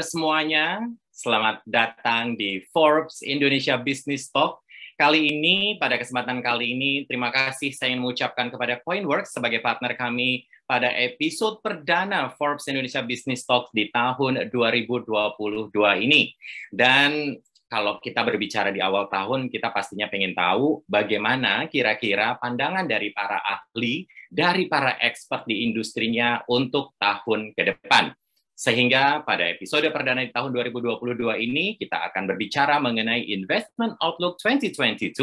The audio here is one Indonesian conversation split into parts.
semuanya, selamat datang di Forbes Indonesia Business Talk. Kali ini, pada kesempatan kali ini, terima kasih saya ingin mengucapkan kepada Coinworks sebagai partner kami pada episode perdana Forbes Indonesia Business Talk di tahun 2022 ini. Dan kalau kita berbicara di awal tahun, kita pastinya ingin tahu bagaimana kira-kira pandangan dari para ahli, dari para expert di industrinya untuk tahun ke depan. Sehingga pada episode perdana di tahun 2022 ini kita akan berbicara mengenai Investment Outlook 2022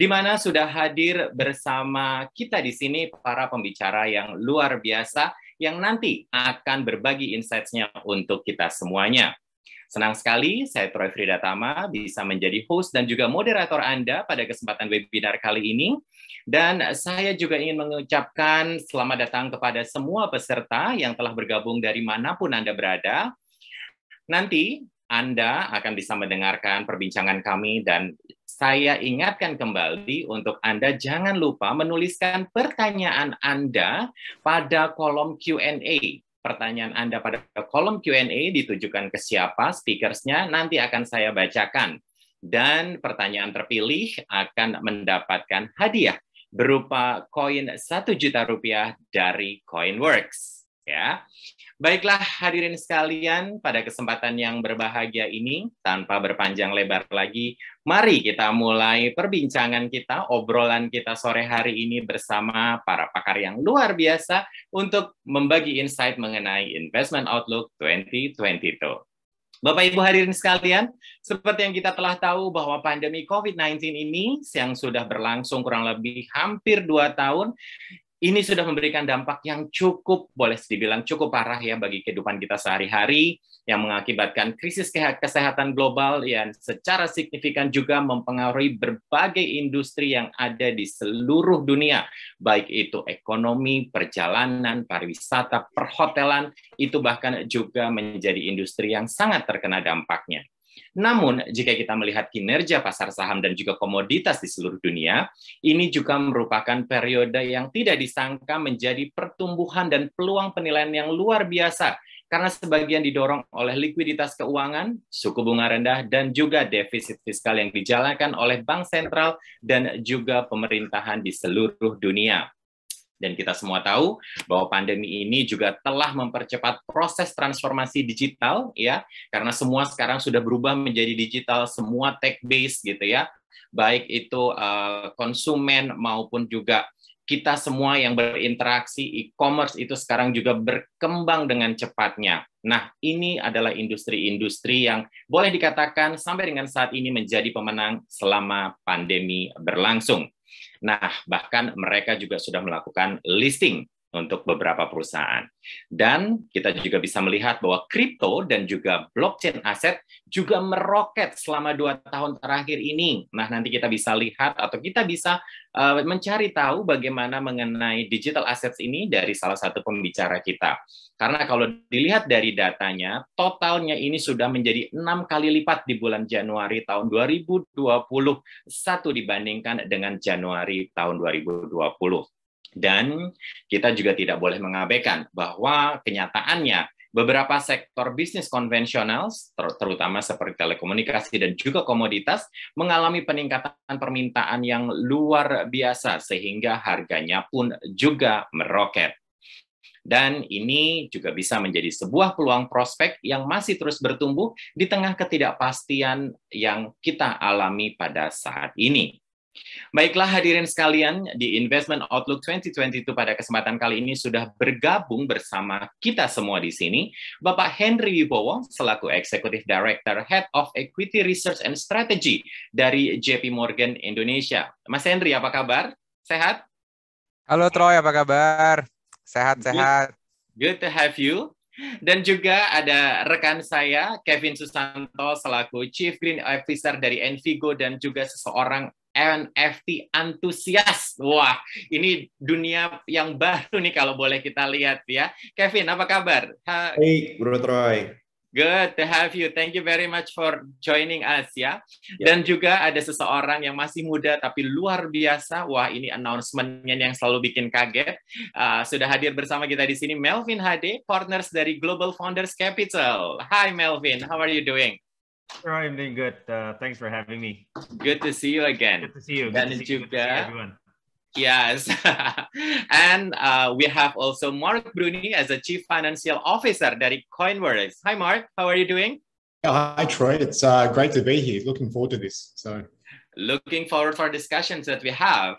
di mana sudah hadir bersama kita di sini para pembicara yang luar biasa yang nanti akan berbagi insights-nya untuk kita semuanya. Senang sekali saya Troy Fridatama bisa menjadi host dan juga moderator Anda pada kesempatan webinar kali ini. Dan saya juga ingin mengucapkan selamat datang kepada semua peserta yang telah bergabung dari manapun Anda berada. Nanti Anda akan bisa mendengarkan perbincangan kami dan saya ingatkan kembali untuk Anda jangan lupa menuliskan pertanyaan Anda pada kolom Q&A Pertanyaan Anda pada kolom Q&A ditujukan ke siapa speakersnya nanti akan saya bacakan. Dan pertanyaan terpilih akan mendapatkan hadiah berupa koin satu juta rupiah dari CoinWorks. Ya, baiklah hadirin sekalian pada kesempatan yang berbahagia ini tanpa berpanjang lebar lagi Mari kita mulai perbincangan kita, obrolan kita sore hari ini bersama para pakar yang luar biasa untuk membagi insight mengenai Investment Outlook 2022. Bapak Ibu hadirin sekalian, seperti yang kita telah tahu bahwa pandemi COVID-19 ini yang sudah berlangsung kurang lebih hampir dua tahun, ini sudah memberikan dampak yang cukup, boleh dibilang cukup parah ya bagi kehidupan kita sehari-hari, yang mengakibatkan krisis kesehatan global yang secara signifikan juga mempengaruhi berbagai industri yang ada di seluruh dunia, baik itu ekonomi, perjalanan, pariwisata, perhotelan, itu bahkan juga menjadi industri yang sangat terkena dampaknya. Namun, jika kita melihat kinerja pasar saham dan juga komoditas di seluruh dunia, ini juga merupakan periode yang tidak disangka menjadi pertumbuhan dan peluang penilaian yang luar biasa karena sebagian didorong oleh likuiditas keuangan, suku bunga rendah, dan juga defisit fiskal yang dijalankan oleh bank sentral dan juga pemerintahan di seluruh dunia. Dan kita semua tahu bahwa pandemi ini juga telah mempercepat proses transformasi digital ya, karena semua sekarang sudah berubah menjadi digital, semua tech base, gitu ya. Baik itu uh, konsumen maupun juga kita semua yang berinteraksi e-commerce itu sekarang juga berkembang dengan cepatnya. Nah, ini adalah industri-industri yang boleh dikatakan sampai dengan saat ini menjadi pemenang selama pandemi berlangsung. Nah, bahkan mereka juga sudah melakukan listing untuk beberapa perusahaan. Dan kita juga bisa melihat bahwa kripto dan juga blockchain aset juga meroket selama dua tahun terakhir ini. Nah, nanti kita bisa lihat atau kita bisa uh, mencari tahu bagaimana mengenai digital assets ini dari salah satu pembicara kita. Karena kalau dilihat dari datanya, totalnya ini sudah menjadi enam kali lipat di bulan Januari tahun 2021 dibandingkan dengan Januari tahun 2020. Dan kita juga tidak boleh mengabaikan bahwa kenyataannya beberapa sektor bisnis konvensional, ter terutama seperti telekomunikasi dan juga komoditas, mengalami peningkatan permintaan yang luar biasa sehingga harganya pun juga meroket. Dan ini juga bisa menjadi sebuah peluang prospek yang masih terus bertumbuh di tengah ketidakpastian yang kita alami pada saat ini. Baiklah hadirin sekalian, di Investment Outlook 2022 pada kesempatan kali ini sudah bergabung bersama kita semua di sini, Bapak Henry Wibowo selaku Executive Director Head of Equity Research and Strategy dari JP Morgan Indonesia. Mas Henry, apa kabar? Sehat? Halo Troy, apa kabar? Sehat-sehat. Good. Good to have you. Dan juga ada rekan saya, Kevin Susanto, selaku Chief Green Officer dari Envigo dan juga seseorang NFT antusias. Wah, ini dunia yang baru nih kalau boleh kita lihat ya. Kevin, apa kabar? Hai, hey, Bro Troy. Good to have you. Thank you very much for joining us ya. Yeah. Dan juga ada seseorang yang masih muda tapi luar biasa. Wah ini announcementnya yang selalu bikin kaget. Uh, sudah hadir bersama kita di sini Melvin Hade, partners dari Global Founders Capital. Hi Melvin, how are you doing? Sure, I'm doing good. Uh, thanks for having me. Good to see you again. Good to see you. Good, to see, good to see, everyone. Yes. and uh, we have also Mark Bruni as the Chief Financial Officer dari Coinworks. Hi, Mark. How are you doing? Yeah, hi, Troy. It's uh, great to be here. Looking forward to this. So, Looking forward for discussions that we have.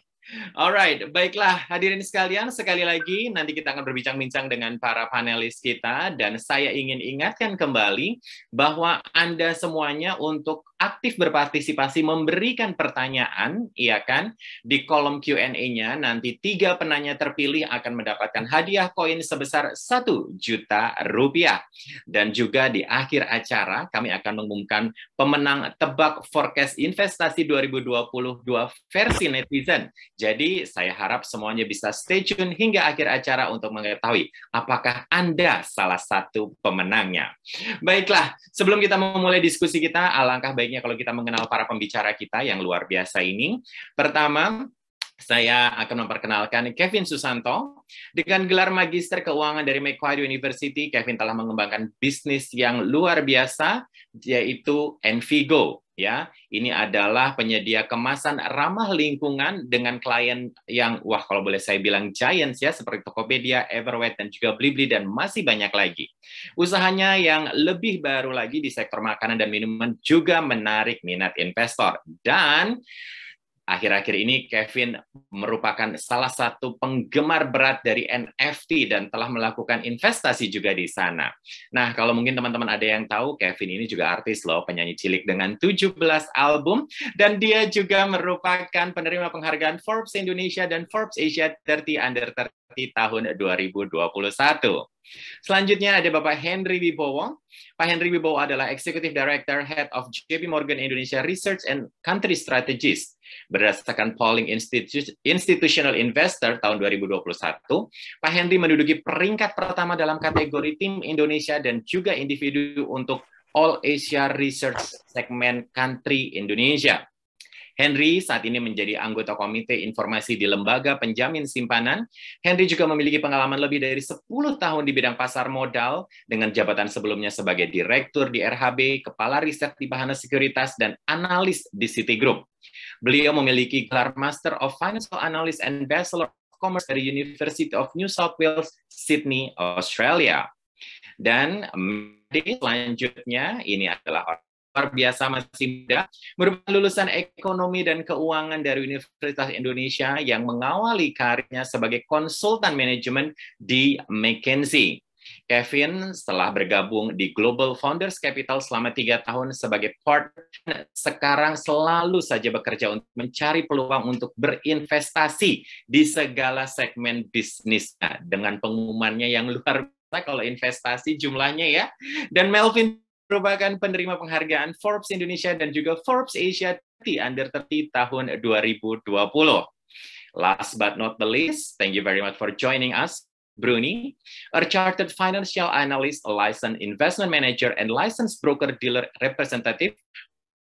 Alright, baiklah hadirin sekalian, sekali lagi nanti kita akan berbincang-bincang dengan para panelis kita dan saya ingin ingatkan kembali bahwa Anda semuanya untuk aktif berpartisipasi memberikan pertanyaan, iya kan, di kolom Q&A-nya nanti tiga penanya terpilih akan mendapatkan hadiah koin sebesar satu juta rupiah. Dan juga di akhir acara kami akan mengumumkan pemenang tebak forecast investasi 2022 versi netizen jadi saya harap semuanya bisa stay tune hingga akhir acara untuk mengetahui apakah Anda salah satu pemenangnya. Baiklah, sebelum kita memulai diskusi kita, alangkah baiknya kalau kita mengenal para pembicara kita yang luar biasa ini. Pertama, saya akan memperkenalkan Kevin Susanto. Dengan gelar Magister Keuangan dari Macquarie University, Kevin telah mengembangkan bisnis yang luar biasa, yaitu Envigo ya. Ini adalah penyedia kemasan ramah lingkungan dengan klien yang wah kalau boleh saya bilang giants ya seperti Tokopedia, Everwet dan juga Blibli dan masih banyak lagi. Usahanya yang lebih baru lagi di sektor makanan dan minuman juga menarik minat investor dan akhir-akhir ini Kevin merupakan salah satu penggemar berat dari NFT dan telah melakukan investasi juga di sana. Nah, kalau mungkin teman-teman ada yang tahu, Kevin ini juga artis loh, penyanyi cilik dengan 17 album dan dia juga merupakan penerima penghargaan Forbes Indonesia dan Forbes Asia 30 Under 30 tahun 2021. Selanjutnya ada Bapak Henry Wibowo. Pak Henry Wibowo adalah Executive Director, Head of JP Morgan Indonesia Research and Country Strategist. Berdasarkan polling Institu Institutional Investor tahun 2021, Pak Henry menduduki peringkat pertama dalam kategori tim Indonesia dan juga individu untuk All Asia Research Segment Country Indonesia. Henry saat ini menjadi anggota Komite Informasi di Lembaga Penjamin Simpanan. Henry juga memiliki pengalaman lebih dari 10 tahun di bidang pasar modal dengan jabatan sebelumnya sebagai Direktur di RHB, Kepala Riset di Bahana Sekuritas, dan Analis di Citigroup. Beliau memiliki gelar Master of Financial Analyst and Bachelor of Commerce dari University of New South Wales, Sydney, Australia. Dan selanjutnya ini adalah luar biasa masih muda, merupakan lulusan ekonomi dan keuangan dari Universitas Indonesia yang mengawali karirnya sebagai konsultan manajemen di McKinsey. Kevin setelah bergabung di Global Founders Capital selama tiga tahun sebagai partner, sekarang selalu saja bekerja untuk mencari peluang untuk berinvestasi di segala segmen bisnisnya dengan pengumumannya yang luar biasa kalau investasi jumlahnya ya. Dan Melvin merupakan penerima penghargaan Forbes Indonesia dan juga Forbes Asia di Under 30 tahun 2020. Last but not the least, thank you very much for joining us Bruni, a chartered financial analyst, a licensed investment manager, and licensed broker dealer representative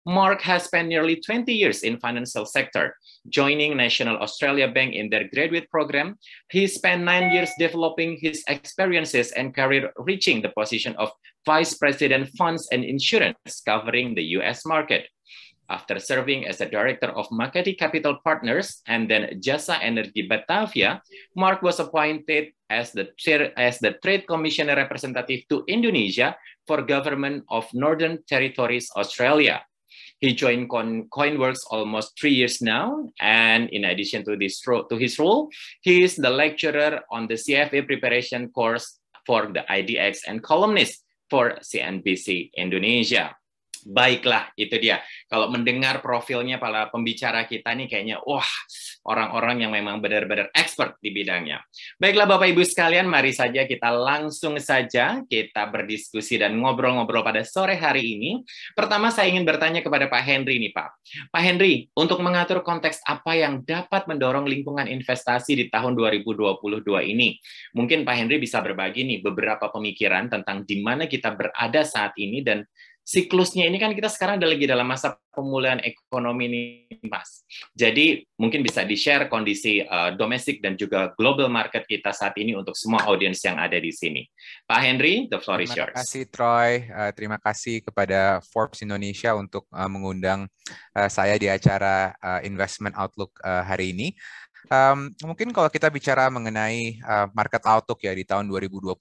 Mark has spent nearly 20 years in financial sector, joining National Australia Bank in their graduate program. He spent nine years developing his experiences and career reaching the position of Vice President Funds and Insurance covering the US market. After serving as a director of Makati Capital Partners and then Jasa Energy Batavia, Mark was appointed as the, chair, as the Trade Commissioner representative to Indonesia for Government of Northern Territories Australia he joined Coin CoinWorks almost three years now. And in addition to, this to his role, he is the lecturer on the CFA preparation course for the IDX and columnist for CNBC Indonesia. baiklah itu dia. Kalau mendengar profilnya para pembicara kita nih kayaknya wah orang-orang yang memang benar-benar expert di bidangnya. Baiklah Bapak Ibu sekalian, mari saja kita langsung saja kita berdiskusi dan ngobrol-ngobrol pada sore hari ini. Pertama saya ingin bertanya kepada Pak Henry nih Pak. Pak Henry, untuk mengatur konteks apa yang dapat mendorong lingkungan investasi di tahun 2022 ini, mungkin Pak Henry bisa berbagi nih beberapa pemikiran tentang di mana kita berada saat ini dan siklusnya ini kan kita sekarang ada lagi dalam masa pemulihan ekonomi ini, Mas. Jadi mungkin bisa di-share kondisi uh, domestik dan juga global market kita saat ini untuk semua audiens yang ada di sini. Pak Henry, the floor is yours. Terima kasih Troy, uh, terima kasih kepada Forbes Indonesia untuk uh, mengundang uh, saya di acara uh, Investment Outlook uh, hari ini. Um, mungkin kalau kita bicara mengenai uh, market outlook ya di tahun 2022,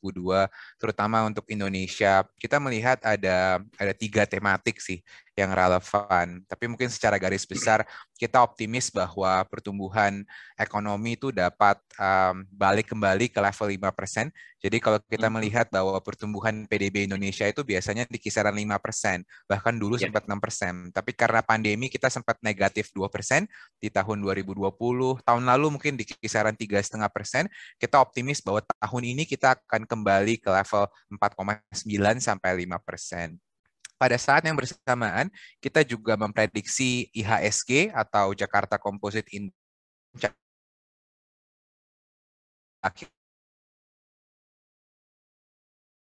terutama untuk Indonesia, kita melihat ada ada tiga tematik sih yang relevan. Tapi mungkin secara garis besar kita optimis bahwa pertumbuhan ekonomi itu dapat um, balik kembali ke level 5%. Jadi kalau kita hmm. melihat bahwa pertumbuhan PDB Indonesia itu biasanya di kisaran 5%, bahkan dulu ya. sempat 6%. Tapi karena pandemi kita sempat negatif 2% di tahun 2020, tahun lalu mungkin di kisaran 3,5%. Kita optimis bahwa tahun ini kita akan kembali ke level 4,9 sampai 5% pada saat yang bersamaan kita juga memprediksi IHSG atau Jakarta Composite Index akhir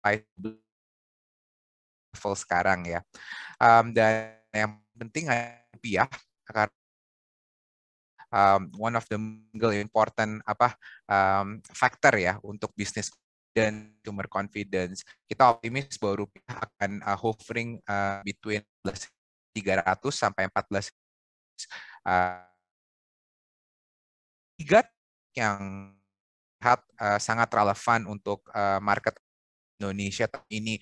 level sekarang ya. Um, dan yang penting rupiah karena um, one of the most important apa um, factor ya untuk bisnis dan consumer confidence. Kita optimis bahwa rupiah akan uh, hovering uh, between 300 sampai 14 uh, tiga yang hat, uh, sangat relevan untuk uh, market Indonesia ini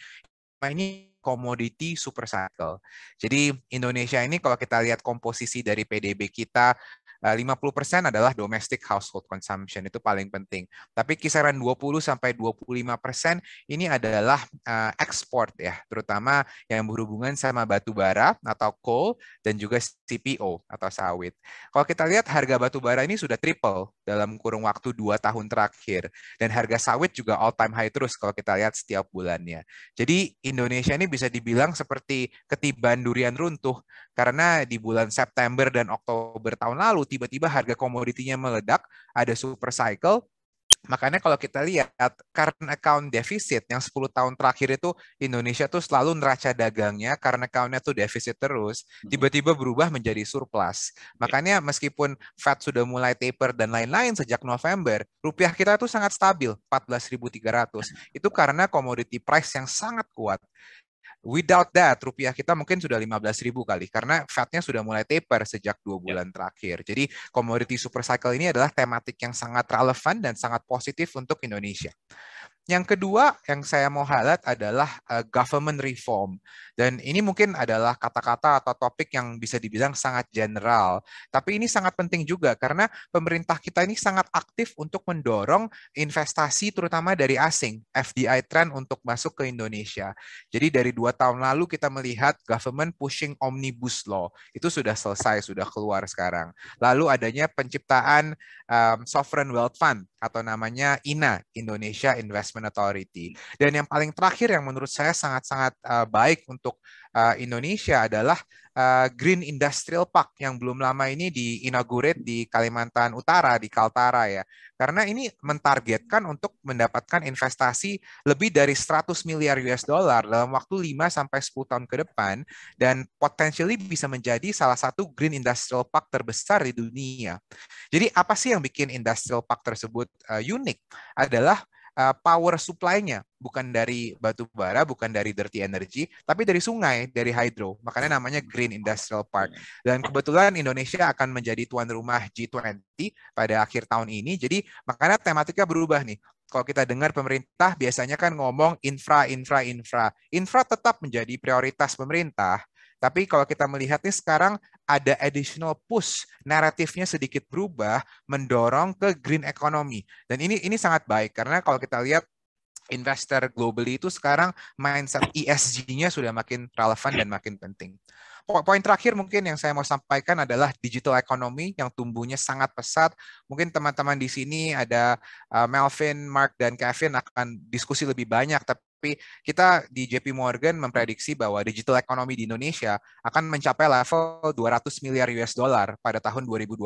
ini komoditi super cycle. Jadi Indonesia ini kalau kita lihat komposisi dari PDB kita 50% eh, adalah domestic household consumption itu paling penting. Tapi kisaran 20 sampai 25% ini adalah uh, eh, ekspor ya, terutama yang berhubungan sama batu bara atau coal dan juga CPO atau sawit. Kalau kita lihat harga batu bara ini sudah triple dalam kurung waktu 2 tahun terakhir dan harga sawit juga all time high terus kalau kita lihat setiap bulannya. Jadi Indonesia ini bisa dibilang seperti ketiban durian runtuh karena di bulan September dan Oktober tahun lalu tiba-tiba harga komoditinya meledak, ada super cycle, Makanya kalau kita lihat current account deficit yang 10 tahun terakhir itu Indonesia tuh selalu neraca dagangnya karena accountnya tuh defisit terus, tiba-tiba berubah menjadi surplus. Makanya meskipun Fed sudah mulai taper dan lain-lain sejak November, rupiah kita tuh sangat stabil 14.300. Itu karena commodity price yang sangat kuat. Without that, rupiah kita mungkin sudah 15 ribu kali karena fed sudah mulai taper sejak dua ya. bulan yeah. terakhir. Jadi commodity super cycle ini adalah tematik yang sangat relevan dan sangat positif untuk Indonesia. Yang kedua yang saya mau highlight adalah uh, government reform. Dan ini mungkin adalah kata-kata atau topik yang bisa dibilang sangat general. Tapi ini sangat penting juga karena pemerintah kita ini sangat aktif untuk mendorong investasi terutama dari asing, FDI trend untuk masuk ke Indonesia. Jadi dari dua tahun lalu kita melihat government pushing omnibus law. Itu sudah selesai, sudah keluar sekarang. Lalu adanya penciptaan um, sovereign wealth fund atau namanya INA, Indonesia Investment Investment Authority. Dan yang paling terakhir yang menurut saya sangat-sangat uh, baik untuk uh, Indonesia adalah uh, Green Industrial Park yang belum lama ini diinaugurate di Kalimantan Utara di Kaltara ya. Karena ini mentargetkan untuk mendapatkan investasi lebih dari 100 miliar US dollar dalam waktu 5 sampai 10 tahun ke depan dan potentially bisa menjadi salah satu Green Industrial Park terbesar di dunia. Jadi apa sih yang bikin Industrial Park tersebut uh, unik? Adalah uh, power supply-nya, bukan dari batu bara, bukan dari dirty energy, tapi dari sungai, dari hydro. Makanya namanya Green Industrial Park. Dan kebetulan Indonesia akan menjadi tuan rumah G20 pada akhir tahun ini. Jadi makanya tematiknya berubah nih kalau kita dengar pemerintah biasanya kan ngomong infra, infra, infra. Infra tetap menjadi prioritas pemerintah, tapi kalau kita melihat nih sekarang ada additional push, naratifnya sedikit berubah, mendorong ke green economy. Dan ini ini sangat baik karena kalau kita lihat investor globally itu sekarang mindset ESG-nya sudah makin relevan dan makin penting. Poin terakhir mungkin yang saya mau sampaikan adalah digital economy yang tumbuhnya sangat pesat. Mungkin teman-teman di sini ada eh, Melvin, Mark, dan Kevin akan diskusi lebih banyak, tapi tapi kita di JP Morgan memprediksi bahwa digital ekonomi di Indonesia akan mencapai level 200 miliar US dollar pada tahun 2025.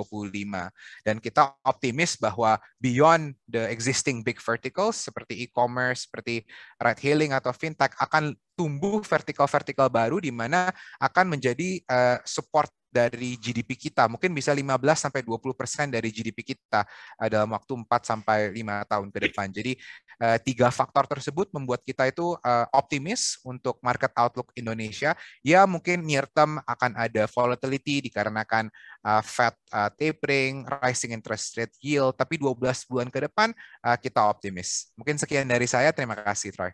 Dan kita optimis bahwa beyond the existing big verticals seperti e-commerce, seperti ride hailing atau fintech akan tumbuh vertikal-vertikal baru di mana akan menjadi uh, support dari GDP kita. Mungkin bisa 15 sampai 20% persen dari GDP kita eh, dalam waktu 4 sampai 5 tahun ke depan. Jadi eh, tiga faktor tersebut membuat kita itu eh, optimis untuk market outlook Indonesia. Ya mungkin near term akan ada volatility dikarenakan Fed tapering, rising interest rate yield, tapi 12 bulan ke depan kita optimis. Mungkin sekian dari saya. Terima kasih Troy.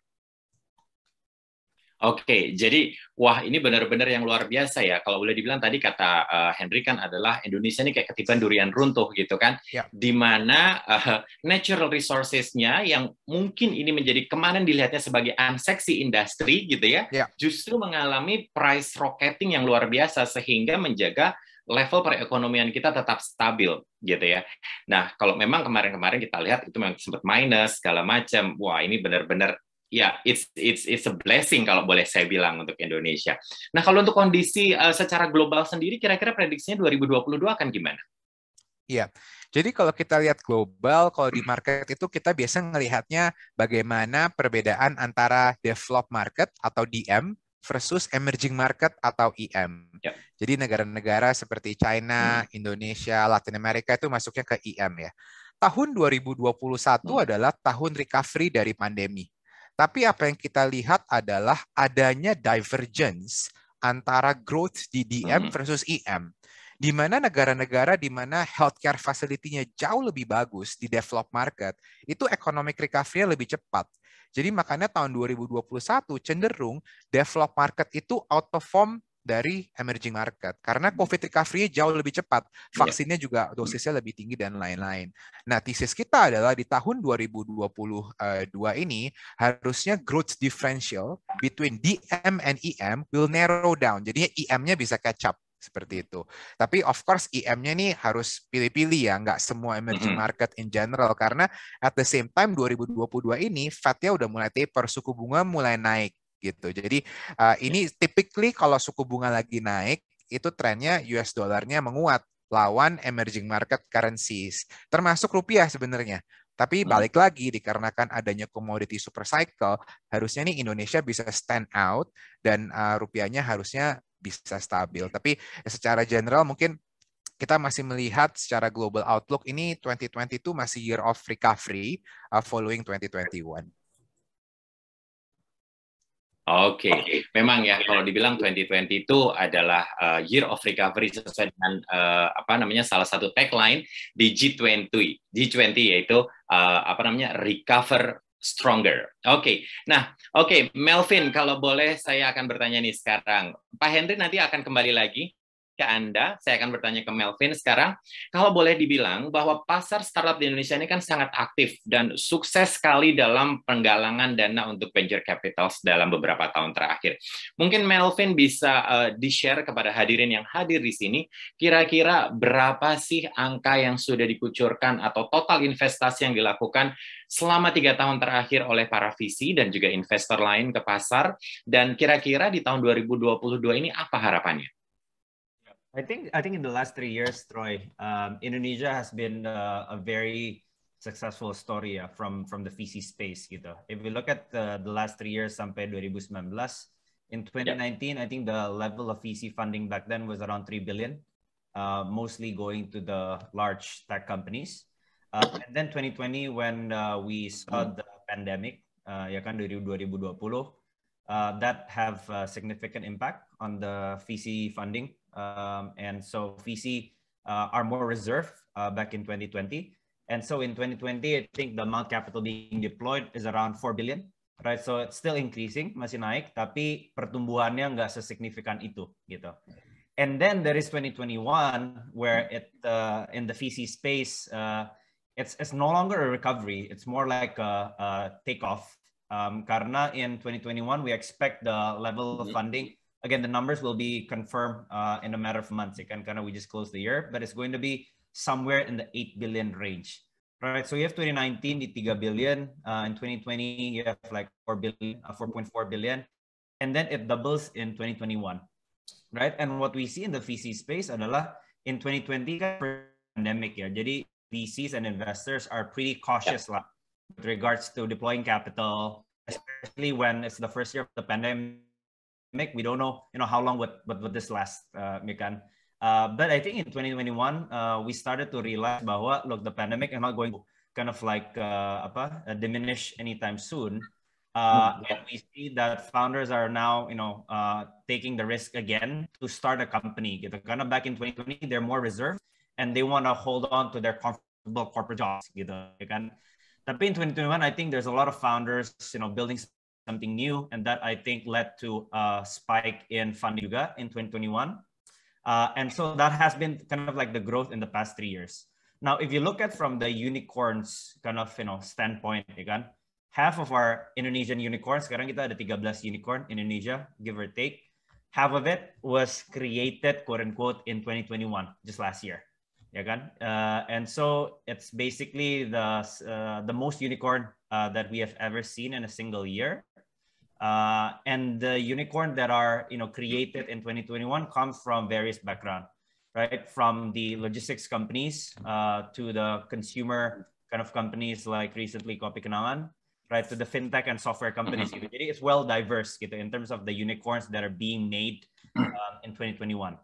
Oke, jadi wah ini benar-benar yang luar biasa ya. Kalau boleh dibilang tadi kata uh, Henry kan adalah Indonesia ini kayak ketiban durian runtuh gitu kan, Yeah. di mana uh, natural resources-nya yang mungkin ini menjadi kemarin dilihatnya sebagai unsexy industri gitu ya, ya, justru mengalami price rocketing yang luar biasa sehingga menjaga level perekonomian kita tetap stabil gitu ya. Nah, kalau memang kemarin-kemarin kita lihat itu memang sempat minus segala macam. Wah, ini benar-benar ya it's it's it's a blessing kalau boleh saya bilang untuk Indonesia. Nah kalau untuk kondisi uh, secara global sendiri kira-kira prediksinya 2022 akan gimana? Iya. Jadi kalau kita lihat global, kalau di market itu kita biasa melihatnya bagaimana perbedaan antara developed market atau DM versus emerging market atau EM. Yep. Ya. Jadi negara-negara seperti China, hmm. Indonesia, Latin Amerika itu masuknya ke EM ya. Tahun 2021 hmm. adalah tahun recovery dari pandemi. Tapi apa yang kita lihat adalah adanya divergence antara growth di DM hmm. versus EM. Di mana negara-negara di mana healthcare facility-nya jauh lebih bagus di develop market, itu economic recovery-nya lebih cepat. Jadi makanya tahun 2021 cenderung develop market itu outperform dari emerging market karena COVID recovery jauh lebih cepat, iya. vaksinnya juga dosisnya lebih tinggi dan lain-lain. Nah, tesis kita adalah di tahun 2022 eh, ini harusnya growth differential between DM and EM will narrow down. Jadi EM-nya bisa catch up seperti itu. Tapi of course em nya ini harus pilih-pilih ya, nggak semua emerging market in general karena at the same time 2022 ini Fed-nya udah mulai taper, suku bunga mulai naik gitu. Jadi uh, ini iya. typically kalau suku bunga lagi naik itu trennya US dollarnya menguat lawan emerging market currencies termasuk rupiah sebenarnya. Tapi hmm. balik lagi dikarenakan adanya commodity super cycle, harusnya nih Indonesia bisa stand out dan uh, rupiahnya harusnya bisa stabil. Tapi secara general mungkin kita masih melihat secara global outlook ini 2022 masih year of recovery uh, following 2021. Oke, okay. memang ya kalau dibilang 2020 itu adalah uh, year of recovery sesuai dengan uh, apa namanya salah satu tagline di G20, G20 yaitu uh, apa namanya recover stronger. Oke, okay. nah oke okay. Melvin kalau boleh saya akan bertanya nih sekarang, Pak Henry nanti akan kembali lagi ke Anda. Saya akan bertanya ke Melvin sekarang. Kalau boleh dibilang bahwa pasar startup di Indonesia ini kan sangat aktif dan sukses sekali dalam penggalangan dana untuk venture capitals dalam beberapa tahun terakhir. Mungkin Melvin bisa uh, di-share kepada hadirin yang hadir di sini, kira-kira berapa sih angka yang sudah dikucurkan atau total investasi yang dilakukan selama tiga tahun terakhir oleh para VC dan juga investor lain ke pasar, dan kira-kira di tahun 2022 ini apa harapannya? I think I think in the last three years, Troy, um, Indonesia has been uh, a very successful story uh, from from the VC space know, If we look at the, the last three years sampai 2019, in 2019, I think the level of VC funding back then was around 3 billion, uh, mostly going to the large tech companies. Uh, and then 2020, when uh, we saw the pandemic, uh, ya kan 2020, uh, that have significant impact on the VC funding. Um, and so VC uh, are more reserved uh, back in 2020. And so in 2020, I think the amount capital being deployed is around 4 billion, right? So it's still increasing, masih naik, tapi pertumbuhannya nggak sesignifikan itu gitu. And then there is 2021 where it uh, in the VC space, uh, it's it's no longer a recovery. It's more like a, a takeoff. Um, karena in 2021 we expect the level of mm-hmm. funding Again, the numbers will be confirmed uh, in a matter of months. can kind of we just close the year, but it's going to be somewhere in the 8 billion range. Right, so you have 2019, the 3 billion. Uh, in 2020, you have like 4 billion, uh, 4.4 billion. And then it doubles in 2021. Right, and what we see in the VC space adalah in 2020, pandemic ya. Jadi VCs and investors are pretty cautious yeah. lah with regards to deploying capital, especially when it's the first year of the pandemic we don't know you know how long would would, would this last uh, Mikan. Uh, but I think in 2021 uh, we started to realize bahwa look the pandemic is not going to kind of like uh, apa, uh, diminish anytime soon. Uh, hmm, and we see that founders are now, you know, uh, taking the risk again to start a company. Gitu. Karena back in 2020, they're more reserved and they want to hold on to their comfortable corporate jobs. Gitu, kan? Tapi in 2021, I think there's a lot of founders, you know, building something new, and that I think led to a uh, spike in Funduga in 2021. Uh, and so that has been kind of like the growth in the past three years. Now, if you look at from the unicorns kind of you know standpoint, again, half of our Indonesian unicorns, sekarang kita ada 13 unicorn Indonesia, give or take. Half of it was created, quote unquote, in 2021, just last year. Yeah, Uh, and so it's basically the uh, the most unicorn uh, that we have ever seen in a single year. Uh, and the unicorn that are you know created in 2021 comes from various background, right? From the logistics companies uh, to the consumer kind of companies like recently copy Kenalan, right? To the fintech and software companies. Mm-hmm. It is well diverse gitu, in terms of the unicorns that are being made uh, in 2021.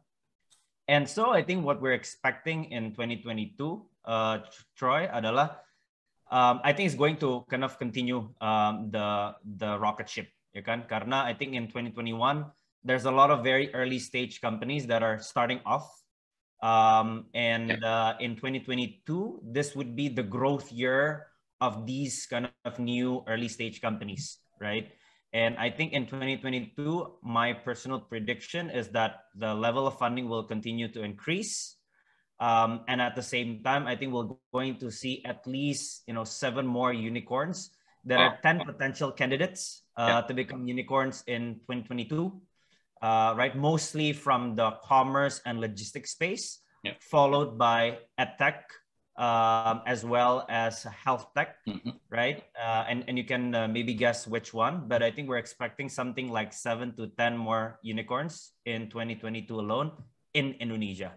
And so I think what we're expecting in 2022, uh, Troy, adalah um, I think it's going to kind of continue um, the the rocket ship ya kan? Karena I think in 2021 there's a lot of very early stage companies that are starting off. Um, and uh, in 2022, this would be the growth year of these kind of new early stage companies, right? And I think in 2022, my personal prediction is that the level of funding will continue to increase. Um, and at the same time, I think we're going to see at least you know seven more unicorns there are ah, 10 ah. potential candidates uh, yeah. to become unicorns in 2022, uh, right? Mostly from the commerce and logistics space, yeah. followed by edtech, um, as well as health tech, mm-hmm. right? Uh, and, and you can uh, maybe guess which one, but I think we're expecting something like seven to 10 more unicorns in 2022 alone in Indonesia,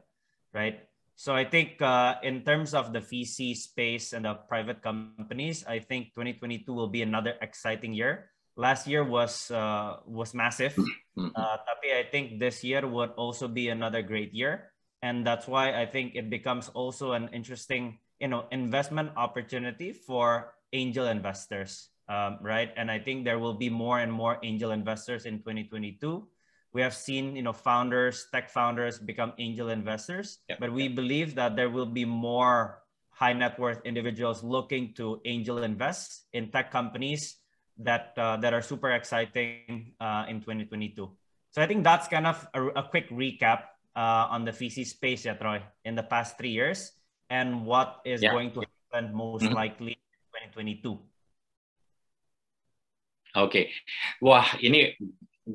right? So I think uh, in terms of the VC space and the private companies, I think 2022 will be another exciting year. Last year was uh, was massive. Mm-hmm. Uh, tapi I think this year would also be another great year, and that's why I think it becomes also an interesting you know investment opportunity for angel investors, um, right? And I think there will be more and more angel investors in 2022 we have seen you know founders tech founders become angel investors but we believe that there will be more high net worth individuals looking to angel invest in tech companies that uh, that are super exciting uh, in 2022 so i think that's kind of a, a quick recap uh, on the VC space yeah, Troy, in the past three years and what is yeah. going to happen most mm-hmm. likely in 2022 okay. wah ini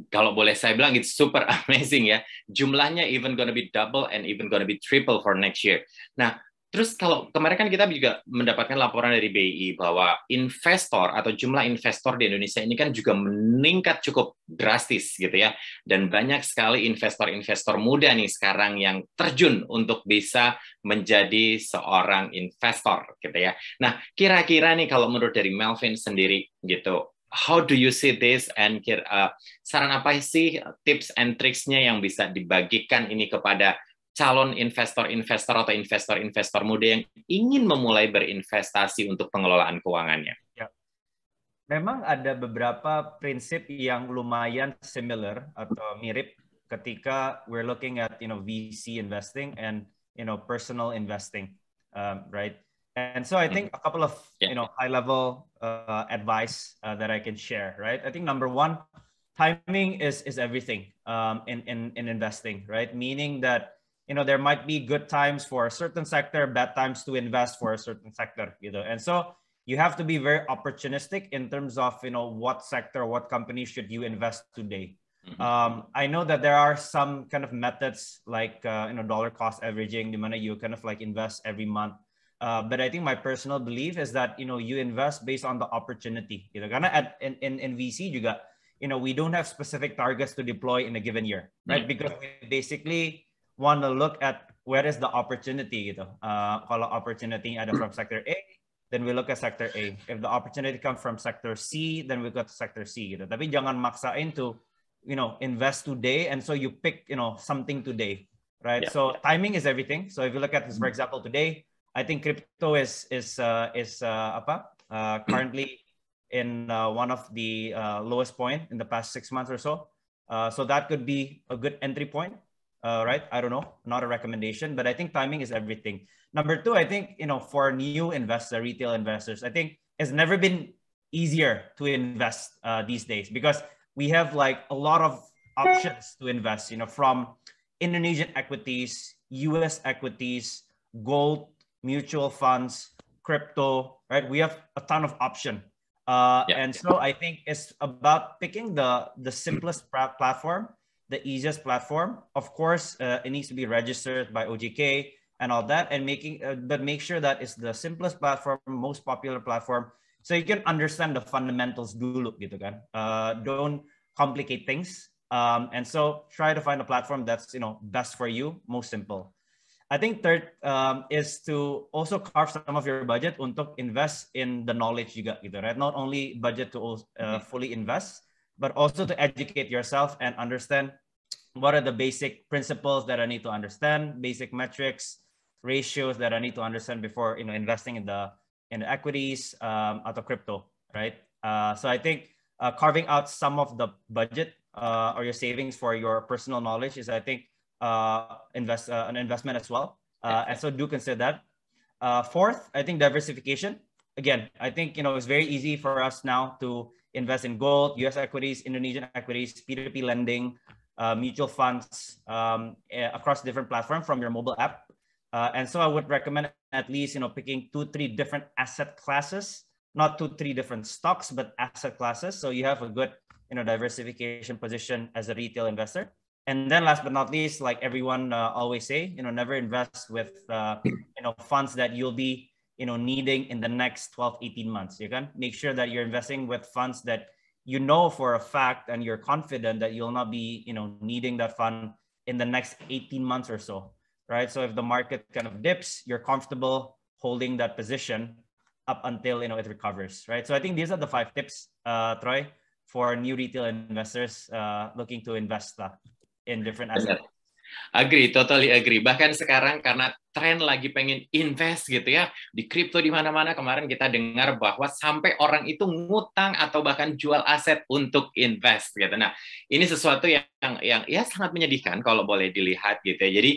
kalau boleh saya bilang it's super amazing ya. Jumlahnya even gonna be double and even gonna be triple for next year. Nah, terus kalau kemarin kan kita juga mendapatkan laporan dari BI bahwa investor atau jumlah investor di Indonesia ini kan juga meningkat cukup drastis gitu ya. Dan banyak sekali investor-investor muda nih sekarang yang terjun untuk bisa menjadi seorang investor gitu ya. Nah, kira-kira nih kalau menurut dari Melvin sendiri gitu, how do you see this and uh, saran apa sih tips and tricksnya yang bisa dibagikan ini kepada calon investor-investor atau investor-investor muda yang ingin memulai berinvestasi untuk pengelolaan keuangannya? Ya. Memang ada beberapa prinsip yang lumayan similar atau mirip ketika we're looking at you know VC investing and you know personal investing, um, right? And so I think mm-hmm. a couple of yeah. you know high level uh, advice uh, that I can share, right? I think number one, timing is is everything um, in, in in investing, right? Meaning that you know there might be good times for a certain sector, bad times to invest for a certain sector, you know. And so you have to be very opportunistic in terms of you know what sector, what company should you invest today. Mm-hmm. Um, I know that there are some kind of methods like uh, you know dollar cost averaging, the money you kind of like invest every month uh, but I think my personal belief is that you know you invest based on the opportunity. You know, karena at, in, in in VC juga, you know, we don't have specific targets to deploy in a given year, right? Mm-hmm. Because we basically want to look at where is the opportunity know, Uh, kalau opportunity ada from sector A, then we look at sector A. If the opportunity comes from sector C, then we go to sector C know, Tapi jangan maksa to you know invest today and so you pick you know something today, right? Yeah. So timing is everything. So if you look at this, for mm. example, today I think crypto is is uh, is uh, apa uh, currently in uh, one of the uh, lowest point in the past six months or so. Uh, so that could be a good entry point, right? I don't know, not a recommendation, but I think timing is everything. Number two, I think you know for new investor, retail investors, I think it's never been easier to invest these days because we have like a lot of options to invest. You know, from Indonesian equities, U.S. equities, gold, mutual funds, crypto, right? We have a ton of option. Uh, yeah, and so I think it's about picking the the simplest platform, the easiest platform. Of course, uh, it needs to be registered by OGK and all that, and making uh, but make sure that it's the simplest platform, most popular platform, so you can understand the fundamentals dulu gitu kan. Uh, don't complicate things. Um, and so try to find a platform that's you know best for you, most simple. I think third um, is to also carve some of your budget untuk invest in the knowledge juga gitu, right? Not only budget to uh, mm-hmm. fully invest, but also to educate yourself and understand what are the basic principles that I need to understand, basic metrics, ratios that I need to understand before you know investing in the in the equities um, out of crypto, right? Uh, so I think uh, carving out some of the budget uh, or your savings for your personal knowledge is, I think, uh, invest uh, an investment as well. Uh, and so do consider that. Uh, fourth, I think diversification. Again, I think you know it's very easy for us now to invest in gold, U.S. equities, Indonesian equities, P2P lending, uh, mutual funds um, across different platforms from your mobile app. Uh, and so I would recommend at least you know picking two, three different asset classes, not two, three different stocks, but asset classes. So you have a good you know diversification position as a retail investor and then last but not least like everyone uh, always say you know never invest with uh, you know funds that you'll be you know needing in the next 12 18 months you can make sure that you're investing with funds that you know for a fact and you're confident that you'll not be you know needing that fund in the next 18 months or so right so if the market kind of dips you're comfortable holding that position up until you know it recovers right so i think these are the five tips uh, troy for new retail investors uh, looking to invest uh, in different aspects. Agree, totally agree. Bahkan sekarang karena tren lagi pengen invest gitu ya di kripto di mana-mana. Kemarin kita dengar bahwa sampai orang itu ngutang atau bahkan jual aset untuk invest gitu. Nah, ini sesuatu yang yang, yang ya sangat menyedihkan kalau boleh dilihat gitu ya. Jadi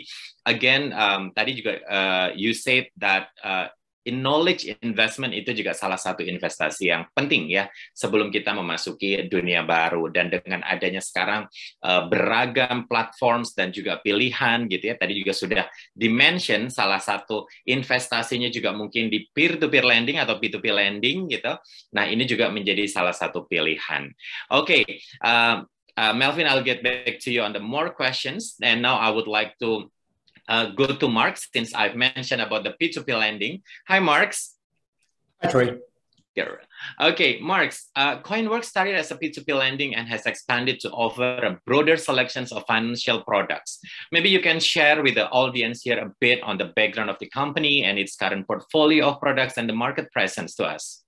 again um, tadi juga uh, you said that uh, in knowledge investment itu juga salah satu investasi yang penting ya sebelum kita memasuki dunia baru dan dengan adanya sekarang uh, beragam platforms dan juga pilihan gitu ya tadi juga sudah dimention salah satu investasinya juga mungkin di peer to peer lending atau P2P lending gitu. Nah, ini juga menjadi salah satu pilihan. Oke, okay, uh, eh, uh, eh, Melvin I'll get back to you on the more questions and now I would like to uh, go to Mark since I've mentioned about the P2P lending. Hi, Marks. Hi, Troy. Okay, Marks, uh, CoinWorks started as a P2P lending and has expanded to offer a broader selections of financial products. Maybe you can share with the audience here a bit on the background of the company and its current portfolio of products and the market presence to us.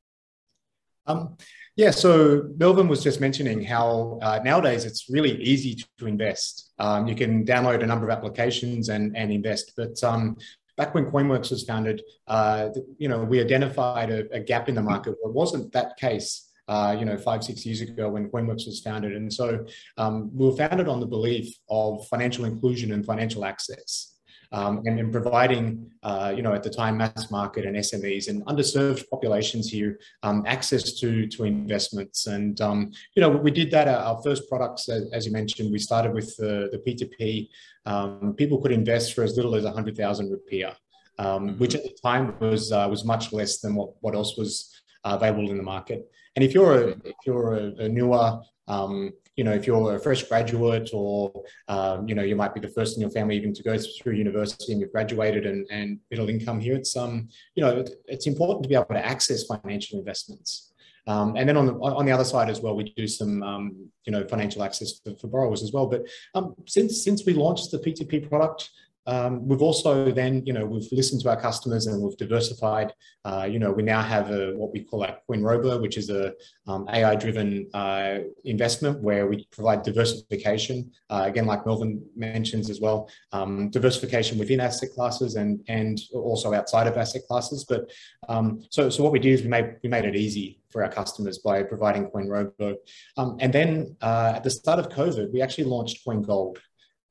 Um, yeah, so Melvin was just mentioning how uh, nowadays it's really easy to invest. Um, you can download a number of applications and, and invest. But um, back when CoinWorks was founded, uh, you know, we identified a, a, gap in the market it wasn't that case. Uh, you know, five, six years ago when CoinWorks was founded. And so um, we were founded on the belief of financial inclusion and financial access um, and, in providing, uh, you know, at the time, mass market and SMEs and underserved populations here um, access to, to investments. And, um, you know, we did that. Uh, our first products, as you mentioned, we started with the, the P2P. Um, people could invest for as little as 100,000 rupiah. Um, mm-hmm. which at the time was uh, was much less than what, what else was uh, available in the market. And if you're a, if you're a, a newer um, you know, if you're a fresh graduate or, um, you know, you might be the first in your family even to go through university and you've graduated and, and middle income here, it's, um, you know, it's important to be able to access financial investments. Um, and then on the on the other side as well, we do some um, you know financial access for, for borrowers as well. But um, since since we launched the PTP product, um, we've also then, you know, we've listened to our customers and we've diversified. Uh, you know, we now have a, what we call a Quinn Robo, which is a um, AI-driven uh, investment where we provide diversification. Uh, again, like Melvin mentions as well, um, diversification within asset classes and and also outside of asset classes. But um, so so what we did is we made we made it easy for our customers by providing Coin Robo. Um, and then uh, at the start of COVID, we actually launched Coin Gold,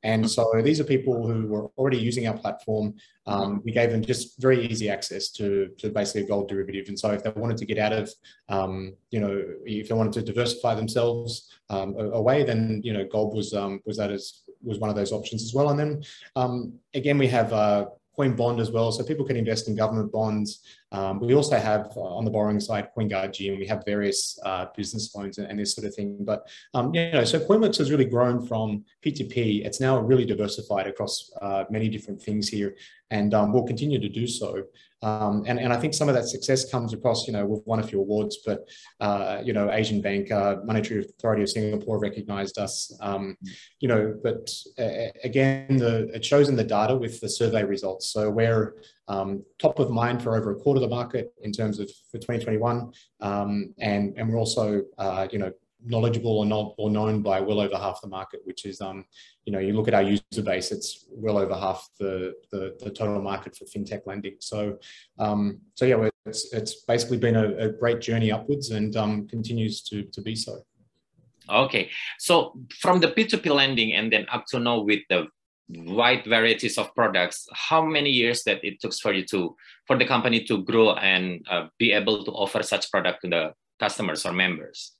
and so these are people who were already using our platform. Um, we gave them just very easy access to, to basically a gold derivative. And so if they wanted to get out of, um, you know, if they wanted to diversify themselves um, away, then, you know, gold was, um, was that as, was one of those options as well. And then um, again, we have uh, coin bond as well. So people can invest in government bonds. Um, we also have uh, on the borrowing side CoinGuardG, and we have various uh, business loans and, and, this sort of thing. But um, you know, so CoinWorks has really grown from P2P. It's now really diversified across uh, many different things here, and um, we'll continue to do so. Um, and, and I think some of that success comes across, you know, we've won a few awards, but, uh, you know, Asian Bank, uh, Monetary Authority of Singapore recognized us, um, you know, but uh, again, the, it shows in the data with the survey results. So where um, top of mind for over a quarter of the market in terms of for 2021. Um, and, and we're also, uh, you know, knowledgeable or not or known by well over half the market, which is, um, you know, you look at our user base, it's well over half the, the, the total market for fintech lending. So, um, so yeah, it's, it's basically been a, a great journey upwards and um, continues to, to be so. Okay, so from the P2P lending and then up to now with the wide varieties of products how many years that it took for you to for the company to grow and uh, be able to offer such product to the customers or members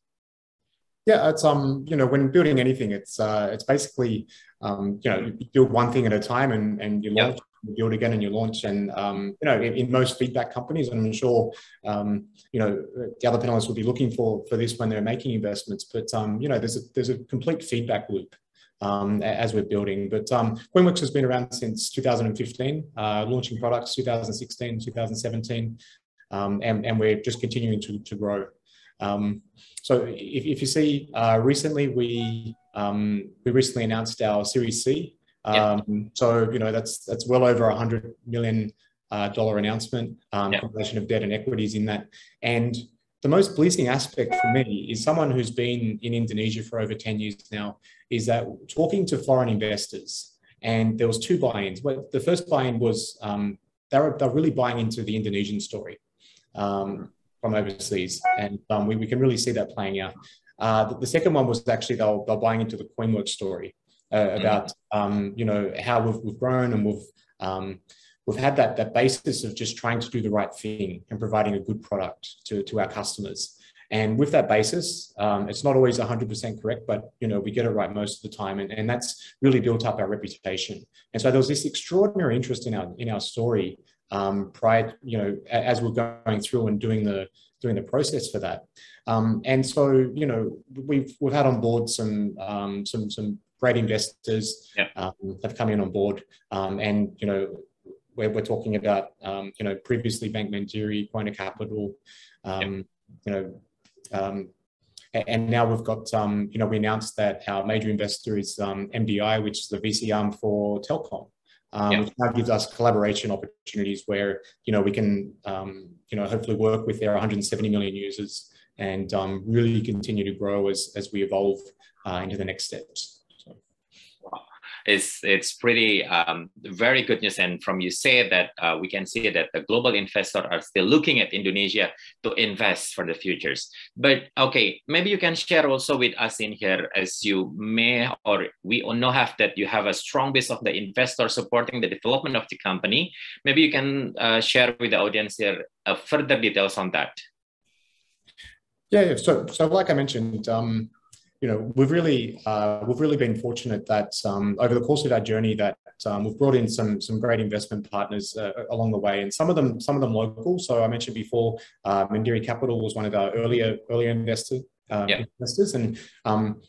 yeah it's um you know when building anything it's uh it's basically um you know you build one thing at a time and and you launch You build again and you launch. And um, you know, in, in, most feedback companies, and I'm sure um, you know the other panelists will be looking for for this when they're making investments. But um, you know, there's a there's a complete feedback loop um, as we're building. But um, Queenworks has been around since 2015, uh, launching products 2016, 2017, um, and, and, we're just continuing to, to grow. Um, so if, if, you see, uh, recently we um, we recently announced our Series C. Yeah. Um, so you know that's that's well over a 100 million uh, dollar announcement, um, yeah. combination of debt and equities in that, and the most pleasing aspect for me is someone who's been in Indonesia for over 10 years now, is that talking to foreign investors, and there was two buy-ins. Well, the first buy-in was um, they're, they really buying into the Indonesian story um, from overseas, and um, we, we can really see that playing out. Uh, the, the, second one was actually they're, they buying into the CoinWorks story uh, about, mm-hmm. um, you know, how we've, we've grown and we've, um, we've had that, that basis of just trying to do the right thing and providing a good product to, to our customers. And with that basis, um, it's not always 100% correct, but you know we get it right most of the time, and, and that's really built up our reputation. And so there was this extraordinary interest in our in our story um, prior, you know, as we're going through and doing the doing the process for that. Um, and so, you know, we've we've had on board some um, some some great investors Yeah, um, have come in on board, um, and you know, where we're talking about, um, you know, previously Bank Mandiri, Quina Capital, um, yep. you know, um, and now we've got, um, you know, we announced that our major investor is um, MDI, which is the VC arm for Telcom, um, yep. which now gives us collaboration opportunities where, you know, we can, um, you know, hopefully work with their 170 million users and um, really continue to grow as, as we evolve uh, into the next steps it's it's pretty um, very good news. And from you say that uh, we can see that the global investors are still looking at Indonesia to invest for the futures. But okay, maybe you can share also with us in here as you may or we all know have that you have a strong base of the investor supporting the development of the company. Maybe you can uh, share with the audience here uh, further details on that. Yeah, yeah. So, so like I mentioned, um, you know, we've really uh, we've really been fortunate that um, over the course of our journey that um, we've brought in some some great investment partners uh, along the way, and some of them some of them local. So I mentioned before, uh, Mandiri Capital was one of our earlier earlier investors. Uh, investors and um,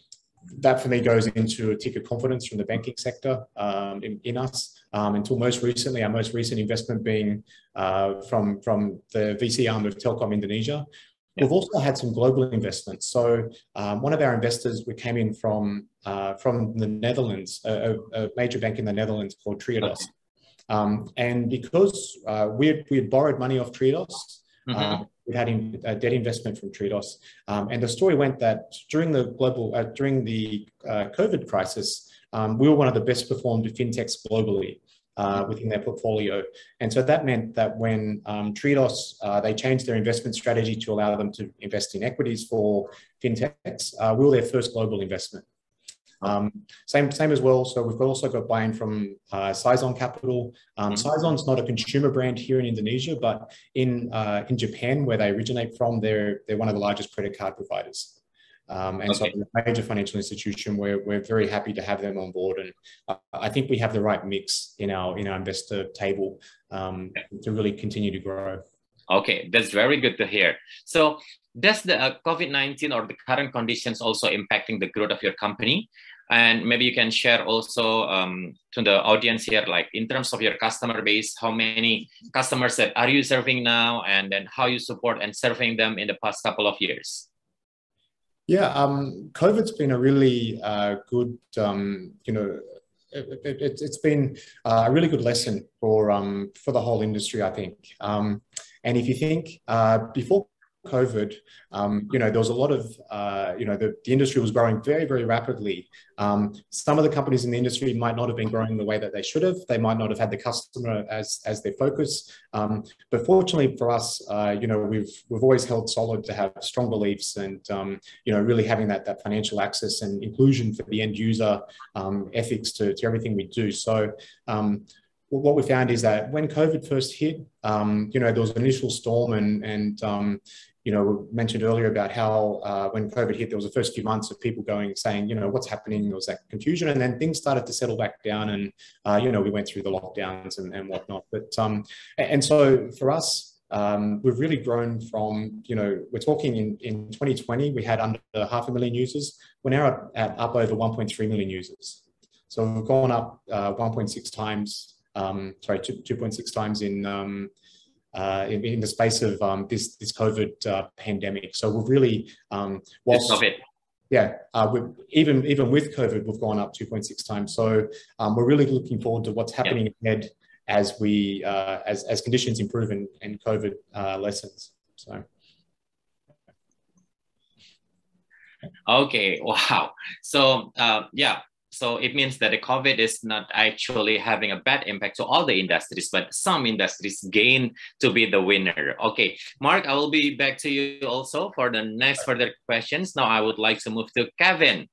that for me goes into a tick of confidence from the banking sector um, in, in, us um, until most recently our most recent investment being uh, from from the VC arm of Telkom Indonesia We've also had some global investments. So um, one of our investors we came in from uh, from the Netherlands, a, a, major bank in the Netherlands called Triodos. Um, and because uh, we, had, we had borrowed money off Triodos, mm-hmm. Uh, we had in, a debt investment from Triodos. Um, and the story went that during the global uh, during the uh, COVID crisis, um, we were one of the best performed fintechs globally uh, mm-hmm. within their portfolio. And so that meant that when um, Tridos, uh, they changed their investment strategy to allow them to invest in equities for fintechs, uh, we were their first global investment. Um, same, same as well. So we've also got buy-in from uh, Saison Capital. Um, mm-hmm. Saison's not a consumer brand here in Indonesia, but in uh, in Japan, where they originate from, they're they're one of the largest credit card providers. Um, and okay. so, as a major financial institution, we're, we're very happy to have them on board. And I, I think we have the right mix in our in our investor table um, to really continue to grow. Okay, that's very good to hear. So, does the uh, COVID nineteen or the current conditions also impacting the growth of your company? And maybe you can share also um, to the audience here, like in terms of your customer base, how many customers that are you serving now, and then how you support and serving them in the past couple of years. Yeah, um, COVID's been a really uh, good, um, you know, it, has it, been uh, a really good lesson for um, for the whole industry, I think. Um, and if you think uh, before COVID, um, you know, there was a lot of, uh, you know, the, the, industry was growing very, very rapidly. Um, some of the companies in the industry might not have been growing the way that they should have. They might not have had the customer as, as their focus. Um, but fortunately for us, uh, you know, we've, we've always held solid to have strong beliefs and, um, you know, really having that, that financial access and inclusion for the end user, um, ethics to, to everything we do. So, um, what we found is that when COVID first hit, um, you know, there was an initial storm and, and um, you know, mentioned earlier about how uh, when COVID hit, there was the first few months of people going saying, you know, what's happening? There was that confusion, and then things started to settle back down, and uh, you know, we went through the lockdowns and, and whatnot. But um, and so for us, um, we've really grown from, you know, we're talking in, in 2020, we had under half a million users. We're now at, at up over 1.3 million users. So we've gone up uh, 1.6 times, um, sorry, 2.6 times in um, uh, in, in, the space of um, this this COVID uh, pandemic. So we've really um, whilst yeah, uh, even even with COVID, we've gone up 2.6 times. So um, we're really looking forward to what's happening yep. ahead as we uh, as as conditions improve and, and COVID uh, lessens. So. Okay. Wow. So uh, yeah, so it means that the COVID is not actually having a bad impact to all the industries, but some industries gain to be the winner. Okay, Mark, I will be back to you also for the next further questions. Now I would like to move to Kevin.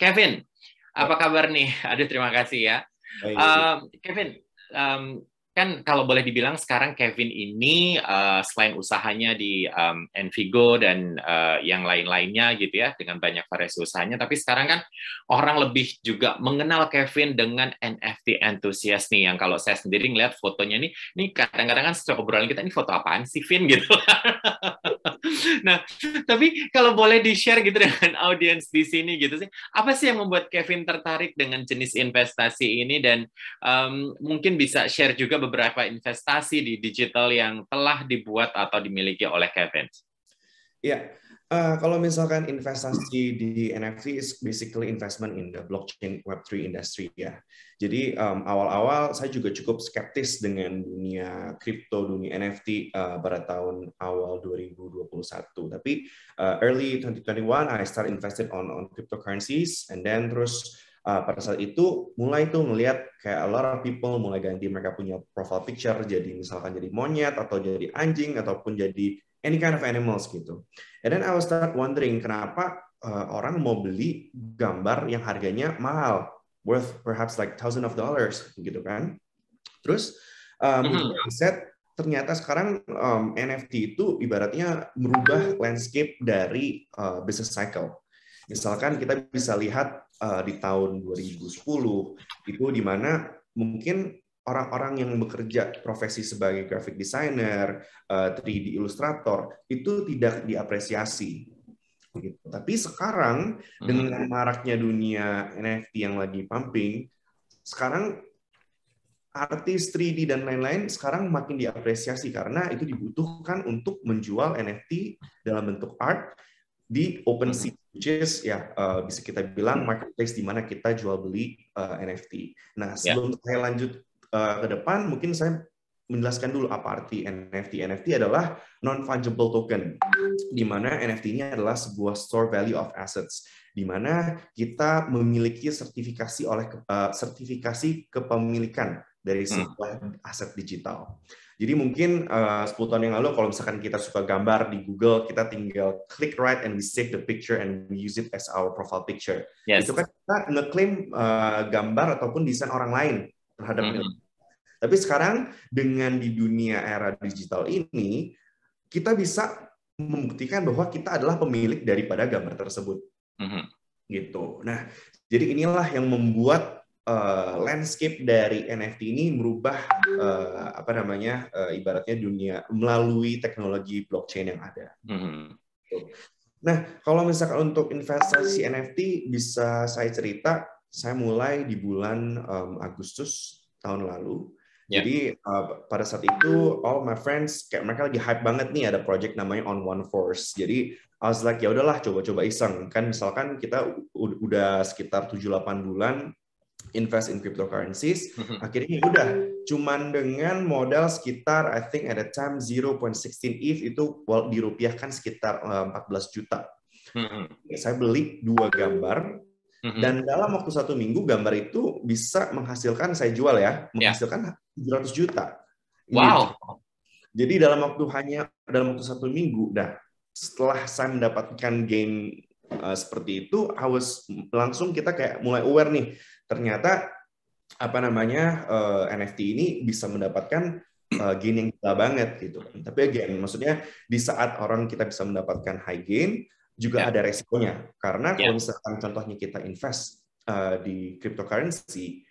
Kevin, apa kabar nih? Aduh, terima kasih ya. Um, Kevin, um, kan kalau boleh dibilang sekarang Kevin ini uh, selain usahanya di um, Envigo dan uh, yang lain-lainnya gitu ya dengan banyak variasi usahanya tapi sekarang kan orang lebih juga mengenal Kevin dengan NFT enthusiast nih yang kalau saya sendiri ngeliat fotonya nih nih kadang-kadang kan setiap obrolan kita ini foto apaan sih Vin gitu nah, tapi kalau boleh di-share gitu dengan audiens di sini gitu sih, apa sih yang membuat Kevin tertarik dengan jenis investasi ini dan um, mungkin bisa share juga beberapa investasi di digital yang telah dibuat atau dimiliki oleh Kevin? Ya, Uh, kalau misalkan investasi di NFT is basically investment in the blockchain Web3 industry ya. Jadi awal awal-awal saya juga cukup skeptis dengan dunia kripto, dunia NFT uh, eh, pada tahun awal 2021. Tapi uh, early 2021 I start invested on on cryptocurrencies and then terus uh, pada saat itu mulai tuh melihat kayak a lot of people mulai ganti mereka punya profile picture jadi misalkan jadi monyet atau jadi anjing ataupun jadi any kind of animals gitu. And then I was start wondering kenapa uh, orang mau beli gambar yang harganya mahal, worth perhaps like thousand of dollars gitu kan. Terus um, mm -hmm. set ternyata sekarang um, NFT itu ibaratnya merubah landscape dari uh, business cycle. Misalkan kita bisa lihat uh, di tahun 2010 itu di mana mungkin orang-orang yang bekerja profesi sebagai graphic designer, 3D eh, illustrator itu tidak diapresiasi. Gitu. Tapi sekarang hmm. dengan maraknya dunia NFT yang lagi pumping, sekarang artis 3D dan lain-lain sekarang makin diapresiasi karena itu dibutuhkan untuk menjual NFT dalam bentuk art di OpenSea, hmm. which is ya uh, bisa kita bilang marketplace di mana kita jual beli uh, eh, NFT. Nah ya. sebelum yeah. saya lanjut Eh, ke depan mungkin saya menjelaskan dulu apa arti NFT. NFT adalah non-fungible token, di mana NFT ini adalah sebuah store value of assets, di mana kita memiliki sertifikasi oleh uh, sertifikasi kepemilikan dari hmm. sebuah aset digital. Jadi mungkin eh, uh, 10 tahun yang lalu kalau misalkan kita suka gambar di Google, kita tinggal klik right and we save the picture and we use it as our profile picture. Yes. Itu kan kita ngeklaim uh, gambar ataupun desain orang lain terhadap mm -hmm. Tapi sekarang dengan di dunia era digital ini, kita bisa membuktikan bahwa kita adalah pemilik daripada gambar tersebut. Mm-hmm. Gitu. Nah, jadi inilah yang membuat uh, landscape dari NFT ini merubah uh, apa namanya uh, ibaratnya dunia melalui teknologi blockchain yang ada. hmm Nah, kalau misalkan untuk investasi NFT bisa saya cerita, saya mulai di bulan um, Agustus tahun lalu Yeah. Jadi uh, pada saat itu all my friends kayak mereka lagi hype banget nih ada project namanya on one force. Jadi I was like ya udahlah coba-coba iseng kan misalkan kita udah sekitar 7-8 bulan invest in cryptocurrencies mm -hmm. akhirnya ya udah cuman dengan modal sekitar I think at the time 0.16 ETH itu dirupiahkan sekitar 14 eh, juta. Mm -hmm. Saya beli dua gambar Mm-hmm. Dan dalam waktu satu minggu gambar itu bisa menghasilkan saya jual ya, ya. menghasilkan yeah. 700 juta. Wow. Gitu. Jadi dalam waktu hanya dalam waktu satu minggu, dah setelah saya mendapatkan game uh, seperti itu, I langsung kita kayak mulai aware nih, ternyata apa namanya uh, eh, NFT ini bisa mendapatkan uh, gain yang gila banget gitu. Kan. Tapi again, maksudnya di saat orang kita bisa mendapatkan high gain, juga yeah. ada resikonya. Karena yeah. kalau misalkan contohnya kita invest uh, di cryptocurrency,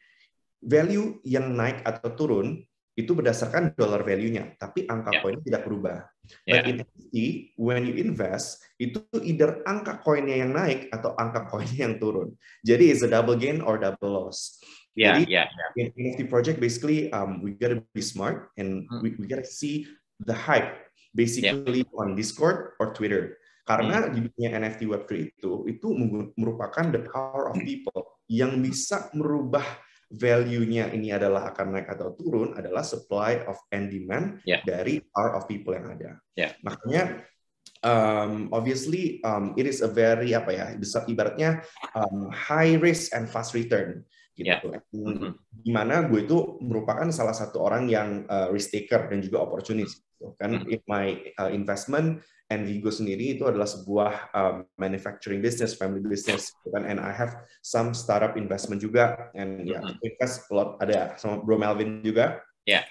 value yang naik atau turun itu berdasarkan dollar value-nya, tapi angka yeah. koinnya tidak berubah. Yeah. But in NFT, when you invest, itu either angka koinnya yang naik atau angka koinnya yang turun. Jadi it's a double gain or double loss. Yeah, Jadi yeah, yeah. in NFT project, basically um, we gotta be smart and hmm. we, we gotta see the hype basically yeah. on Discord or Twitter. Karena hmm. di dunia NFT Web3 itu, itu merupakan the power of people yang bisa merubah value-nya ini adalah akan naik atau turun adalah supply of and demand yeah. dari power of people yang ada. Yeah. Makanya um, obviously um, it is a very apa ya bisa ibaratnya um, high risk and fast return gitu. Yeah. Mm-hmm. Dimana gue itu merupakan salah satu orang yang uh, risk taker dan juga opportunist gitu. kan. Mm-hmm. In my uh, investment Vigo sendiri itu adalah sebuah um, manufacturing business, family business, Dan And I have some startup investment juga, and ya mm -hmm. yeah, invest a lot ada sama Bro Melvin juga. Yeah.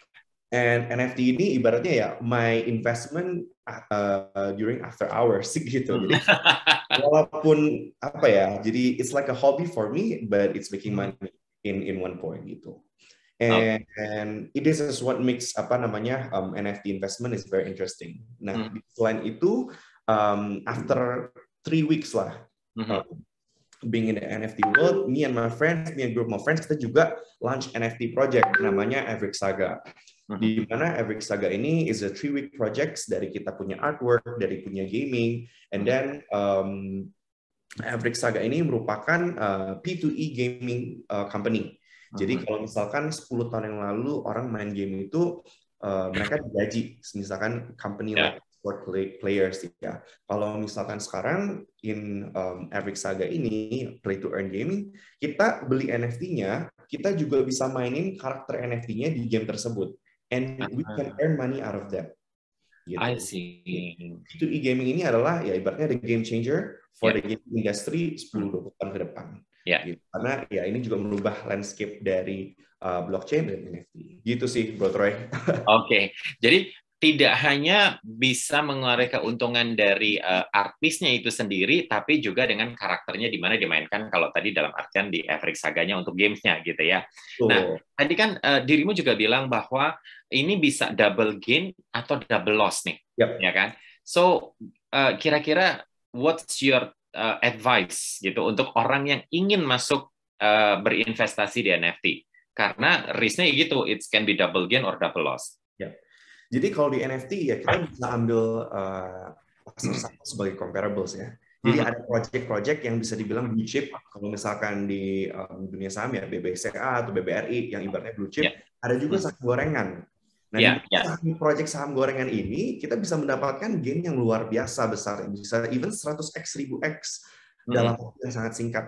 And NFT ini ibaratnya ya my investment uh, during after hours gitu. Jadi mm-hmm. walaupun apa ya, jadi it's like a hobby for me, but it's making mm-hmm. money in in one point gitu. And, okay. and it is what makes apa namanya um, NFT investment is very interesting. Nah, mm. selain itu, um, after three weeks lah, mm -hmm. um, being in the NFT world, me and my friends, me and group of friends, kita juga launch NFT project namanya Everick Saga. Mm -hmm. Di mana Everick Saga ini is a three week project dari kita punya artwork, dari punya gaming, and then um, Everick Saga ini merupakan uh, P2E gaming uh, company. Jadi kalau misalkan 10 tahun yang lalu orang main game itu uh, mereka digaji, misalkan company yeah. like sport play, players ya. Kalau misalkan sekarang in um, Epic Saga ini play to earn gaming, kita beli NFT-nya, kita juga bisa mainin karakter NFT-nya di game tersebut, and we can ah. earn money out of that. Gitu. I see. Itu e-gaming ini adalah ya ibaratnya the game changer for yeah. the game industry 10-20 tahun ke depan. Ya Gitu. Karena ya ini juga merubah landscape dari uh, blockchain dan NFT. Gitu sih, Bro Troy. Oke, okay. jadi tidak hanya bisa mengarah keuntungan dari uh, artisnya itu sendiri, tapi juga dengan karakternya di mana dimainkan kalau tadi dalam artian di efek saganya untuk gamesnya gitu ya. Oh. Nah, tadi kan uh, dirimu juga bilang bahwa ini bisa double gain atau double loss nih, yep. ya kan? So, kira uh, kira-kira what's your uh, advice gitu untuk orang yang ingin masuk uh, berinvestasi di NFT karena risknya gitu it can be double gain or double loss. Ya. Jadi kalau di NFT ya kita bisa ambil uh, sebagai comparables ya. Jadi -hmm. ada project-project yang bisa dibilang blue chip kalau misalkan di um, dunia saham ya BBCA atau BBRI yang ibaratnya blue chip. Ya. Ada juga hmm. saham gorengan Nah, yeah, yeah. proyek saham gorengan ini kita bisa mendapatkan gain yang luar biasa besar, bisa even 100x, 1000x mm. dalam waktu yang sangat singkat.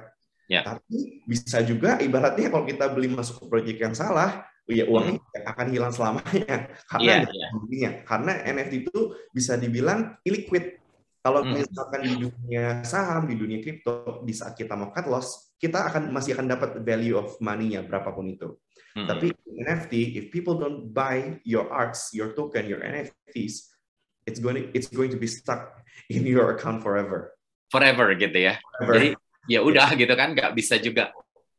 Yeah. Tapi bisa juga ibaratnya kalau kita beli masuk ke proyek yang salah, ya uangnya mm. akan hilang selamanya karena yeah, yeah. Ya. karena NFT itu bisa dibilang illiquid. Kalau mm. misalkan di dunia saham, di dunia kripto, di saat kita mau cut loss, kita akan masih akan dapat value of money-nya berapapun itu hmm Tapi NFT, if people don't buy your arts, your token, your NFTs, it's going to, it's going to be stuck in your account forever. Forever gitu ya. Forever. Jadi ya udah gitu kan, nggak bisa juga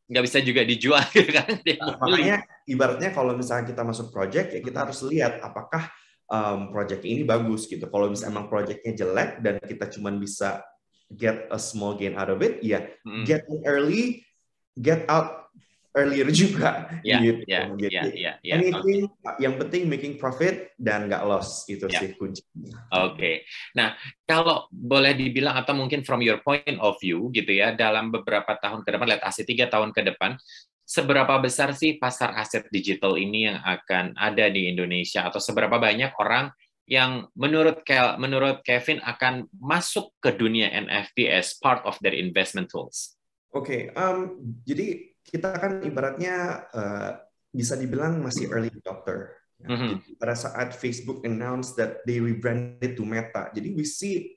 nggak bisa juga dijual gitu kan. Nah, makanya ibaratnya kalau misalnya kita masuk project ya kita harus lihat apakah um, project ini bagus gitu. Kalau misalnya emang projectnya jelek dan kita cuma bisa get a small gain out of it, ya yeah. mm. get in early, get out earlier juga yeah, gitu. Yeah, Yeah, yeah, yeah, ya, Anything okay. yang penting making profit dan nggak loss itu yeah. sih kuncinya. Oke. Okay. Nah, kalau boleh dibilang atau mungkin from your point of view gitu ya dalam beberapa tahun ke depan, lihat aset tiga tahun ke depan, seberapa besar sih pasar aset digital ini yang akan ada di Indonesia atau seberapa banyak orang yang menurut Kel, menurut Kevin akan masuk ke dunia NFT as part of their investment tools? Oke, okay, um, jadi kita kan ibaratnya uh, bisa dibilang masih early adopter. Ya. Mm -hmm. pada saat Facebook announce that they rebranded to Meta, jadi we see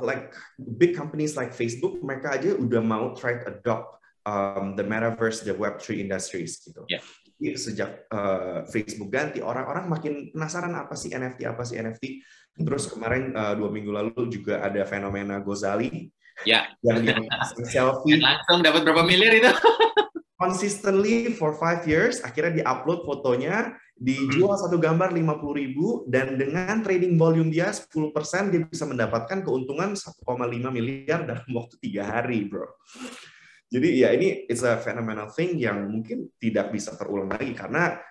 like big companies like Facebook, mereka aja udah mau try to adopt um, the metaverse, the Web3 industries gitu. Yeah. Jadi, sejak uh, Facebook ganti, orang-orang makin penasaran apa sih NFT, apa sih NFT. Terus kemarin uh, dua minggu lalu juga ada fenomena Gozali. Ya. Yeah. Yang, yang selfie. Dan langsung dapat berapa miliar itu? consistently for five years akhirnya diupload fotonya dijual hmm. satu gambar puluh ribu dan dengan trading volume dia 10% dia bisa mendapatkan keuntungan 1,5 miliar dalam waktu tiga hari bro jadi ya ini it's a phenomenal thing yang mungkin tidak bisa terulang lagi karena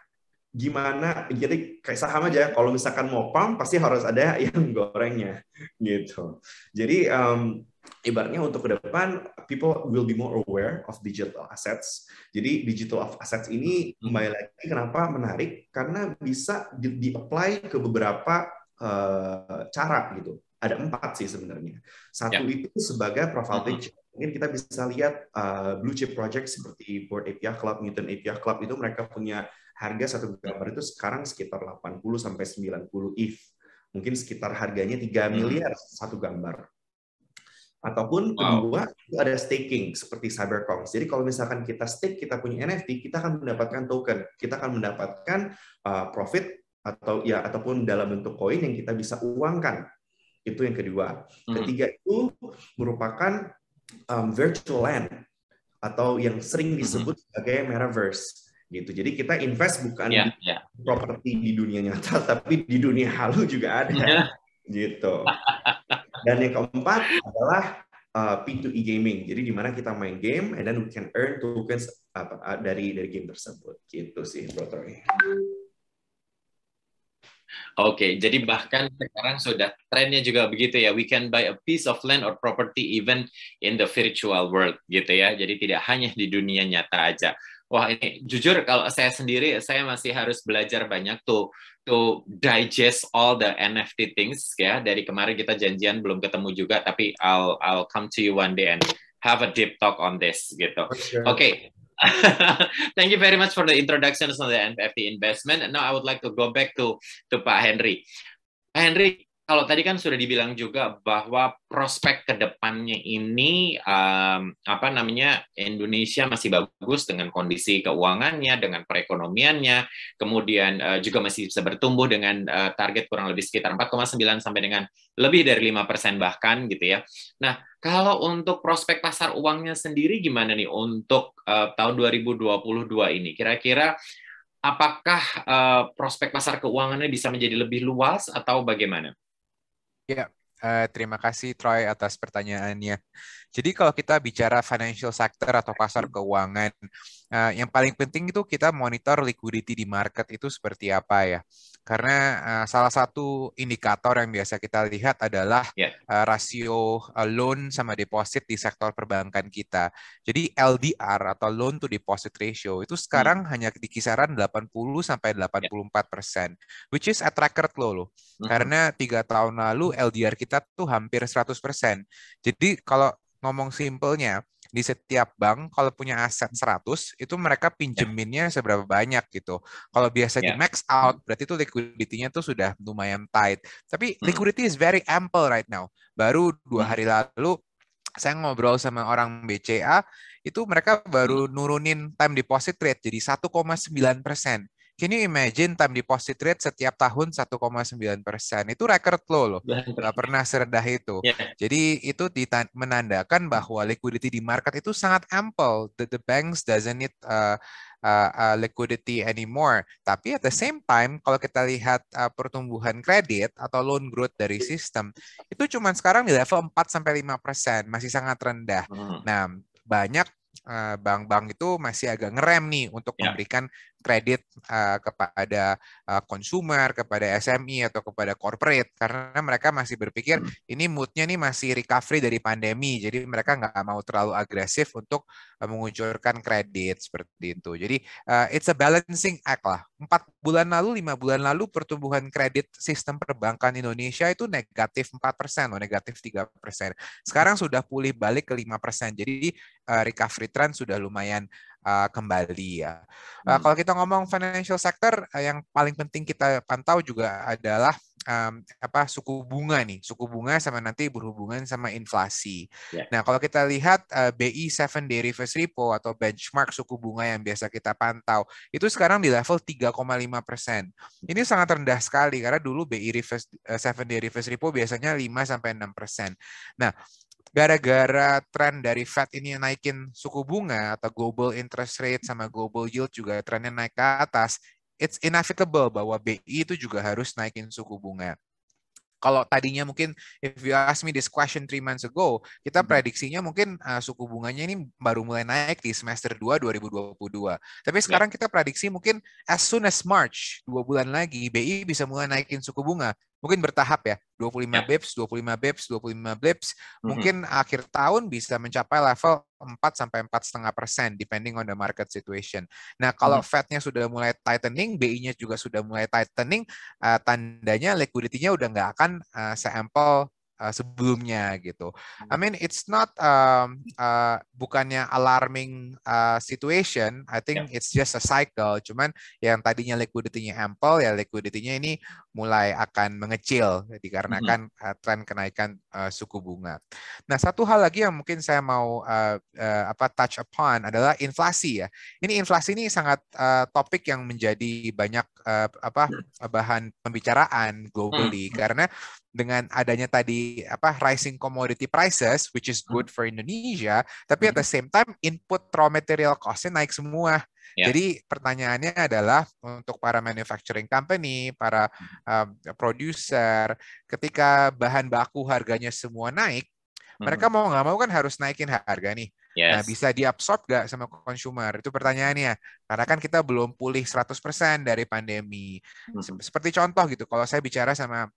gimana jadi kayak saham aja kalau misalkan mau pump pasti harus ada yang gorengnya gitu jadi um, ibaratnya untuk ke depan people will be more aware of digital assets. Jadi digital of assets ini hmm. kembali lagi kenapa menarik karena bisa di, di apply ke beberapa uh, cara gitu. Ada empat sih sebenarnya. Satu yeah. itu sebagai profile hmm. picture. Mungkin kita bisa lihat uh, blue chip project seperti Board API Club, Newton API Club itu mereka punya harga satu gambar itu sekarang sekitar 80 sampai 90 if. Mungkin sekitar harganya 3 hmm. miliar satu gambar Ataupun kedua itu ada staking seperti cybercoms Jadi kalau misalkan kita stake kita punya NFT, kita akan mendapatkan token, kita akan mendapatkan uh, profit atau ya ataupun dalam bentuk koin yang kita bisa uangkan. Itu yang kedua. Hmm. Ketiga itu merupakan um, virtual land atau yang sering hmm. disebut sebagai metaverse gitu. Jadi kita invest bukan yeah, di yeah. properti di dunia nyata, tapi di dunia halu juga ada, yeah. gitu. Dan yang keempat adalah uh, P2E gaming. Jadi di mana kita main game and then we can earn tokens apa, uh, dari dari game tersebut. Gitu sih, Bro Troy. Oke, okay, jadi bahkan sekarang sudah trennya juga begitu ya. We can buy a piece of land or property even in the virtual world gitu ya. Jadi tidak hanya di dunia nyata aja wah ini jujur kalau saya sendiri saya masih harus belajar banyak tuh to digest all the NFT things ya dari kemarin kita janjian belum ketemu juga tapi I'll I'll come to you one day and have a deep talk on this gitu. Oke. Okay. Thank you very much for the introduction on the NFT investment. And now I would like to go back to to Pak Henry. Pak Henry, kalau tadi kan sudah dibilang juga bahwa prospek kedepannya ini um, apa namanya Indonesia masih bagus dengan kondisi keuangannya, dengan perekonomiannya, kemudian uh, juga masih bisa bertumbuh dengan uh, target kurang lebih sekitar 4,9 sampai dengan lebih dari lima persen bahkan gitu ya. Nah kalau untuk prospek pasar uangnya sendiri gimana nih untuk uh, tahun 2022 ini? Kira-kira apakah uh, prospek pasar keuangannya bisa menjadi lebih luas atau bagaimana? Ya, uh, terima kasih Troy atas pertanyaannya. Jadi kalau kita bicara financial sector atau pasar keuangan, uh, yang paling penting itu kita monitor liquidity di market itu seperti apa ya. Karena uh, salah satu indikator yang biasa kita lihat adalah yeah. Ya. uh, rasio uh, loan sama deposit di sektor perbankan kita. Jadi LDR atau loan to deposit ratio itu sekarang hmm. hanya di kisaran 80 sampai 84 ya. persen, yeah. which is at record low loh. Hmm. Karena tiga tahun lalu LDR kita tuh hampir 100 persen. Jadi kalau ngomong simpelnya di setiap bank kalau punya aset 100 itu mereka ya. pinjeminnya yeah. seberapa banyak gitu. Kalau biasanya yeah. max out berarti itu liquidity-nya tuh sudah lumayan tight. Tapi mm. liquidity is very ample right now. Baru dua hmm. hari lalu saya ngobrol sama orang BCA itu mereka baru hmm. nurunin time deposit rate jadi 1,9 persen. Can you imagine time deposit rate setiap tahun 1,9 persen? Itu record low loh, nggak pernah serendah itu. Yeah. Jadi itu menandakan bahwa liquidity di market itu sangat ample. The, the banks doesn't need uh, uh, uh, liquidity anymore. Tapi at the same time, kalau kita lihat uh, pertumbuhan kredit atau loan growth dari sistem, itu cuma sekarang di level 4 sampai 5 persen, masih sangat rendah. Hmm. Nah, banyak uh, bank-bank itu masih agak ngerem nih untuk yeah. memberikan kredit uh, kepada uh, eh, konsumer, kepada SME atau kepada corporate karena mereka masih berpikir hmm. ini moodnya nih masih recovery dari pandemi, jadi mereka nggak mau terlalu agresif untuk uh, mengucurkan kredit seperti itu. Jadi uh, it's a balancing act lah. Empat bulan lalu, lima bulan lalu pertumbuhan kredit sistem perbankan Indonesia itu negatif empat persen, negatif tiga persen. Sekarang sudah pulih balik ke lima persen, jadi uh, recovery trend sudah lumayan uh, kembali ya. Uh, hmm. Kalau kita ngomong financial sector, uh, yang paling penting kita pantau juga adalah um, apa suku bunga nih, suku bunga sama nanti berhubungan sama inflasi. Yeah. Nah kalau kita lihat uh, BI 7 reverse Repo atau benchmark suku bunga yang biasa kita pantau itu sekarang di level 3,5 persen. Hmm. Ini sangat rendah sekali karena dulu BI Reverse, uh, day reverse Repo biasanya 5 sampai enam persen. Nah gara-gara tren dari Fed ini naikin suku bunga atau global interest rate sama global yield juga trennya naik ke atas, it's inevitable bahwa BI itu juga harus naikin suku bunga. Kalau tadinya mungkin if you ask me this question three months ago, kita mm-hmm. prediksinya mungkin uh, suku bunganya ini baru mulai naik di semester 2 2022. Tapi iya. sekarang kita prediksi mungkin as soon as March, dua bulan lagi, BI bisa mulai naikin suku bunga mungkin bertahap ya 25 ya. BEPS, 25 bps, 25 bps. mm-hmm. mungkin akhir tahun bisa mencapai level 4 sampai setengah persen, depending on the market situation. Nah, kalau mm-hmm. Fed-nya sudah mulai tightening, BI-nya juga sudah mulai tightening, uh, tandanya liquidity-nya udah nggak akan uh, eh, sampel uh, sebelumnya gitu. I hmm. mean it's not um, uh, bukannya alarming uh, situation. I think yeah. it's just a cycle. Cuman yang tadinya liquidity-nya ample ya liquidity-nya ini mulai akan mengecil mm-hmm. dikarenakan mm -hmm. tren kenaikan uh, suku bunga. Nah, satu hal lagi yang mungkin saya mau uh, uh, apa touch upon adalah inflasi ya. Ini inflasi ini sangat uh, topik yang menjadi banyak uh, apa hmm. bahan pembicaraan globally mm -hmm. karena dengan adanya tadi apa rising commodity prices which is good hmm. for Indonesia tapi at the hmm. same time input raw material costnya naik semua yeah. jadi pertanyaannya adalah untuk para manufacturing company para uh, hmm. eh, produser ketika bahan baku harganya semua naik mereka mau nggak mau kan harus naikin harga nih nah, Yes. Nah, bisa diabsorb gak sama consumer? Itu pertanyaannya. Karena kan kita belum pulih 100% dari pandemi. Seperti contoh gitu, kalau saya bicara sama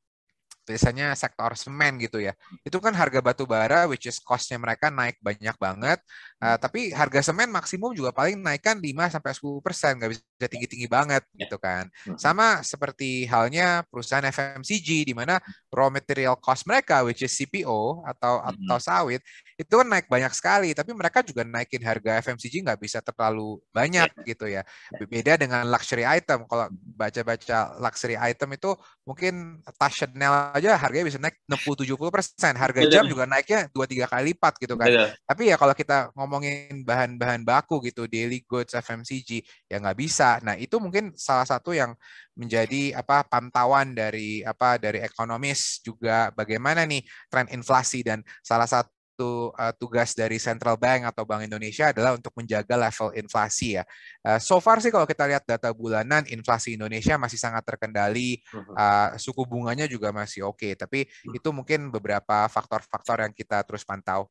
biasanya sektor semen gitu ya. Hmm. Itu kan harga batu bara which is costnya mereka naik banyak banget. Uh, tapi harga semen maksimum juga paling naikkan 5 sampai 10%, nggak bisa tinggi-tinggi banget ya. gitu kan. Hmm. Sama seperti halnya perusahaan FMCG di mana raw material cost mereka which is CPO atau atau sawit itu kan naik banyak sekali tapi mereka juga naikin harga FMCG nggak bisa terlalu banyak iya. gitu ya iya. beda dengan luxury item kalau baca-baca luxury item itu mungkin tas Chanel aja harganya bisa naik 60 70 persen harga jam juga naiknya dua tiga kali lipat gitu kan tapi ya kalau kita ngomongin bahan-bahan baku gitu daily goods FMCG ya nggak bisa nah itu mungkin salah satu yang menjadi apa pantauan dari apa dari ekonomis juga bagaimana nih tren inflasi dan salah satu satu uh, tugas dari central bank atau Bank Indonesia adalah untuk menjaga level inflasi ya. Uh, so far sih kalau kita lihat data bulanan inflasi Indonesia masih sangat terkendali, uh, suku bunganya juga masih oke. Okay. Tapi mhm. itu mungkin beberapa faktor-faktor yang kita terus pantau.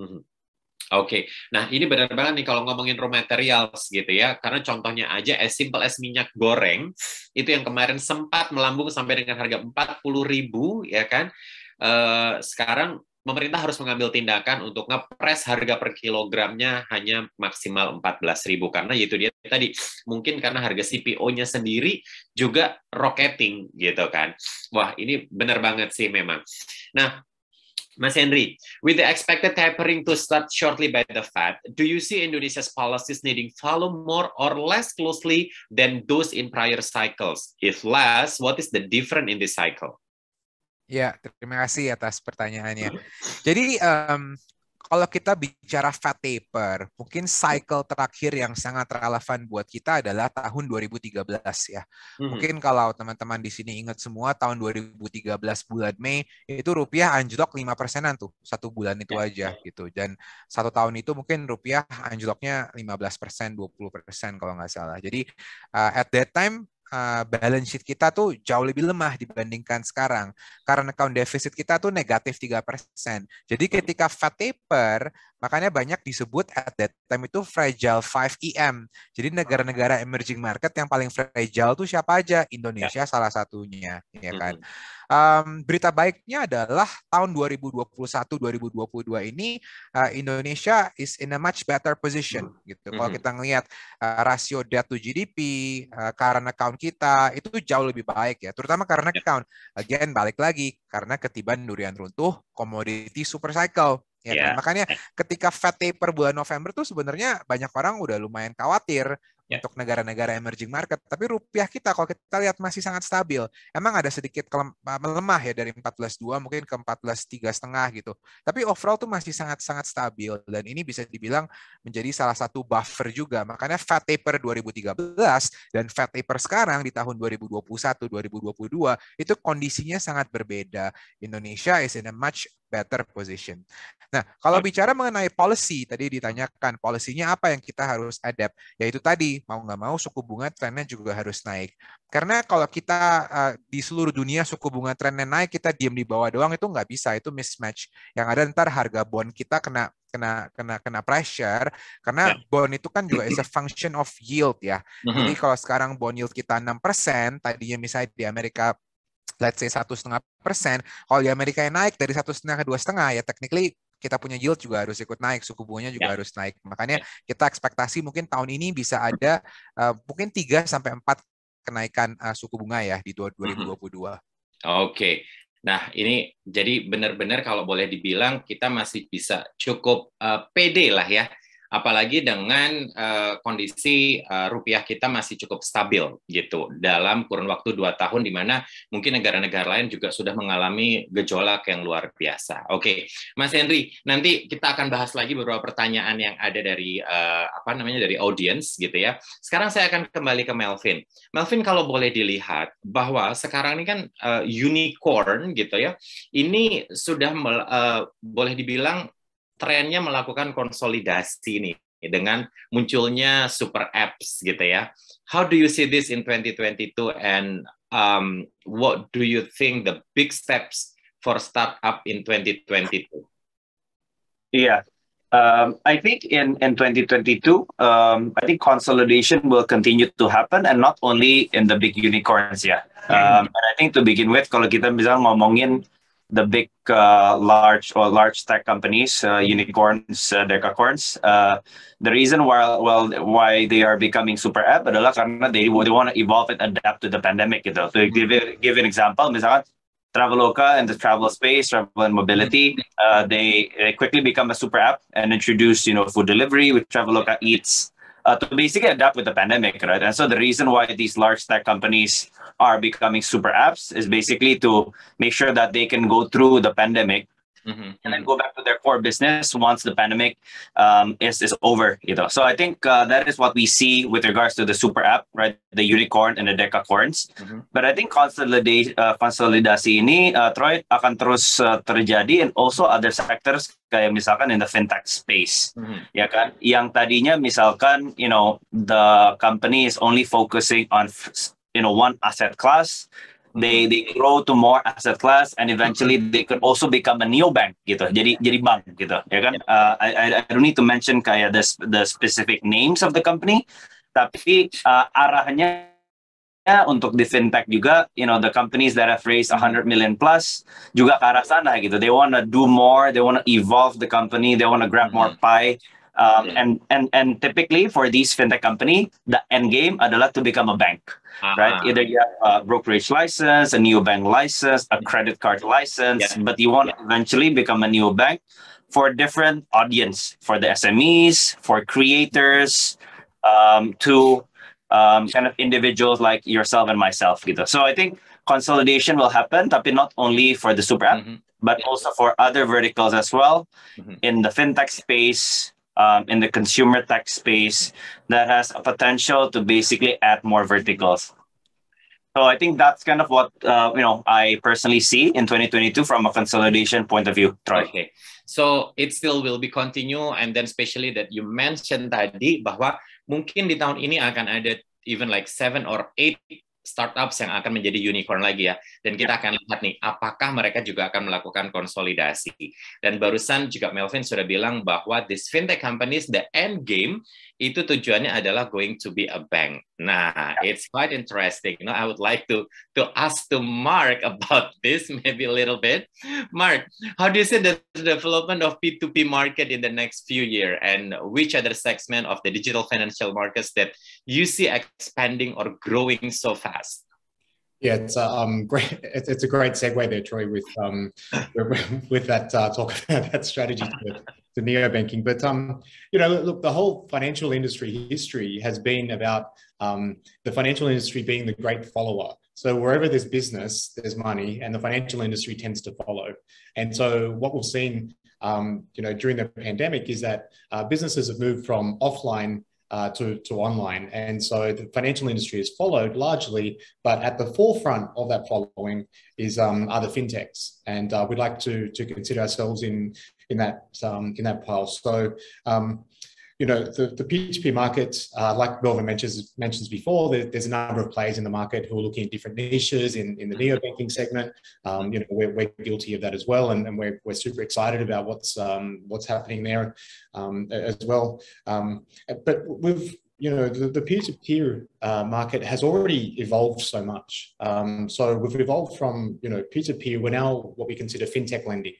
Mhm. Oke, okay. nah ini benar banget nih kalau ngomongin raw materials gitu ya, karena contohnya aja as simple as minyak goreng itu yang kemarin sempat melambung sampai dengan harga 40 ribu ya kan, uh, sekarang pemerintah harus mengambil tindakan untuk ngepres harga per kilogramnya hanya maksimal 14.000 karena itu dia tadi mungkin karena harga CPO-nya sendiri juga rocketing gitu kan. Wah, ini benar banget sih memang. Nah, Mas Henry, with the expected tapering to start shortly by the Fed, do you see Indonesia's policies needing follow more or less closely than those in prior cycles? If less, what is the difference in this cycle? Ya, terima kasih atas pertanyaannya. Mm-hmm. Jadi um, kalau kita bicara fat taper, mungkin cycle terakhir yang sangat relevan buat kita adalah tahun 2013 ya. Mm-hmm. Mungkin kalau teman-teman di sini ingat semua tahun 2013 bulan Mei itu rupiah anjlok lima persenan tuh satu bulan itu ya, aja ya. gitu. Dan satu tahun itu mungkin rupiah anjloknya 15 persen, 20 persen kalau nggak salah. Jadi uh, at that time Eh, balance sheet kita tuh jauh lebih lemah dibandingkan sekarang. Karena account deficit kita tuh negatif 3%. Jadi ketika Fed taper, Makanya banyak disebut at that time itu fragile 5 EM. Jadi negara-negara emerging market yang paling fragile tuh siapa aja? Indonesia ya. salah satunya, ya kan. Mm -hmm. Um, berita baiknya adalah tahun 2021-2022 ini uh, Indonesia is in a much better position mm -hmm. gitu. Kalau kita ngelihat uh, rasio debt to GDP, uh, eh, current account kita itu jauh lebih baik ya, terutama ya. account. Again balik lagi karena ketiban durian runtuh, commodity super cycle Ya yeah. kan? Makanya eh. ketika Fed taper bulan November tuh sebenarnya banyak orang udah lumayan khawatir yeah. untuk negara-negara emerging market. Tapi rupiah kita kalau kita lihat masih sangat stabil. Emang ada sedikit eh, melemah ya dari 14.2 mungkin ke 14.3 setengah gitu. Tapi overall tuh masih sangat-sangat stabil dan ini bisa dibilang menjadi salah satu buffer juga. Makanya Fed taper 2013 dan Fed taper sekarang di tahun 2021 2022 itu kondisinya sangat berbeda. Indonesia is in a much better position. Nah, kalau bicara mengenai policy, tadi ditanyakan polisinya apa yang kita harus adapt, yaitu tadi mau nggak mau suku bunga trennya juga harus naik. Karena kalau kita uh, di seluruh dunia suku bunga trennya naik, kita diem di bawah doang itu nggak bisa, itu mismatch. Yang ada ntar harga bond kita kena kena kena kena pressure karena yeah. bond itu kan juga is a function of yield ya. Mm -hmm. Jadi mhm. kalau sekarang bond yield kita 6%, tadinya misalnya di Amerika let's say satu setengah persen, kalau di Amerika yang naik dari satu setengah ke dua setengah ya technically kita punya yield juga harus ikut naik, suku bunganya juga yeah. harus naik. Makanya yeah. kita ekspektasi mungkin tahun ini bisa ada uh, mungkin tiga sampai empat kenaikan uh, suku bunga ya di 2022. Mhm. Oke. Okay. Nah, ini jadi benar-benar kalau boleh dibilang kita masih bisa cukup uh, pede lah ya apalagi dengan uh, kondisi uh, rupiah kita masih cukup stabil gitu dalam kurun waktu dua tahun di mana mungkin negara-negara lain juga sudah mengalami gejolak yang luar biasa. Oke, okay. Mas Henry, nanti kita akan bahas lagi beberapa pertanyaan yang ada dari uh, apa namanya dari audience gitu ya. Sekarang saya akan kembali ke Melvin. Melvin kalau boleh dilihat bahwa sekarang ini kan uh, unicorn gitu ya, ini sudah uh, boleh dibilang trennya melakukan konsolidasi nih dengan munculnya super apps gitu ya. How do you see this in 2022 and um, what do you think the big steps for startup in 2022? Yeah, iya, Um, I think in, in 2022, um, I think consolidation will continue to happen and not only in the big unicorns ya. Yeah. Hmm. Um, and I think to begin with, kalau kita bisa ngomongin the big uh, large or well, large tech companies uh, unicorns uh, decacorns uh, the reason why well why they are becoming super app adalah karena they, they want to evolve and adapt to the pandemic gitu So hmm. give give an example misalkan Traveloka and the travel space, travel and mobility, hmm. uh, they, they, quickly become a super app and introduce, you know, food delivery with Traveloka Eats uh, to basically adapt with the pandemic, right? And so the reason why these large tech companies are becoming super apps is basically to make sure that they can go through the pandemic mm-hmm. and then go back to their core business once the pandemic um, is, is over you know so i think uh, that is what we see with regards to the super app right the unicorn and the decacorns mm-hmm. but i think uh, consolidasi uh, konsolidasi ini uh, Troy akan terus uh, terjadi and also other sectors kayak misalkan in the fintech space mm-hmm. ya kan yang tadinya misalkan you know the company is only focusing on you know one asset class hmm. they they grow to more asset class and eventually they could also become a neo bank gitu jadi jadi bank gitu ya kan uh, I, I don't need to mention kayak the the specific names of the company tapi uh, arahnya untuk di fintech juga you know the companies that have raised 100 million plus juga ke arah sana gitu they want to do more they want to evolve the company they want to grab more hmm. pie Um, and, and, and typically for these fintech company, the end game adalah to become a bank, uh-huh. right? Either you have a brokerage license, a new bank license, a credit card license, yeah. but you want to eventually become a new bank for different audience, for the SMEs, for creators, um, to um, kind of individuals like yourself and myself. Gitu. So I think consolidation will happen, tapi not only for the super app, mm-hmm. but also for other verticals as well mm-hmm. in the fintech space, um, in the consumer tech space that has a potential to basically add more verticals. So I think that's kind of what uh, you know I personally see in 2022 from a consolidation point of view. Troy. Okay, so it still will be continue, and then especially that you mentioned tadi bahwa mungkin di tahun ini akan ada even like seven or eight startups yang akan menjadi unicorn lagi ya. Dan kita ya. akan lihat nih, apakah mereka juga akan melakukan konsolidasi. Dan barusan juga Melvin sudah bilang bahwa this fintech companies, the end game itu tujuannya adalah going to be a bank. Nah, it's quite interesting. You know, I would like to to ask to Mark about this maybe a little bit. Mark, how do you see the development of P2P market in the next few years and which other segment of the digital financial markets that you see expanding or growing so fast? Yeah, it's uh, um great. It's, a great segue there, Troy, with um with that uh, talk about that strategy the neo banking. But um, you know, look, the whole financial industry history has been about um, the financial industry being the great follower. So wherever there's business, there's money, and the financial industry tends to follow. And so what we've seen, um, you know, during the pandemic is that uh, businesses have moved from offline uh, to, to online. And so the financial industry has followed largely, but at the forefront of that following is um, other fintechs. And uh, we'd like to, to consider ourselves in, in, that, um, in that pile. So um, you know, the, the P2P market, uh, like Melvin mentions, mentions before, there, there's a number of players in the market who are looking at different niches in, in the mm-hmm. neo-banking segment. Um, you know, we're, we're guilty of that as well. And, and we're, we're super excited about what's, um, what's happening there um, as well. Um, but we've, you know, the, the peer-to-peer uh, market has already evolved so much. Um, so we've evolved from, you know, peer-to-peer, we're now what we consider fintech lending.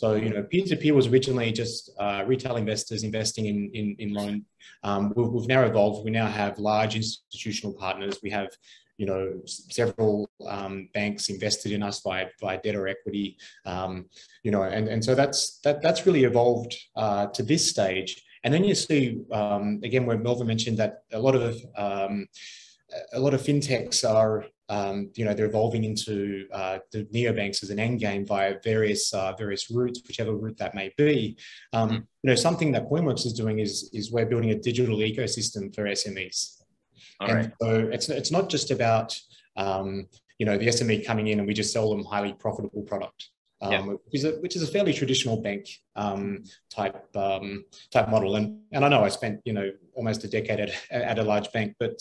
So, you know, peer-to-peer was originally just uh, retail investors investing in, in, in loan. Um, we've, we've, now evolved. We now have large institutional partners. We have, you know, several um, banks invested in us by, by debt or equity, um, you know, and, and so that's, that, that's really evolved uh, to this stage. And then you see, um, again, where Melvin mentioned that a lot of, um, a lot of fintechs are um, you know, they're evolving into uh, the neobanks as an end game via various uh, various routes, whichever route that may be. Um, hmm. You know, something that CoinWorks is doing is is we're building a digital ecosystem for SMEs. All and right. So it's it's not just about um, you know the SME coming in and we just sell them highly profitable product. Um, yeah. which, is a, which is a fairly traditional bank um, type um, type model, and and I know I spent you know almost a decade at, at a large bank, but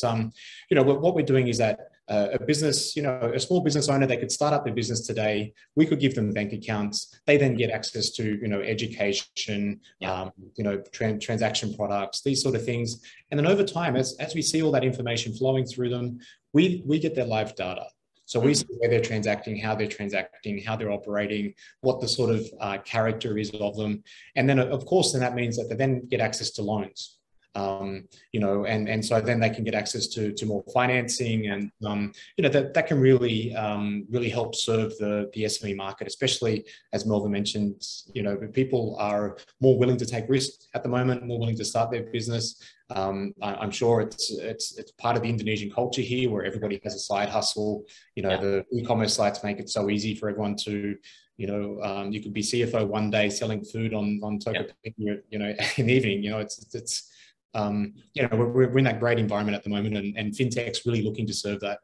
you know what, what we're doing is that uh, a business, you know, a small business owner, they could start up their business today. We could give them bank accounts. They then get access to, you know, education, yeah. um, you know, transaction products, these sort of things. And then over time, as, as we see all that information flowing through them, we, we get their live data. So we mm. see where they're transacting, how they're transacting, how they're operating, what the sort of uh, character is of them. And then, of course, then that means that they then get access to loans um, you know, and and so then they can get access to to more financing, and um, you know that that can really um, really help serve the the SME market, especially as Melvin mentioned. You know, people are more willing to take risk at the moment, more willing to start their business. Um, I, am sure it's it's it's part of the Indonesian culture here, where everybody has a side hustle. You know, yeah. the e-commerce sites make it so easy for everyone to you know, um, you could be CFO one day selling food on on Tokopedia, yep. you know, in the evening. You know, it's it's um, you know, we're, we're in that great environment at the moment, and, and fintech's really looking to serve that.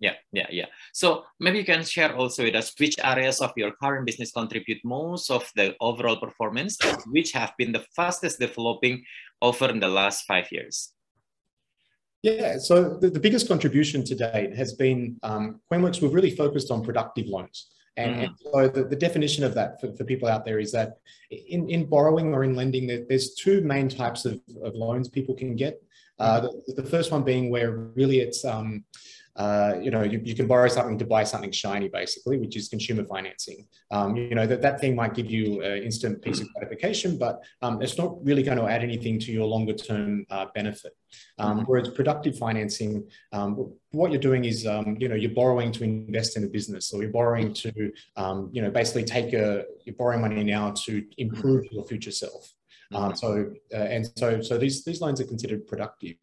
Yeah, yeah, yeah. So maybe you can share also with us which areas of your current business contribute most of the overall performance, which have been the fastest developing over the last five years. Yeah, so the, the biggest contribution to date has been um, Queenworks. We've really focused on productive loans. And, mm. and so the, the, definition of that for, for people out there is that in, in borrowing or in lending, there, there's two main types of, of loans people can get. Uh, mm-hmm. the, the, first one being where really it's um, uh, you know, you, you, can borrow something to buy something shiny, basically, which is consumer financing. Um, you know, that, that thing might give you an instant piece of gratification, but um, it's not really going to add anything to your longer term uh, benefit. Um, mm-hmm. whereas productive financing, um, what you're doing is, um, you know, you're borrowing to invest in a business or you're borrowing to, um, you know, basically take a, you're borrowing money now to improve your future self. Mm-hmm. so uh, and so so these these loans are considered productive,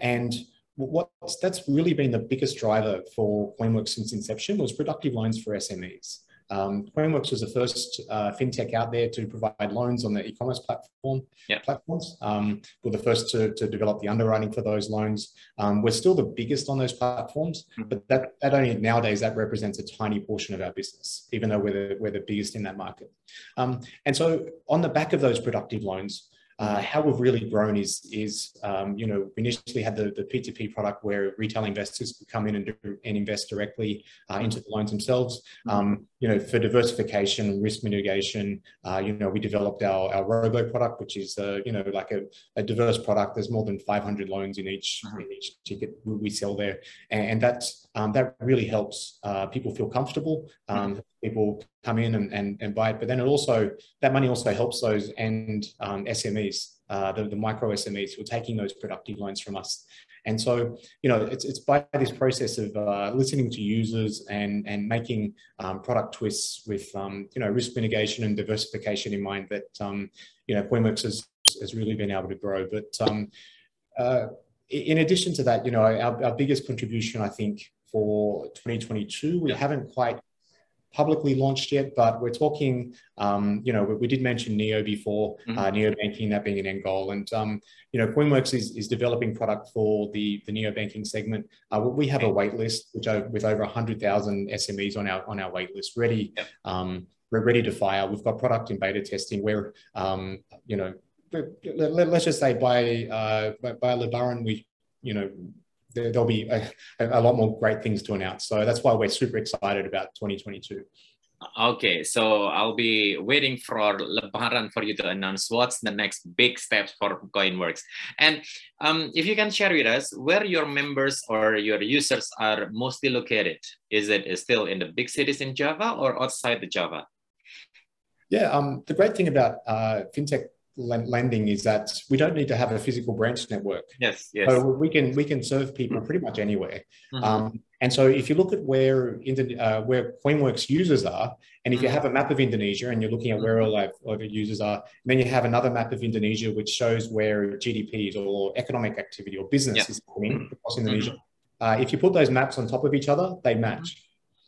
and what's that's really been the biggest driver for Coinworks since inception was productive loans for SMEs. Um, Coinworks was the first uh, fintech out there to provide loans on the e-commerce platform yep. platforms. Um, we're the first to, to develop the underwriting for those loans. Um, we're still the biggest on those platforms, mm-hmm. but that, that only nowadays that represents a tiny portion of our business, even though we're the, we're the biggest in that market. Um, and so on the back of those productive loans, uh, how we've really grown is, is um, you know, we initially had the, the P2P product where retail investors could come in and, do, and invest directly uh, into the loans themselves. Mm-hmm. Um, you know, for diversification risk mitigation, uh, you know, we developed our, our robo product, which is, uh, you know, like a, a, diverse product. There's more than 500 loans in each, mm-hmm. in each ticket we sell there. And, and that's, um, that really helps uh, people feel comfortable, mm-hmm. um, people come in and, and, and buy it. But then it also, that money also helps those and SMEs um, SMEs, uh, the, the micro SMEs who are taking those productive loans from us. And so, you know, it's, it's by this process of uh, listening to users and, and making um, product twists with, um, you know, risk mitigation and diversification in mind that, um, you know, Coinworks has, has really been able to grow. But um, uh, in addition to that, you know, our, our biggest contribution, I think, for 2022, we haven't quite publicly launched yet, but we're talking, um, you know, we, we, did mention Neo before, mm-hmm. uh, Neo banking, that being an end goal. And, um, you know, Coinworks is, is developing product for the, the Neo banking segment. Uh, we have a wait list which are, with over 100,000 SMEs on our, on our wait list ready. Yep. Um, we're ready to fire. We've got product in beta testing where, um, you know, let, us just say by, uh, by, by Lebaran, we, you know, there'll be a, a, lot more great things to announce. So that's why we're super excited about 2022. Okay, so I'll be waiting for Lebaran for you to announce what's the next big steps for CoinWorks. And um, if you can share with us where your members or your users are mostly located, is it still in the big cities in Java or outside the Java? Yeah, um, the great thing about uh, fintech lending is that we don't need to have a physical branch network. Yes, yes. So we can we can serve people pretty much anywhere. Mm-hmm. Um, and so if you look at where uh, where QueenWorks users are, and if you mm-hmm. have a map of Indonesia and you're looking at where mm-hmm. all of our users are, then you have another map of Indonesia which shows where GDP is or economic activity or business is coming across mm-hmm. Indonesia. Mm-hmm. Uh, if you put those maps on top of each other, they match.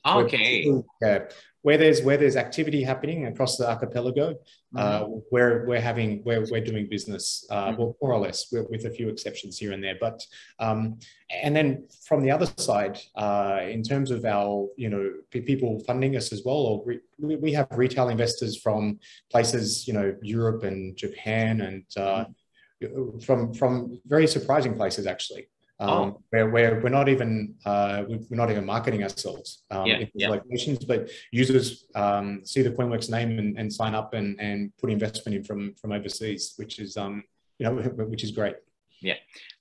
Okay. Where, uh, where there's where there's activity happening across the archipelago, uh, mm-hmm. uh, where we're having where we're doing business, uh, mm-hmm. well, more or less, with a few exceptions here and there. But um, and then from the other side, uh, in terms of our you know people funding us as well, or re- we have retail investors from places you know Europe and Japan and. Uh, mm-hmm. from from very surprising places actually Oh. um, oh. where, where we're not even uh, we're not even marketing ourselves um, yeah, yeah. locations, but users um, see the CoinWorks name and, and sign up and, and put investment in from from overseas, which is um, you know which is great. Yeah,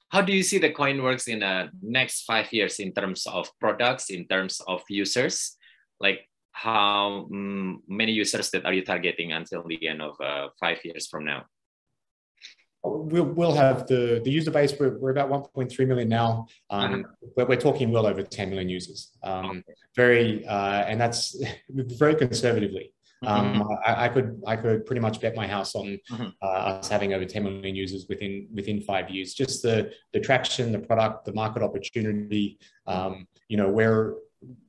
how do you see the CoinWorks in the uh, next five years in terms of products, in terms of users? Like how mm, many users that are you targeting until the end of uh, five years from now? We'll, we'll have the, the user base. We're, we're about 1.3 million now, um, mm-hmm. but we're talking well over 10 million users. Um, very, uh, and that's very conservatively. Mm-hmm. Um, I, I, could I could pretty much bet my house on mm-hmm. uh, us having over 10 million users within within five years. Just the the traction, the product, the market opportunity. Um, you know, where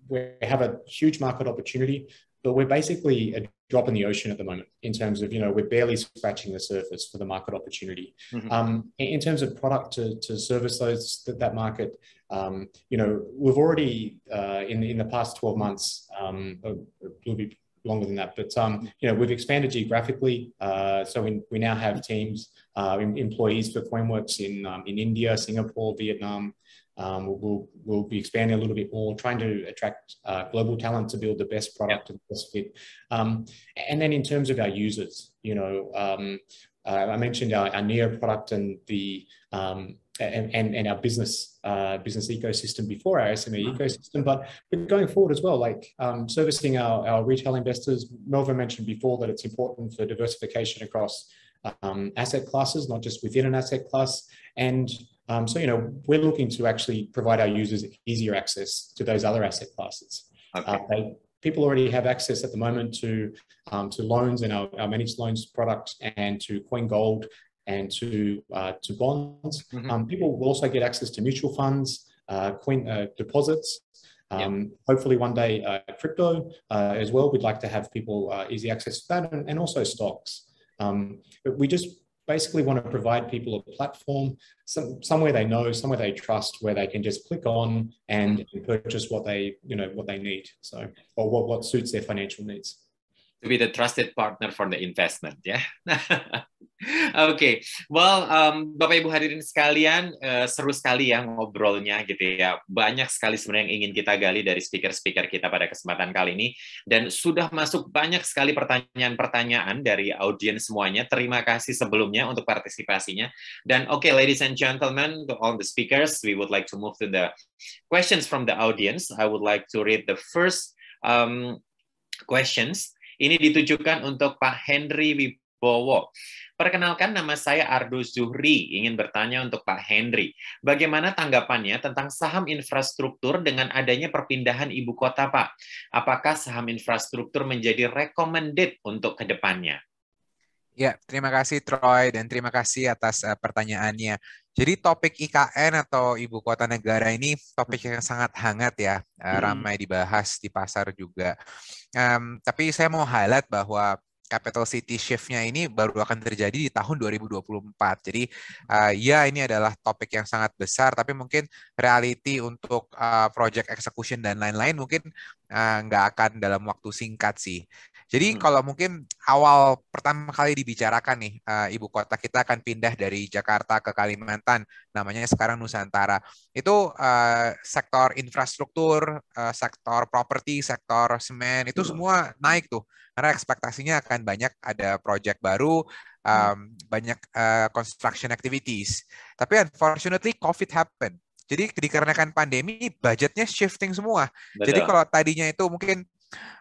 we have a huge market opportunity but we're basically a drop in the ocean at the moment in terms of you know we're barely scratching the surface for the market opportunity mm-hmm. um, in terms of product to, to service those that, that market um, you know we've already uh, in in the past 12 months um, little bit longer than that but um, you know we've expanded geographically uh, so we, we now have teams uh, employees for coinworks in um, in india singapore vietnam um, we'll, we'll, be expanding a little bit more, trying to attract uh, global talent to build the best product and best fit. Um, and then in terms of our users, you know, um, uh, I mentioned our, our, Neo product and the um, and, and, and, our business uh, business ecosystem before our SME wow. Mm-hmm. ecosystem, but, but going forward as well, like um, servicing our, our retail investors. Melvin mentioned before that it's important for diversification across um, asset classes, not just within an asset class. And um, so, you know, we're looking to actually provide our users easier access to those other asset classes. Uh, okay. Uh, they, people already have access at the moment to, um, to loans and our, our, managed loans product and to coin gold and to, uh, to bonds. Mm-hmm. Um, people will also get access to mutual funds, uh, coin uh, deposits, um, hopefully one day uh, crypto uh, as well. We'd like to have people uh, easy access to that and, and also stocks. Um, but we just basically want to provide people a platform, some, somewhere they know, somewhere they trust, where they can just click on and purchase what they, you know, what they need. So, or what, what suits their financial needs. to be the trusted partner for the investment ya. Yeah? Oke, okay. well um, Bapak Ibu hadirin sekalian uh, seru sekali ya ngobrolnya gitu ya. Banyak sekali sebenarnya yang ingin kita gali dari speaker-speaker kita pada kesempatan kali ini dan sudah masuk banyak sekali pertanyaan-pertanyaan dari audiens semuanya. Terima kasih sebelumnya untuk partisipasinya. Dan oke okay, ladies and gentlemen, to all the speakers, we would like to move to the questions from the audience. I would like to read the first um, questions ini ditujukan untuk Pak Henry Wibowo. Perkenalkan nama saya Ardo Zuhri, ingin bertanya untuk Pak Henry. Bagaimana tanggapannya tentang saham infrastruktur dengan adanya perpindahan ibu kota, Pak? Apakah saham infrastruktur menjadi recommended untuk kedepannya? Ya, terima kasih Troy dan terima kasih atas uh, pertanyaannya. Jadi topik IKN atau ibu kota negara ini topik yang sangat hangat ya, uh, ramai dibahas di pasar juga. Um, tapi saya mau highlight bahwa capital city shift-nya ini baru akan terjadi di tahun 2024. Jadi uh, ya ini adalah topik yang sangat besar, tapi mungkin reality untuk uh, project execution dan lain-lain mungkin uh, nggak akan dalam waktu singkat sih. Jadi hmm. kalau mungkin awal pertama kali dibicarakan nih uh, ibu kota kita akan pindah dari Jakarta ke Kalimantan, namanya sekarang Nusantara. Itu uh, sektor infrastruktur, uh, sektor properti, sektor semen itu hmm. semua naik tuh karena ekspektasinya akan banyak ada project baru, um, banyak uh, construction activities. Tapi unfortunately COVID happen Jadi dikarenakan pandemi, budgetnya shifting semua. Betul. Jadi kalau tadinya itu mungkin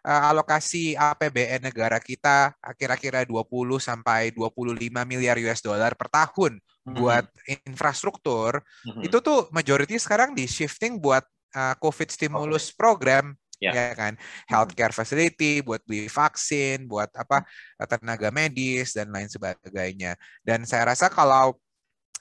uh, alokasi APBN negara kita kira-kira 20 sampai 25 miliar US dollar per tahun mm-hmm. buat infrastruktur mm-hmm. itu tuh majority sekarang di shifting buat uh, COVID stimulus okay. program yeah. ya kan hmm. healthcare facility buat beli vaksin buat apa hmm. eh, tenaga medis dan lain sebagainya dan saya rasa kalau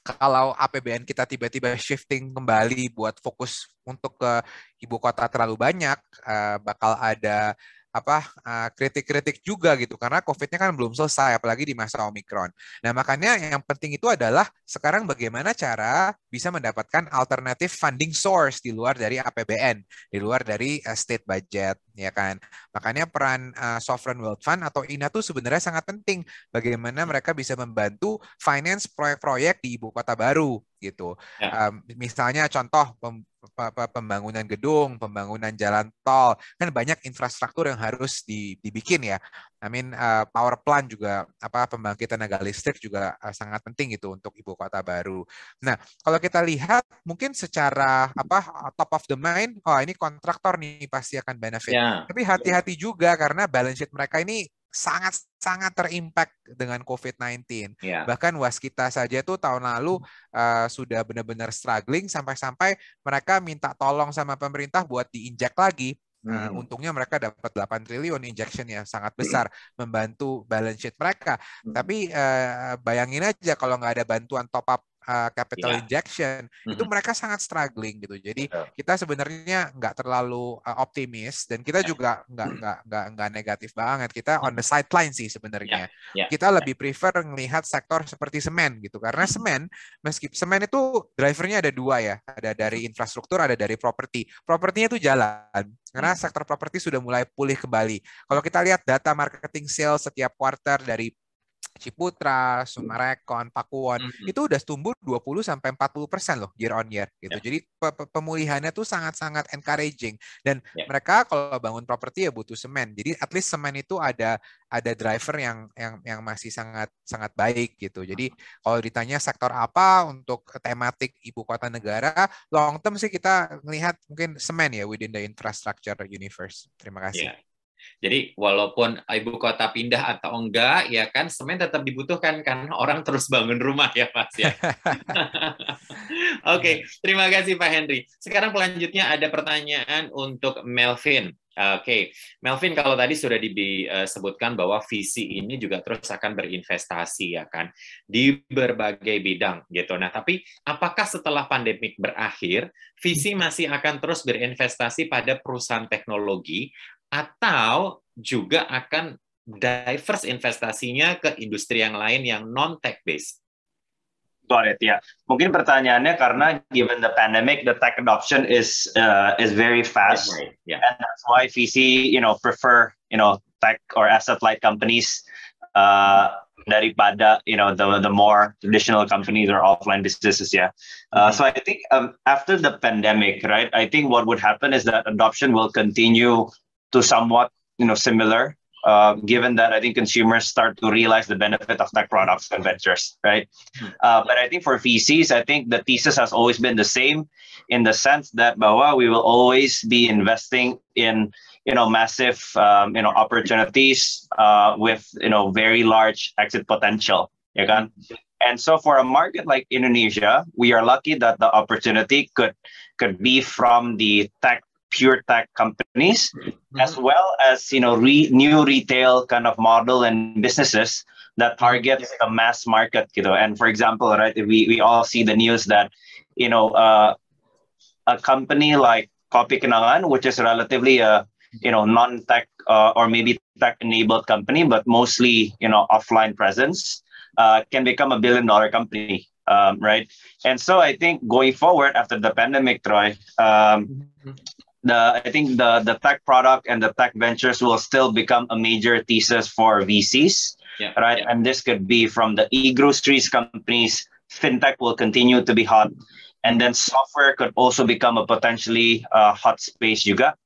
kalau APBN kita tiba-tiba shifting kembali buat fokus untuk ke ibu kota terlalu banyak, uh, bakal ada apa eh, kritik-kritik juga gitu karena COVID-nya kan belum selesai apalagi di masa Omikron. Nah, makanya yang penting itu adalah sekarang bagaimana cara bisa mendapatkan alternatif funding source di luar dari APBN, di luar dari uh, state budget ya kan. Makanya peran eh, sovereign wealth fund atau INA tuh sebenarnya sangat penting bagaimana mereka bisa membantu finance proyek-proyek di ibu kota baru gitu. Ya. Um, misalnya contoh pem, pembangunan gedung, pembangunan jalan tol, kan banyak infrastruktur yang harus di, dibikin ya. I mean uh, power plant juga apa pembangkit tenaga listrik juga uh, sangat penting gitu untuk ibu kota baru. Nah, kalau kita lihat mungkin secara apa top of the mind, oh ini kontraktor nih pasti akan benefit. Ya. Tapi hati-hati juga karena balance sheet mereka ini sangat-sangat terimpact dengan COVID-19. Yeah. Bahkan kita saja tuh tahun lalu uh, sudah benar-benar struggling sampai-sampai mereka minta tolong sama pemerintah buat diinjak lagi. Nah, untungnya mereka dapat 8 triliun injection yang sangat hmm. besar membantu balance sheet mereka. Tapi uh, bayangin aja kalau nggak ada bantuan top up uh, capital yeah. injection mm-hmm. itu mereka sangat struggling gitu jadi yeah. kita sebenarnya nggak terlalu uh, optimis dan kita iya. juga nggak nggak nggak nggak negatif banget kita on the sideline sih sebenarnya yeah. yeah. kita iya. lebih prefer melihat sektor seperti semen gitu karena semen meskipun semen itu drivernya ada dua ya ada dari infrastruktur ada dari properti propertinya itu jalan karena sektor properti sudah mulai pulih kembali kalau kita lihat data marketing sales setiap quarter dari Ciputra, Sumarekon, Pakuwon mm-hmm. itu udah tumbuh 20 sampai 40% loh year on year gitu. Yeah. Jadi pemulihannya tuh sangat-sangat encouraging dan yeah. mereka kalau bangun properti ya butuh semen. Jadi at least semen itu ada ada driver yang yang yang masih sangat sangat baik gitu. Jadi kalau ditanya sektor apa untuk tematik ibu kota negara, long term sih kita melihat mungkin semen ya within the infrastructure universe. Terima kasih. Yeah. Jadi walaupun ibu kota pindah atau enggak, ya kan semen tetap dibutuhkan karena orang terus bangun rumah ya Pak. ya. Oke, okay, terima kasih Pak Henry. Sekarang selanjutnya ada pertanyaan untuk Melvin. Oke, okay. Melvin, kalau tadi sudah disebutkan eh, bahwa visi ini juga terus akan berinvestasi ya kan di berbagai bidang gitu. Nah, tapi apakah setelah pandemik berakhir, visi masih akan terus berinvestasi pada perusahaan teknologi atau juga akan diverse investasinya ke industri yang lain yang non tech based. Got it. yeah. mungkin pertanyaannya karena given the pandemic, the tech adoption is uh, is very fast, right. yeah. and that's why VC you know prefer you know tech or asset light companies uh, daripada you know the the more traditional companies or offline businesses. Yeah. Uh, mm-hmm. So I think um, after the pandemic, right? I think what would happen is that adoption will continue to somewhat you know similar. Uh, given that I think consumers start to realize the benefit of tech products and ventures, right? Hmm. Uh, but I think for VCs, I think the thesis has always been the same, in the sense that Bawa we will always be investing in you know massive um, you know opportunities uh, with you know very large exit potential. You can? And so for a market like Indonesia, we are lucky that the opportunity could could be from the tech pure tech companies, mm-hmm. as well as you know re- new retail kind of model and businesses that targets the mass market. You know, and for example, right, we we all see the news that you know uh, a company like Kopi Kenangan, which is relatively a you know non-tech uh, or maybe tech-enabled company, but mostly you know offline presence, uh, can become a billion-dollar company, um, right? And so I think going forward after the pandemic, Troy, um, mm-hmm the I think the the tech product and the tech ventures will still become a major thesis for VCs, yeah, right? Yeah. And this could be from the e-groceries companies. Fintech will continue to be hot, and then software could also become a potentially uh, hot space. You got,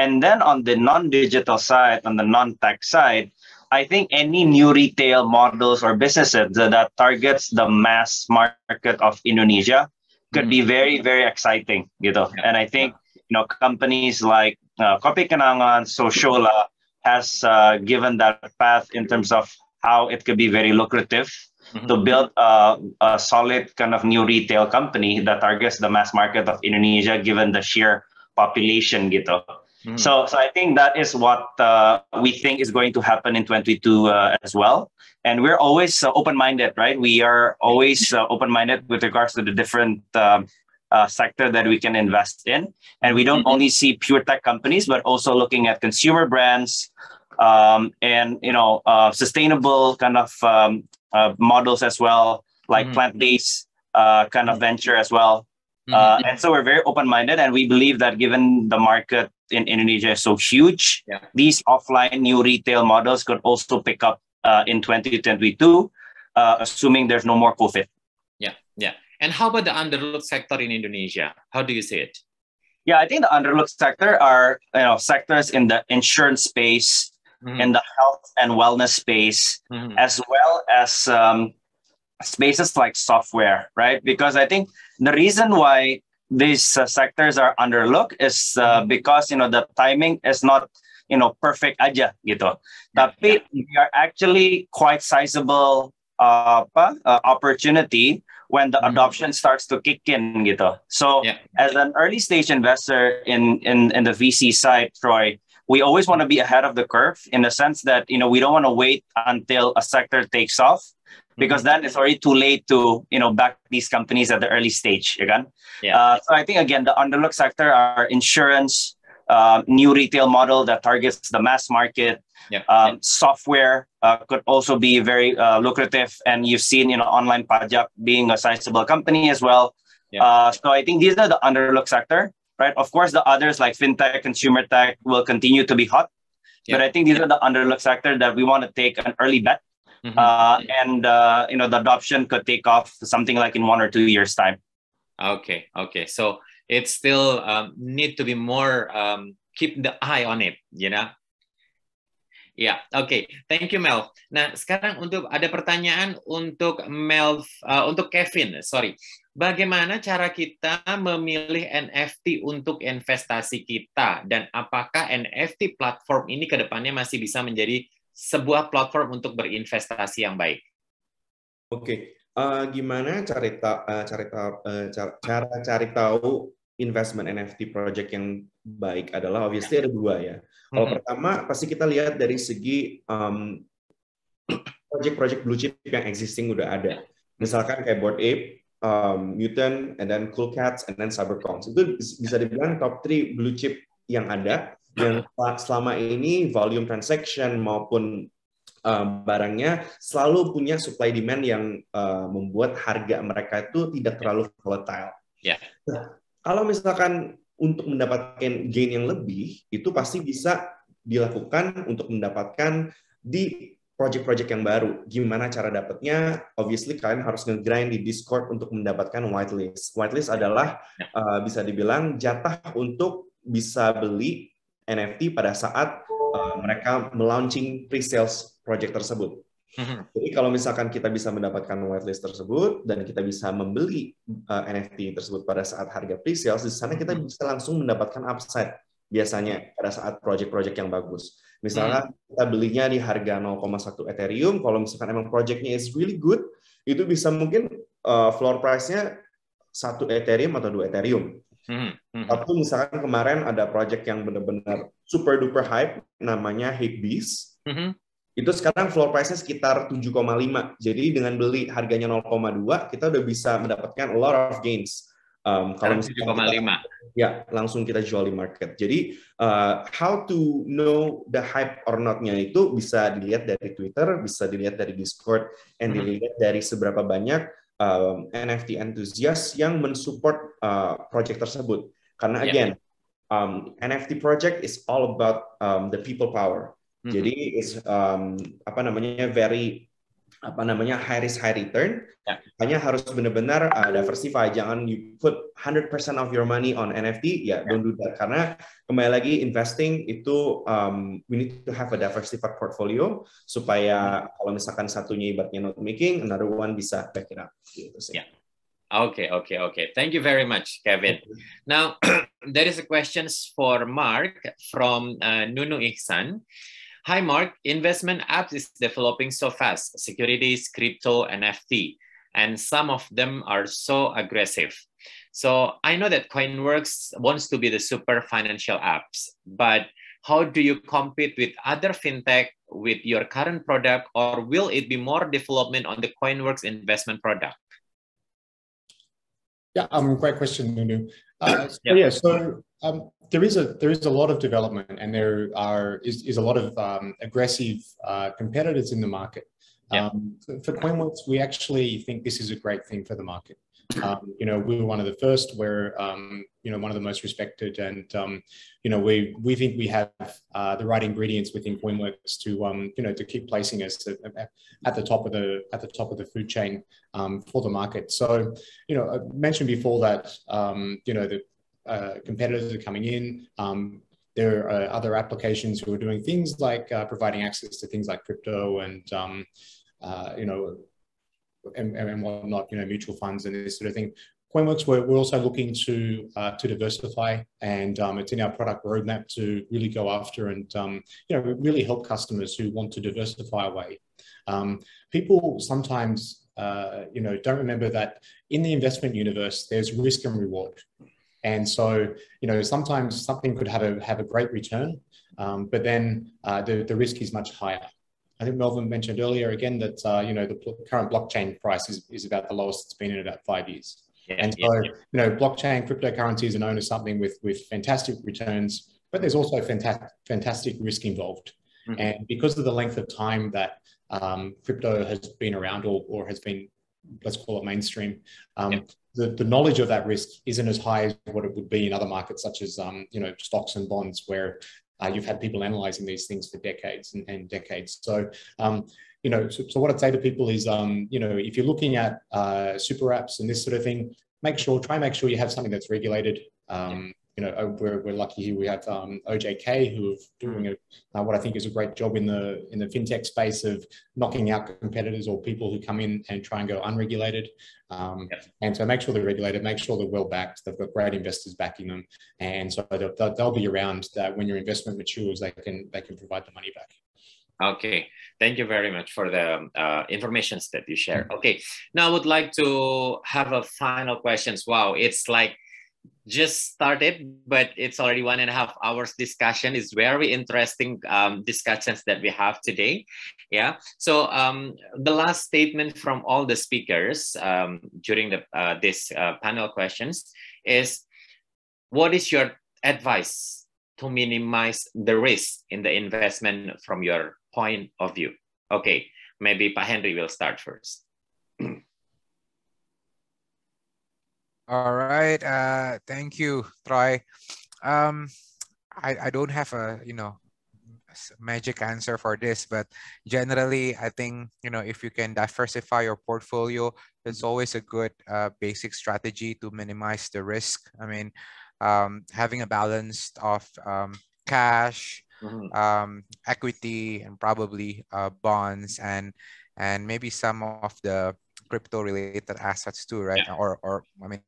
and then on the non-digital side, on the non-tech side, I think any new retail models or businesses that targets the mass market of Indonesia could mm-hmm. be very very exciting you know and i think you know, companies like uh, Kopi Kenangan, Soshola has uh, given that path in terms of how it could be very lucrative mm-hmm. to build a, a, solid kind of new retail company that targets the mass market of Indonesia given the sheer population gitu. mm So, so I think that is what uh, we think is going to happen in 22 uh, as well. And we're always uh, open-minded, right? We are always uh, open-minded with regards to the different um, uh, sector that we can invest in. And we don't mm-hmm. only see pure tech companies, but also looking at consumer brands um, and you know uh, sustainable kind of um, uh, models as well, like mm-hmm. plant-based uh, kind of mm-hmm. venture as well. Mm-hmm. Uh, and so we're very open-minded, and we believe that given the market in Indonesia is so huge, yeah. these offline new retail models could also pick up uh, in 2022, assuming there's no more COVID. Yeah, yeah. And how about the underlooked sector in Indonesia? How do you see it? Yeah, I think the underlooked sector are you know sectors in the insurance space, mm-hmm. in the health and wellness space, mm-hmm. as well as um, spaces like software, right? Because I think the reason why these uh, sectors are underlooked is uh, mm-hmm. because you know the timing is not you know perfect aja gitu. Yeah, Tapi yeah. we are actually quite sizable uh, apa, uh, opportunity when the mm-hmm. adoption starts to kick in gitu. So yeah. as an early stage investor in in in the VC side, Troy, we always want to be ahead of the curve in the sense that you know we don't want to wait until a sector takes off mm-hmm. because then it's already too late to you know back these companies at the early stage again. Yeah. Uh, so I think again the underlooked sector are insurance, uh, new retail model that targets the mass market. Um, software uh, could also be very uh, lucrative, and you've seen you know online Pajak being a sizable company as well. Uh, so I think these are the underlooked sector, right? Of course, the others like fintech, consumer tech will continue to be hot, but I think these are the underlooked sector that we want to take an early bet, mm-hmm. Uh, and uh, you know the adoption could take off something like in one or two years time. Okay, okay, so it still um, need to be more um, keep the eye on it you know Ya, yeah, oke. Okay. Thank you Mel. Nah, sekarang untuk ada pertanyaan untuk Mel uh, untuk Kevin, sorry. Bagaimana cara kita memilih NFT untuk investasi kita dan apakah NFT platform ini ke depannya masih bisa menjadi sebuah platform untuk berinvestasi yang baik? Oke. Okay. Uh, gimana cari ta, uh, cari ta, uh, cara cari tahu investment NFT project yang baik adalah obviously ya. ada dua ya. Kalau mm-hmm. pertama pasti kita lihat dari segi um, project-project blue chip yang existing udah ada. Ya. Misalkan kayak Board Ape, um, Mutant, and then Cool Cats, and then Cybercons. Itu bisa dibilang top 3 blue chip yang ada yang selama ini volume transaction maupun uh, barangnya selalu punya supply demand yang uh, membuat harga mereka itu tidak terlalu volatile. Yeah. Ya. Kalau misalkan untuk mendapatkan gain yang lebih, itu pasti bisa dilakukan untuk mendapatkan di project-project yang baru. Gimana cara dapatnya? Obviously kalian harus nge-grind di Discord untuk mendapatkan whitelist. Whitelist adalah uh, bisa dibilang jatah untuk bisa beli NFT pada saat uh, mereka melaunching pre-sales project tersebut. Mm-hmm. Jadi kalau misalkan kita bisa mendapatkan whitelist tersebut dan kita bisa membeli uh, eh, NFT tersebut pada saat harga pre-sales, di sana kita mm-hmm. bisa langsung mendapatkan upside biasanya pada saat project-project yang bagus. Misalnya mm-hmm. kita belinya di harga 0,1 Ethereum, kalau misalkan emang projectnya is really good, itu bisa mungkin uh, floor price-nya 1 Ethereum atau 2 Ethereum. mm misalkan kemarin ada project yang benar-benar super duper hype, namanya Hypebeast itu sekarang floor price-nya sekitar 7,5. Jadi dengan beli harganya 0,2, kita udah bisa mendapatkan a lot of gains. Um, kalau misalnya 7,5. Ya, langsung kita jual di market. Jadi uh, how to know the hype or not-nya itu bisa dilihat dari Twitter, bisa dilihat dari Discord, and hmm. dilihat dari seberapa banyak um, NFT enthusiast yang mensupport uh, project tersebut. Karena ya. again, um, NFT project is all about um, the people power hmm Jadi is um, apa namanya very apa namanya high risk high return. Yeah. Hanya harus benar-benar uh, diversify. Jangan you put 100% of your money on NFT, ya yeah, yeah. don't do that karena kembali lagi investing itu um, we need to have a diversified portfolio supaya mm-hmm. kalau misalkan satunya ibaratnya not making, another one bisa back it up gitu sih. Ya. Oke Okay, okay, Thank you very much, Kevin. Now, there is a questions for Mark from uh, Nunu Ihsan. Hi, Mark. Investment apps is developing so fast. Securities, crypto, NFT, and some of them are so aggressive. So I know that CoinWorks wants to be the super financial apps, but how do you compete with other fintech with your current product, or will it be more development on the CoinWorks investment product? Yeah, um, great question, Nunu. Uh, so, yeah. yeah. so um, there is a there is a lot of development, and there are is, is a lot of um, aggressive uh, competitors in the market. Yeah. Um, for, for we actually think this is a great thing for the market. Um, you know, we were one of the first. We're um, you know one of the most respected, and um, you know we we think we have uh, the right ingredients within CoinWorks to um, you know to keep placing us at, at, the top of the at the top of the food chain for the market. So you know, I mentioned before that you know the uh, competitors are coming in. Um, there are other applications who are doing things like uh, providing access to things like crypto and um, uh, you know and, and, whatnot, you know, mutual funds and this sort of thing. Coinworks, we're, we're also looking to uh, to diversify, and um, it's in our product roadmap to really go after and um, you know really help customers who want to diversify away. Um, people sometimes uh, you know don't remember that in the investment universe, there's risk and reward, and so, you know, sometimes something could have a, have a great return, um, but then uh, the, the risk is much higher. I think Melvin mentioned earlier again that, uh, you know, the current blockchain price is, is about the lowest it's been in about five years. Yeah, and so, yeah, yeah. you know, blockchain cryptocurrencies are known as something with, with fantastic returns, but there's also fantastic, fantastic risk involved. Mm-hmm. And because of the length of time that um, crypto has been around or, or has been let's call it mainstream. Um, the, the knowledge of that risk isn't as high as what it would be in other markets such as um, you know stocks and bonds where uh, you've had people analyzing these things for decades and, and decades so um, you know so, so, what i'd say to people is um, you know if you're looking at uh, super apps and this sort of thing make sure try make sure you have something that's regulated um, you know, oh, we're, we're lucky here. We have um, OJK who are doing a, uh, what I think is a great job in the in the fintech space of knocking out competitors or people who come in and try and go unregulated. Um, yep. And so make sure they're regulated, make sure they're well backed. They've got great investors backing them, and so they'll, they'll, they'll be around. That when your investment matures, they can they can provide the money back. Okay, thank you very much for the um, uh, information that you share. Mm-hmm. Okay, now I would like to have a final questions. Wow, it's like just started, but it's already one and a half hours discussion. It's very interesting um, discussions that we have today. Yeah. So um, the last statement from all the speakers um, during the uh, this uh, panel questions is, what is your advice to minimize the risk in the investment from your point of view? Okay, maybe Pa Henry will start first. All right. Uh, thank you, Troy. Um, I, I don't have a, you know, magic answer for this, but generally, I think, you know, if you can diversify your portfolio, it's always a good uh, basic strategy to minimize the risk. I mean, um, having a balance of um, cash, mm-hmm. um, equity, and probably uh, bonds, and and maybe some of the crypto related assets too, right? Yeah. Or, or I mean,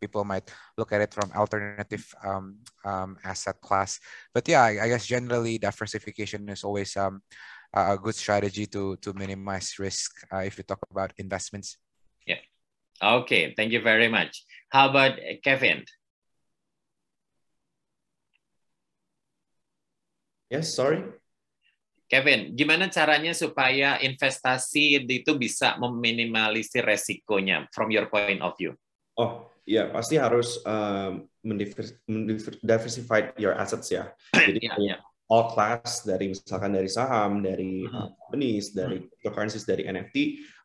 people might look at it from alternative um, um, asset class. But yeah, I, I, guess generally diversification is always um, a good strategy to to minimize risk uh, if you talk about investments. Yeah. Okay. Thank you very much. How about Kevin? Yes. Sorry. Kevin, gimana caranya supaya investasi itu bisa meminimalisir resikonya from your point of view? Oh, ya yeah, pasti harus um, mendiversify your assets ya. Jadi yeah, yeah. all class dari misalkan dari saham, dari uh-huh. companies, dari uh-huh. cryptocurrencies, dari NFT,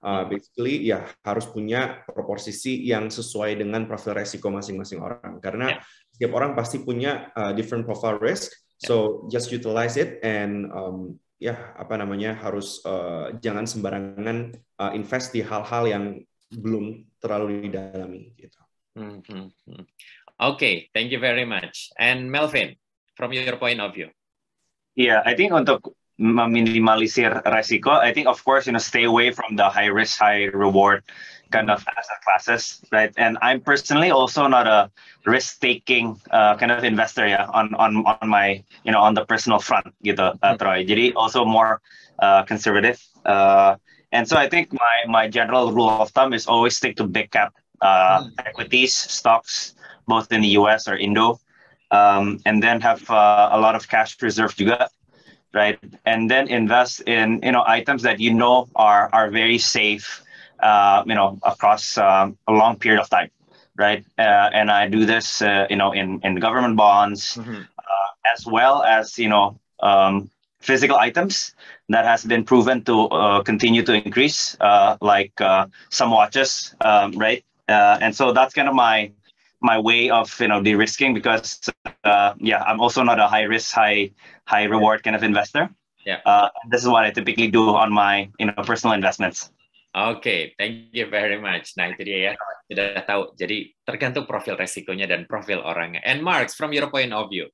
uh, hmm. basically ya yeah, harus punya proporsi yang sesuai dengan profil resiko masing-masing orang. Karena yeah. setiap orang pasti punya uh, different profile risk, ya. so just utilize it and um, ya apa namanya harus uh, jangan sembarangan uh, invest di hal-hal yang belum terlalu didalami gitu. Mm -hmm. Oke, hmm, hmm. okay, thank you very much. And Melvin, from your point of view. Yeah, I think untuk meminimalisir resiko, I think of course you know stay away from the high risk high reward kind of asset classes, right? And I'm personally also not a risk-taking uh, kind of investor yeah, on on on my you know on the personal front gitu uh, mm-hmm. Troy. Jadi also more uh, conservative. Uh, and so I think my my general rule of thumb is always stick to big cap uh, mm. equities, stocks, both in the US or Indo, um, and then have uh, a lot of cash reserve juga right? And then invest in you know items that you know are are very safe uh, you know, across um, a long period of time, right? Uh, and I do this, uh, you know, in in government bonds, mm-hmm. Uh, as well as you know, um, physical items that has been proven to uh, continue to increase, uh, like some watches, um, right? and so that's kind of my my way of you know de-risking because yeah, I'm also not a high risk, high high reward kind of investor. Yeah. this is what I typically do on my you know personal investments okay, thank you very much. Nah itu dia ya, sudah tahu. Jadi tergantung profil resikonya dan profil orangnya. And Marks, from your point of view.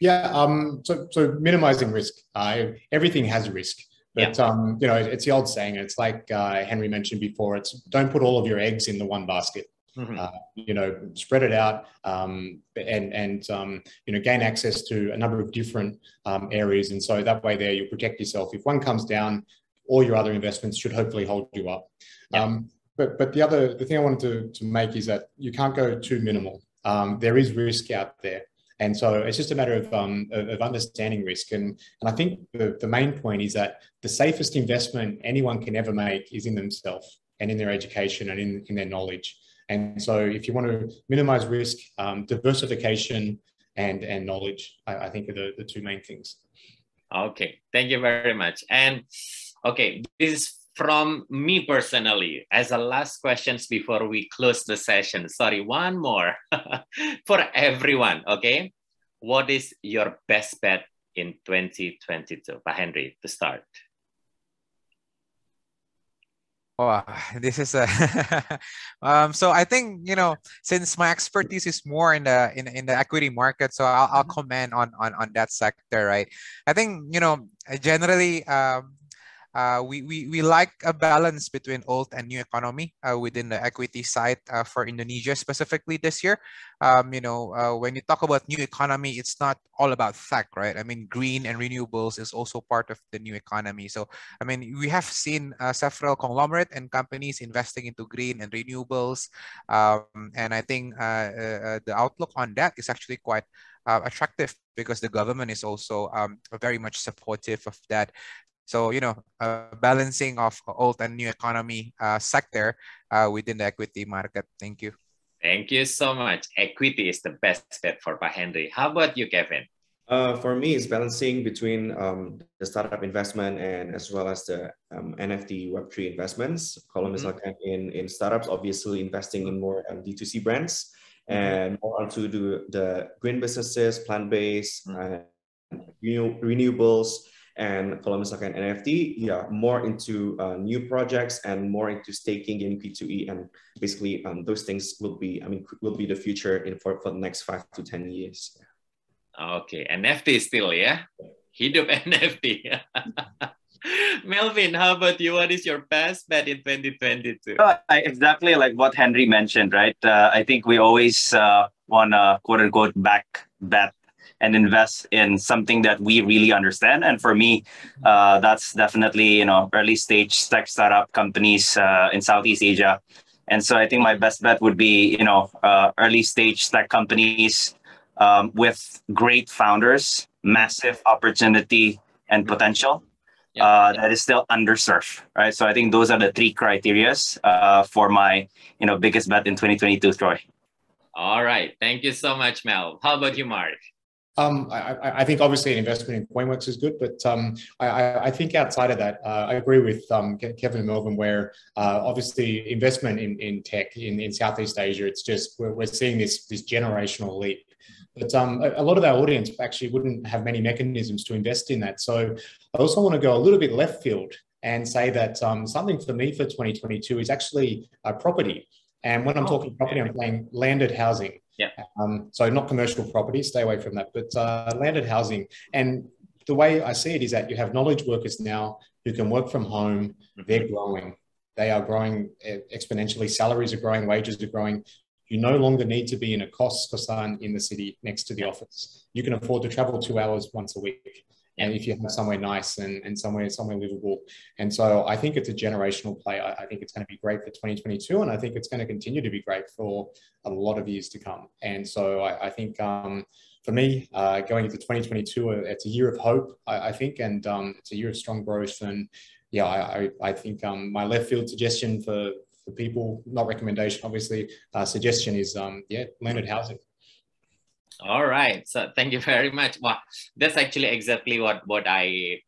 Yeah, um, so, so minimizing risk. Uh, everything has risk. But yeah. um, you know, it's the old saying. It's like uh, Henry mentioned before. It's don't put all of your eggs in the one basket. Mm-hmm. Uh, you know, spread it out um, and and um, you know gain access to a number of different um areas. And so that way, there you protect yourself. If one comes down, all your other investments should hopefully hold you up. Yeah. Um, but but the other the thing I wanted to, to make is that you can't go too minimal. Um, there is risk out there. And so it's just a matter of, um, of, understanding risk. And, and I think the, the main point is that the safest investment anyone can ever make is in themselves and in their education and in, in their knowledge. And so if you want to minimize risk, um, diversification and, and knowledge, I, I think are the, the two main things. Okay, thank you very much. And Okay, this is from me personally as a last questions before we close the session. Sorry, one more for everyone. Okay, what is your best bet in 2022? Pak Henry, to start. Wow, oh, this is a um, so I think you know since my expertise is more in the in, in the equity market, so I'll, I'll mm-hmm. comment on, on on that sector, right? I think you know generally um, uh, we, we, we like a balance between old and new economy uh, within the equity side uh, for Indonesia specifically this year. Um, you know, uh, when you talk about new economy, it's not all about tech, right? I mean, green and renewables is also part of the new economy. So, I mean, we have seen uh, several conglomerate and companies investing into green and renewables. Um, and I think uh, the outlook on that is actually quite uh, attractive because the government is also um, very much supportive of that. So, you know, a uh, balancing of old and new economy uh, sector uh, within the equity market. Thank you. Thank you so much. Equity is the best bet for Pa Henry. How about you, Kevin? Uh, for me, it's balancing between um, the startup investment and as well as the um, NFT Web3 investments. Kalau mm-hmm. in, in startups, obviously investing in more um, D2C brands mm-hmm. and more onto the, the green businesses, plant-based, mm-hmm. uh, renew- renewables, and kalau misalkan NFT, yeah, more into uh, new projects and more into staking in P2E. And basically um, those things will be, I mean, will be the future in for, for the next five to 10 years. Okay, NFT still, yeah? Hidup NFT. Melvin, how about you? What is your best bet in 2022? Uh, exactly like what Henry mentioned, right? Uh, I think we always uh, want to quote unquote back bet and invest in something that we really understand. And for me, uh, that's definitely you know early stage tech startup companies uh, in Southeast Asia. And so I think my best bet would be you know uh, early stage tech companies um, with great founders, massive opportunity and potential. Yeah. Uh, that is still underserved, right? So I think those are the three criterias uh, for my, you know, biggest bet in 2022, Troy. All right. Thank you so much, Mel. How about you, Mark? Um, I, I, think obviously an investment in CoinWorks is good, but um, I, I, think outside of that, uh, I agree with um, Kevin Melvin, where uh, obviously investment in, in tech in, in Southeast Asia, it's just we're, we're seeing this this generational leap. But um, a, lot of our audience actually wouldn't have many mechanisms to invest in that. So I also want to go a little bit left field and say that um, something for me for 2022 is actually a uh, property. And when I'm oh, talking property, I'm playing landed housing. Yeah. Um, so not commercial property, stay away from that, but uh, landed housing. And the way I see it is that you have knowledge workers now who can work from home. Mm-hmm. They're growing. They are growing exponentially. Salaries are growing. Wages are growing. You no longer need to be in a cost Kosan in the city next to the office. You can afford to travel two hours once a week and if you have somewhere nice and, and somewhere somewhere livable. And so I think it's a generational play. I, I think it's going to be great for 2022, and I think it's going to continue to be great for a lot of years to come. And so I, I think um, for me, uh, going into 2022, uh, it's a year of hope, I, I think, and um, it's a year of strong growth. And yeah, I, I think um, my left field suggestion for, for people, not recommendation, obviously, uh, suggestion is um, yeah, Leonard Housing. All right. So thank you very much. Wow, that's actually exactly what what I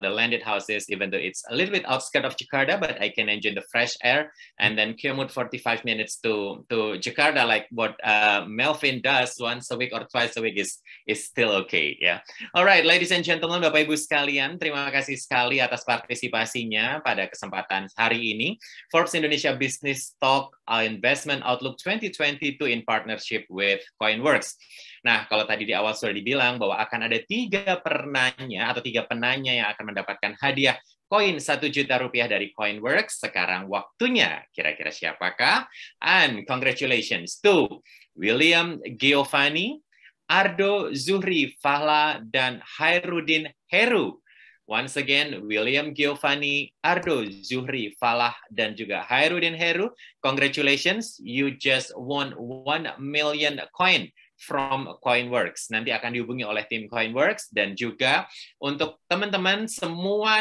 the landed houses, even though it's a little bit outskirts of Jakarta, but I can enjoy the fresh air. And then commute 45 minutes to, to Jakarta, like what uh, Melvin does once a week or twice a week is, is still okay. Yeah. All ladies and gentlemen, Bapak Ibu sekalian, terima kasih sekali atas partisipasinya pada kesempatan hari ini. Forbes Indonesia Business Talk Investment Outlook 2022 in partnership with CoinWorks. Nah, kalau tadi di awal sudah dibilang bahwa akan ada tiga pernanya atau tiga penanya yang akan mendapatkan hadiah koin satu juta rupiah dari Coinworks. Sekarang waktunya. Kira-kira siapakah? And congratulations to William Giovanni, Ardo Zuhri Fahla, dan Hairudin Heru. Once again, William Giovanni, Ardo Zuhri Falah, dan juga Hairudin Heru. Congratulations, you just won 1 million coin from Coinworks. Nanti akan dihubungi oleh tim Coinworks dan juga untuk teman-teman semua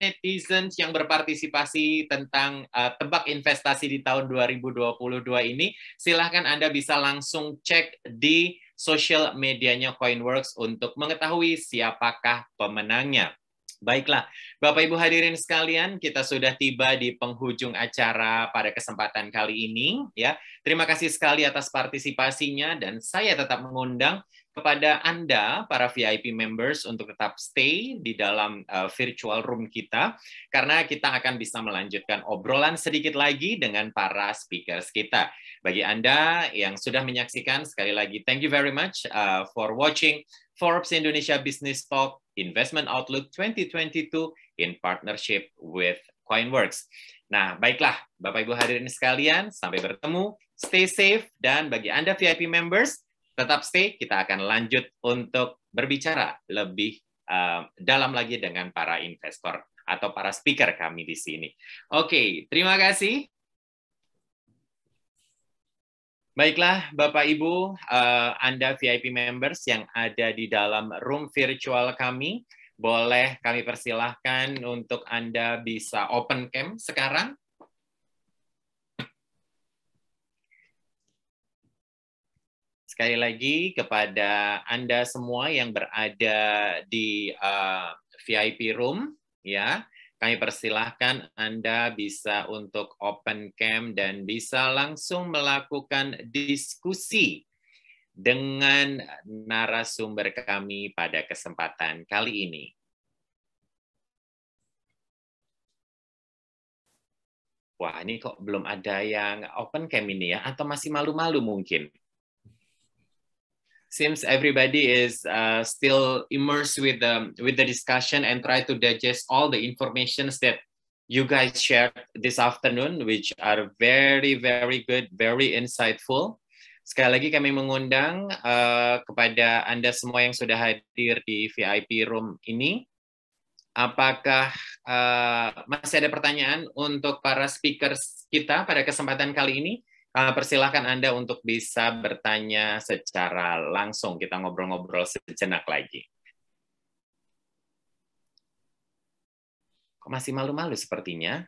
netizen yang berpartisipasi tentang uh, tebak investasi di tahun 2022 ini, silahkan Anda bisa langsung cek di social medianya Coinworks untuk mengetahui siapakah pemenangnya. Baiklah, Bapak Ibu hadirin sekalian, kita sudah tiba di penghujung acara pada kesempatan kali ini ya. Terima kasih sekali atas partisipasinya dan saya tetap mengundang kepada Anda, para VIP members, untuk tetap stay di dalam uh, virtual room kita, karena kita akan bisa melanjutkan obrolan sedikit lagi dengan para speakers kita. Bagi Anda yang sudah menyaksikan, sekali lagi, thank you very much uh, for watching Forbes Indonesia Business Talk Investment Outlook 2022 in partnership with Coinworks. Nah, baiklah, Bapak Ibu hadirin sekalian, sampai bertemu, stay safe, dan bagi Anda VIP members, Tetap stay, kita akan lanjut untuk berbicara lebih uh, dalam lagi dengan para investor atau para speaker kami di sini. Oke, okay, terima kasih. Baiklah, Bapak Ibu, uh, Anda VIP members yang ada di dalam room virtual kami, boleh kami persilahkan untuk Anda bisa open cam sekarang sekali lagi kepada Anda semua yang berada di uh, eh, VIP room ya. Kami persilahkan Anda bisa untuk open cam dan bisa langsung melakukan diskusi dengan narasumber kami pada kesempatan kali ini. Wah, ini kok belum ada yang open cam ini ya, atau masih malu-malu mungkin seems everybody is uh, still immersed with the with the discussion and try to digest all the informations that you guys shared this afternoon, which are very very good, very insightful. Sekali lagi kami mengundang uh, kepada anda semua yang sudah hadir di VIP room ini. Apakah uh, masih ada pertanyaan untuk para speakers kita pada kesempatan kali ini? Uh, persilahkan Anda untuk bisa bertanya secara langsung. Kita ngobrol-ngobrol sejenak lagi. Kok masih malu-malu sepertinya?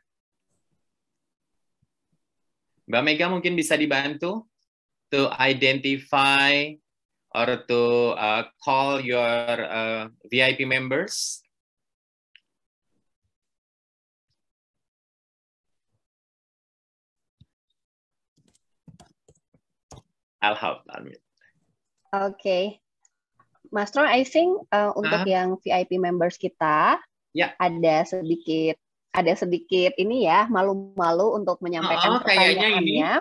Mbak Mega mungkin bisa dibantu to identify or to uh, call your uh, eh, VIP members. Alhamdulillah. Oke. Mas Tron, I think uh, untuk uh, yang VIP members kita ya. ada sedikit ada sedikit ini ya malu-malu untuk menyampaikan oh, oh pertanyaannya.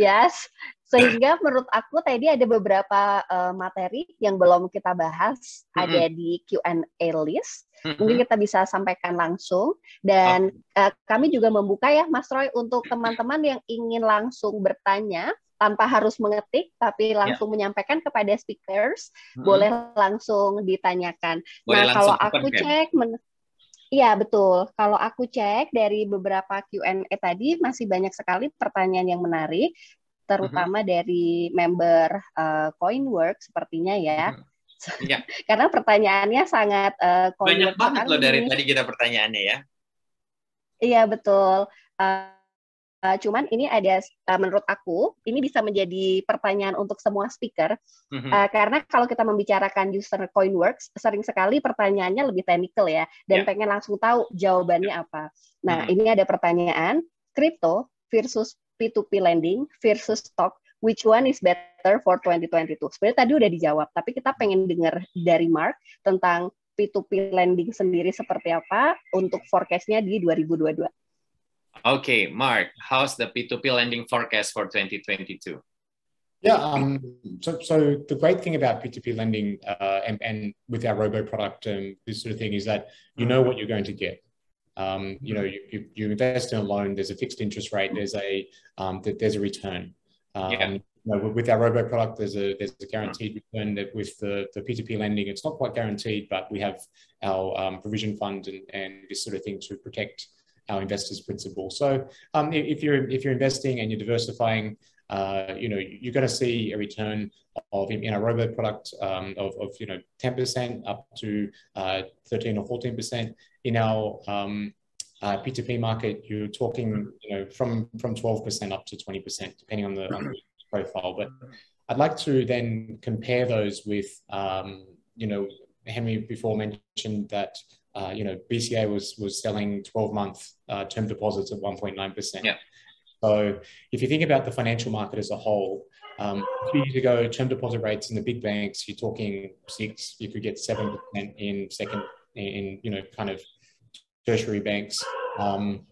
Yes, sehingga menurut aku tadi ada beberapa uh, materi yang belum kita bahas mm-hmm. ada di Q&A list. Mm-hmm. Mungkin kita bisa sampaikan langsung dan okay. uh, kami juga membuka ya Mas Roy untuk teman-teman yang ingin langsung bertanya tanpa harus mengetik tapi ya. langsung yeah. menyampaikan kepada speakers hmm. boleh langsung ditanyakan. Boleh nah langsung kalau aku kan? cek Iya betul. Kalau aku cek dari beberapa Q&A tadi masih banyak sekali pertanyaan yang menarik, terutama uh mm-hmm. -huh. dari member uh, CoinWork sepertinya ya. Uh -huh. Ya. Karena pertanyaannya sangat uh, banyak banget loh dari tadi kita pertanyaannya ya. Iya betul. Uh, Uh, cuman ini ada uh, menurut aku ini bisa menjadi pertanyaan untuk semua speaker mm-hmm. uh, karena kalau kita membicarakan user CoinWorks sering sekali pertanyaannya lebih teknikal ya dan yeah. pengen langsung tahu jawabannya yeah. apa. Nah mm-hmm. ini ada pertanyaan crypto versus P2P lending versus stock which one is better for 2022? Sebenarnya tadi udah dijawab tapi kita pengen dengar dari Mark tentang P2P lending sendiri seperti apa untuk forecastnya di 2022. Okay, Mark, how's the P2P lending forecast for 2022? Yeah, um, so, so the great thing about P2P lending uh, and, and with our robo product and this sort of thing is that you know what you're going to get. Um, you know, you, you, invest in a loan, there's a fixed interest rate, there's a, um, there's a return. Um, yeah. with our robo product, there's a there's a guaranteed return that with the, the P2P lending, it's not quite guaranteed, but we have our um, provision fund and, and this sort of thing to protect our investors principle. So um, if you're if you're investing and you're diversifying, uh, you know you're going to see a return of in, in our robo product um, of, of you know 10% up to uh, 13 or 14% in our um, uh, P2P market. You're talking you know from from 12% up to 20% depending on the, on the profile. But I'd like to then compare those with um, you know Henry before mentioned that uh, you know, BCA was was selling 12 month uh, term deposits at 1.9%. Yeah. So if you think about the financial market as a whole, um, two years ago, term deposit rates in the big banks, you're talking six, you could get 7% in second, in, you know, kind of tertiary banks. Um,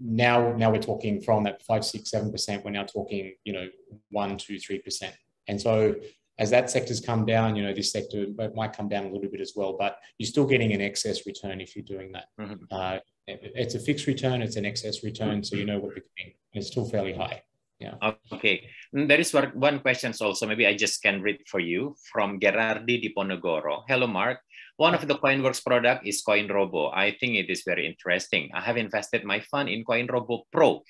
now, now we're talking from that five, six, seven percent. We're now talking, you know, one, two, three percent. And so as that sector's come down, you know, this sector might come down a little bit as well, but you're still getting an excess return if you're doing that. Mm-hmm. Uh, it's a fixed return, it's an excess return, so you know what you're getting. It's still fairly high. Yeah. Okay. Mm, there is one question also. Maybe I just can read for you from Gerardi Diponegoro. Hello, Mark. One of the CoinWorks product is CoinRobo. I think it is very interesting. I have invested my fund in CoinRobo Pro.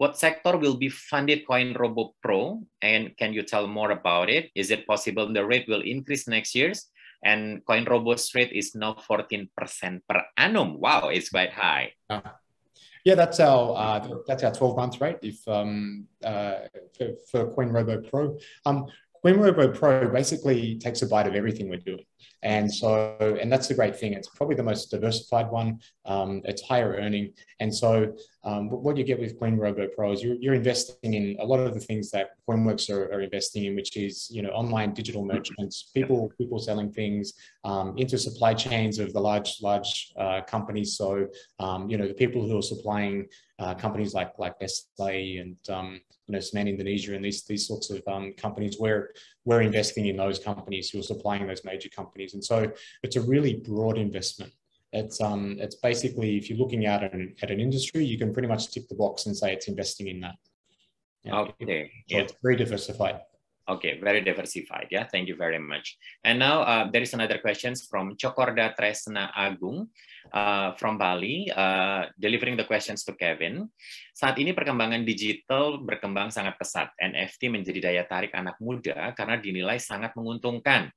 What sector will be funded Coin Robo Pro? And can you tell more about it? Is it possible the rate will increase next year's? And Coin Robo's rate is now 14% per annum. Wow, it's quite high. Uh, yeah, that's our uh, that's our 12 month rate if um, uh, for, for Coin Robo Pro. Um, Coin Robo Pro basically takes a bite of everything we're doing. And so, and that's the great thing. It's probably the most diversified one. Um, it's higher earning. And so um, what you get with Queen Robo Pro is you're, you're, investing in a lot of the things that Coinworks are, are, investing in, which is you know online digital merchants, people people selling things um, into supply chains of the large large uh, companies. So um, you know the people who are supplying uh, companies like like Nestle and um, you know Seman Indonesia and these these sorts of um, companies. We're we're investing in those companies who are supplying those major companies, and so it's a really broad investment. It's um, it's basically if you're looking at an, at an industry, you can pretty much tick the box and say it's investing in that. And okay. so yeah. It's very diversified. Okay, very diversified. Yeah, thank you very much. And now uh, there is another question from Chokorda Tresna Agung uh, from Bali, uh, delivering the questions to Kevin. Saat ini perkembangan digital berkembang sangat pesat. NFT menjadi daya tarik anak muda karena dinilai sangat menguntungkan.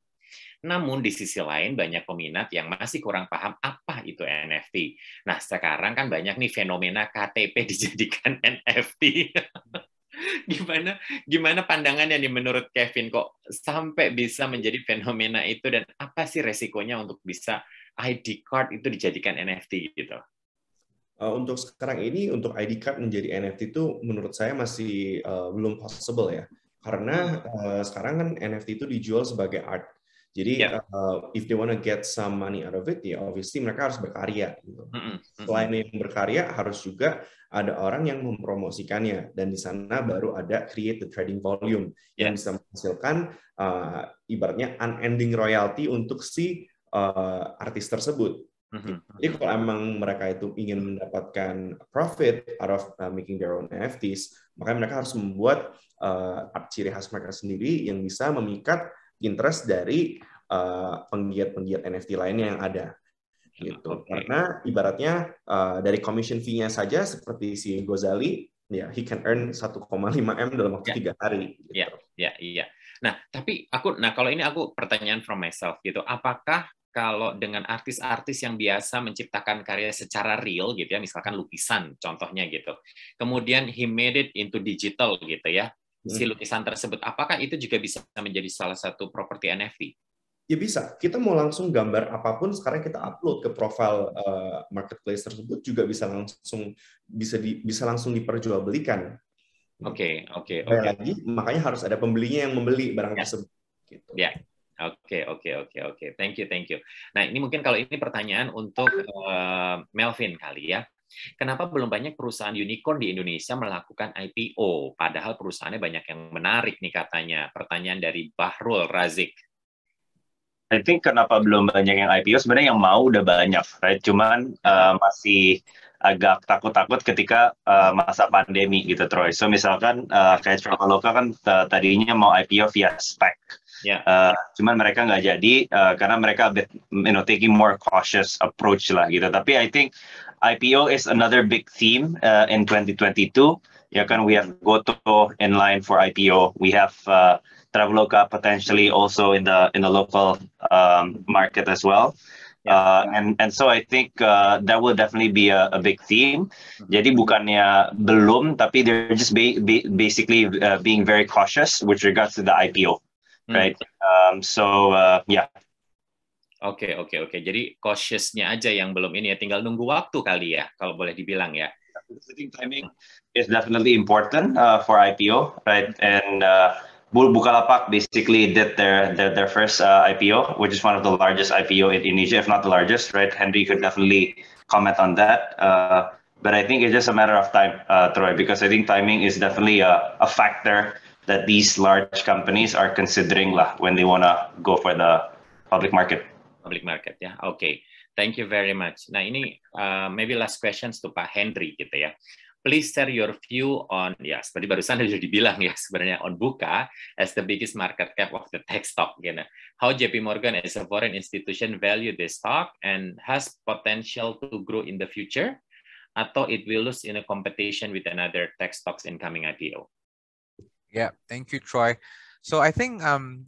Namun di sisi lain banyak peminat yang masih kurang paham apa itu NFT. Nah sekarang kan banyak nih fenomena KTP dijadikan NFT. gimana gimana pandangannya nih menurut Kevin kok sampai bisa menjadi fenomena itu dan apa sih resikonya untuk bisa ID card itu dijadikan NFT gitu? Eh, untuk sekarang ini untuk ID card menjadi NFT itu menurut saya masih uh, belum possible ya karena uh, sekarang kan NFT itu dijual sebagai art jadi yeah. Iya. uh, if they wanna get some money out of it, ya obviously mereka harus berkarya. Gitu. Mm -hmm. Selain yang berkarya, harus juga ada orang yang mempromosikannya. Dan di sana baru ada create the trading volume yeah. yang bisa menghasilkan uh, ibaratnya unending royalty untuk si uh, artis tersebut. Mm-hmm, mm-hmm. Jadi kalau emang mereka itu ingin mendapatkan profit out of uh, making their own NFTs, maka mereka harus membuat uh, ciri khas mereka sendiri yang bisa memikat interest dari eh, penggiat-penggiat uh, penggiat -penggiat NFT lainnya yang ada gitu okay. karena ibaratnya uh, dari commission fee-nya saja seperti si Gozali ya yeah, he can earn 1,5 m dalam waktu ya. tiga yeah. hari gitu. Ya, ya iya nah tapi aku nah kalau ini aku pertanyaan from myself gitu apakah kalau dengan artis-artis yang biasa menciptakan karya secara real gitu ya, misalkan lukisan contohnya gitu. Kemudian he made it into digital gitu ya si hmm. lukisan tersebut. Apakah itu juga bisa menjadi salah satu properti NFT? Ya bisa. Kita mau langsung gambar apapun sekarang kita upload ke profil uh, marketplace tersebut juga bisa langsung bisa di, bisa langsung diperjualbelikan. Oke, okay, oke, okay, oke. Okay. Lagi makanya harus ada pembelinya yang membeli barang yeah. tersebut. Gitu. Ya. Yeah. Oke, okay, oke, okay, oke, okay, oke. Okay. Thank you, thank you. Nah, ini mungkin kalau ini pertanyaan untuk uh, Melvin kali ya. Kenapa belum banyak perusahaan unicorn di Indonesia melakukan IPO? Padahal perusahaannya banyak yang menarik nih katanya. Pertanyaan dari Bahrul Razik. I think kenapa belum banyak yang IPO sebenarnya yang mau udah banyak, right? Cuman uh, masih agak takut-takut ketika uh, masa pandemi gitu, Troy. So misalkan uh, kayak Traveloka kan uh, tadinya mau IPO via spek, Yeah. Ya. Uh, cuman mereka nggak jadi uh, karena mereka a bit, you know, taking more cautious approach lah gitu. Tapi I think IPO is another big theme uh, in 2022. Yakan, we have Goto in line for IPO. We have uh, Traveloka potentially also in the in the local um, market as well. Uh, and and so I think uh, that will definitely be a, a big theme. Mm-hmm. Jadi bukannya belum, tapi they're just basically uh, being very cautious with regards to the IPO, mm. right? Mm. Um, so uh, yeah, Oke, okay, oke, okay, oke. Okay. Jadi cautiousnya aja yang belum ini ya, tinggal nunggu waktu kali ya, kalau boleh dibilang ya. I think timing is definitely important uh, for IPO, right? And uh, Bukalapak basically did their their, their first uh, IPO, which is one of the largest IPO in Indonesia, if not the largest, right? Henry could definitely comment on that. Uh, but I think it's just a matter of time, uh, Troy, because I think timing is definitely a, a factor that these large companies are considering lah when they wanna go for the public market. Public market ya. Oke. Okay. Thank you very much. Nah, ini uh, maybe last questions to Pak Henry gitu ya. Please share your view on ya seperti barusan sudah dibilang ya sebenarnya on Buka as the biggest market cap of the tech stock Gitu. How JP Morgan as a foreign institution value this stock and has potential to grow in the future atau it will lose in a competition with another tech stocks in coming IPO. Yeah, thank you Troy. So I think um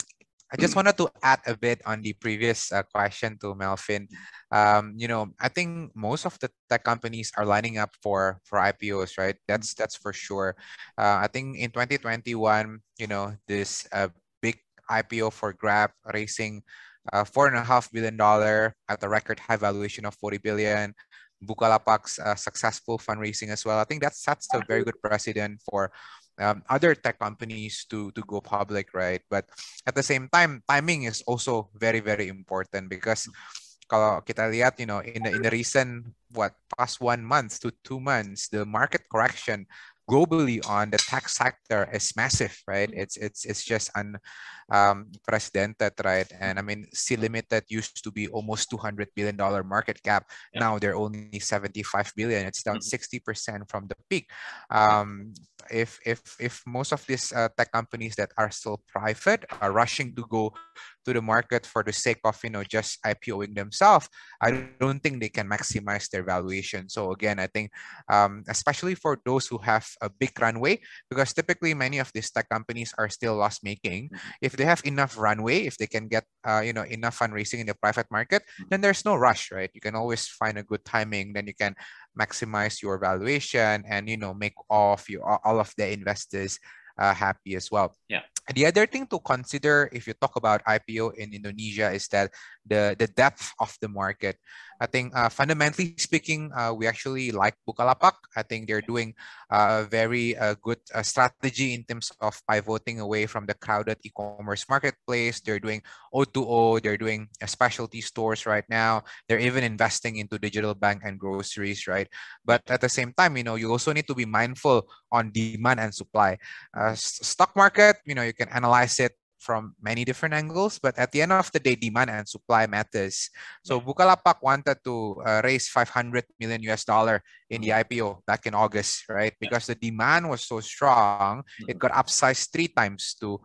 I just wanted to add a bit on the previous uh, question to Melvin. Um, you know, I think most of the tech companies are lining up for for IPOs, right? That's mm-hmm. that's for sure. Uh, I think in 2021, you know, this uh, big IPO for Grab raising uh, four and a half billion dollar at a record high valuation of 40 billion. Bukalapak's uh, successful fundraising as well. I think that sets a very good precedent for um, other tech companies to to go public, right? But at the same time, timing is also very very important because mm. kalau kita lihat, you know, in the, in the recent what past one month to two months, the market correction globally on the tech sector is massive, right? Mm-hmm. It's it's it's just unprecedented, um, right? And I mean, C Limited used to be almost 200 billion dollar market cap. Yeah. Now they're only 75 billion. It's down mm-hmm. 60 mm-hmm. percent from the peak. Um, if if if most of these uh, tech companies that are still private are rushing to go to the market for the sake of you know just IPOing themselves, I don't think they can maximize their valuation. So again, I think um, especially for those who have a big runway, because typically many of these tech companies are still loss making. Mm-hmm. If they have enough runway, if they can get uh, you know enough fundraising in the private market, then there's no rush, right? You can always find a good timing. Then you can maximize your valuation and you know make all of your all of the investors uh, happy as well. Yeah. The other thing to consider if you talk about IPO in Indonesia is that the, the depth of the market. I think uh, fundamentally speaking, uh, we actually like Bukalapak. I think they're doing uh, a very uh, good uh, strategy in terms of pivoting away from the crowded e-commerce marketplace. They're doing O2O. They're doing specialty stores right now. They're even investing into digital bank and groceries, right? But at the same time, you know, you also need to be mindful on demand and supply. stock market, you know, you can analyze it from many different angles, but at the end of the day, demand and supply matters. So Bukalapak wanted to uh, raise 500 million US dollar in the IPO back in August, right? Because the demand was so strong, mm-hmm. it got upsized three times to,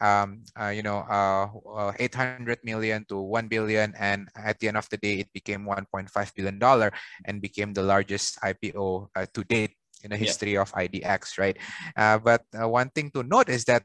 um, uh, you know, uh, uh 800 million to 1 billion. And at the end of the day, it became 1.5 billion dollar and became the largest IPO uh, to date in the history yeah. of IDX, right? Uh, but uh, one thing to note is that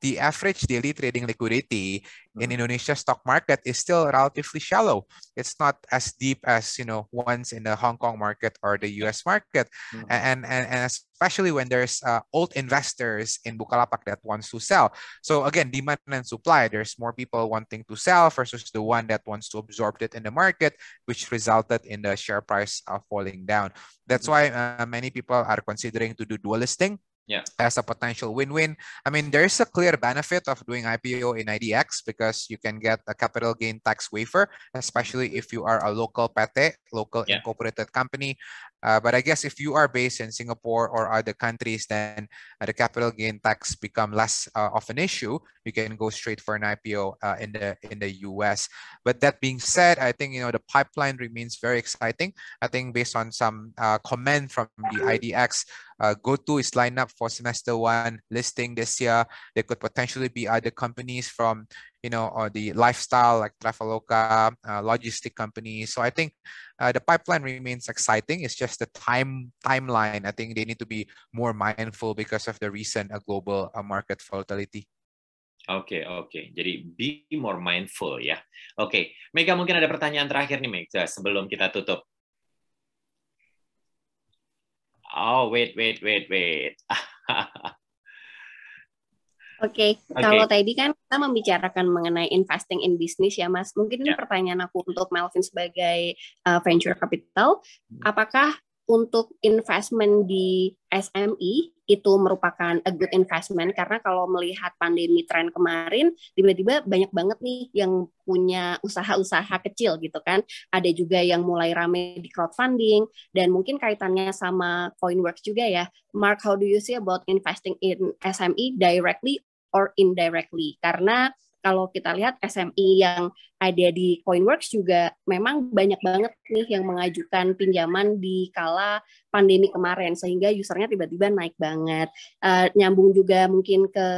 the average daily trading liquidity in mm-hmm. Indonesia stock market is still relatively shallow. It's not as deep as you know ones in the Hong Kong market or the U.S. market, mm-hmm. and, and and especially when there's uh, old investors in Bukalapak that wants to sell. So again, demand and supply. There's more people wanting to sell versus the one that wants to absorb it in the market, which resulted in the share price uh, falling down. That's mm-hmm. why uh, many people are considering to do dual listing yeah. as a potential win-win. I mean, there is a clear benefit of doing IPO in IDX because you can get a capital gain tax waiver, especially if you are a local PATE, local yeah. incorporated company. Uh, but I guess if you are based in Singapore or other countries, then uh, the capital gain tax become less uh, of an issue. You can go straight for an IPO uh, in the in the US. But that being said, I think you know the pipeline remains very exciting. I think based on some uh, comment from the IDX, uh, GoTo is lined up for semester one listing this year. There could potentially be other companies from you know, or uh, the lifestyle like Traveloka, uh, logistic companies. So I think uh, the pipeline remains exciting. It's just the time timeline. I think they need to be more mindful because of the recent uh, global uh, market volatility. Oke, okay, oke. Okay. Jadi be more mindful ya. Oke, okay. Mega mungkin ada pertanyaan terakhir nih Mega sebelum kita tutup. Oh, wait, wait, wait, wait. Oke, okay. okay. kalau tadi kan kita membicarakan mengenai investing in business ya, Mas. Mungkin yeah. ini pertanyaan aku untuk Melvin sebagai uh, venture capital, hmm. apakah untuk investment di SME itu merupakan a good investment karena kalau melihat pandemi tren kemarin tiba-tiba banyak banget nih yang punya usaha-usaha kecil gitu kan ada juga yang mulai rame di crowdfunding dan mungkin kaitannya sama Coinworks juga ya Mark how do you see about investing in SME directly or indirectly karena kalau kita lihat SMI yang ada di Coinworks juga memang banyak banget nih yang mengajukan pinjaman di kala pandemi kemarin sehingga usernya tiba-tiba naik banget. Uh, nyambung juga mungkin ke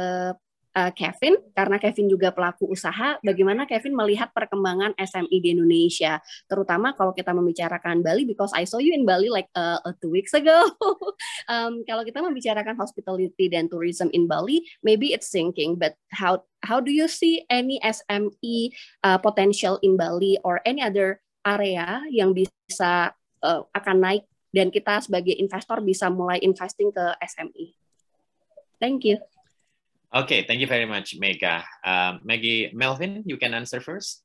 uh, Kevin karena Kevin juga pelaku usaha bagaimana Kevin melihat perkembangan SMI e di Indonesia terutama kalau kita membicarakan Bali because I saw you in Bali like uh, two weeks ago um, kalau kita membicarakan hospitality dan tourism in Bali maybe it's sinking but how how do you see any SME uh, eh, potential in Bali or any other area yang bisa uh, akan naik dan kita sebagai investor bisa mulai investing ke SME. Thank you. Okay, thank you very much, Mega. Uh, Maggie Melvin, you can answer first.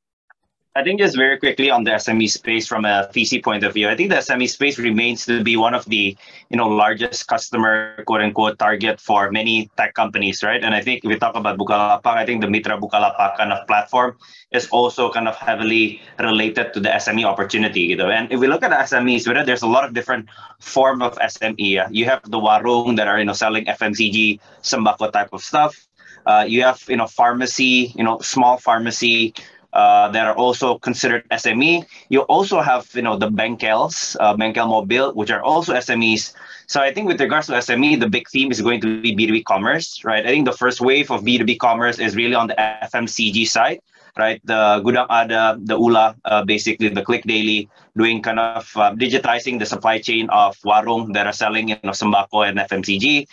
I think just very quickly on the SME space from a VC point of view, I think the SME space remains to be one of the you know largest customer quote unquote target for many tech companies, right? And I think if we talk about Bukalapak, I think the Mitra Bukalapak kind of platform is also kind of heavily related to the SME opportunity. You know? And if we look at SMEs, you there's a lot of different form of SME. You have the warung that are you know selling FMCG, sembako type of stuff. Uh, you have you know pharmacy, you know small pharmacy uh, that are also considered SME. You also have, you know, the Bankels, uh, Bankel Mobile, which are also SMEs. So I think with regards to SME, the big theme is going to be B2B commerce, right? I think the first wave of B2B commerce is really on the FMCG side, right? The Gudang uh, Ada, the Ula, uh, basically the Click Daily, doing kind of uh, digitizing the supply chain of warung that are selling, you know, sembako and FMCG.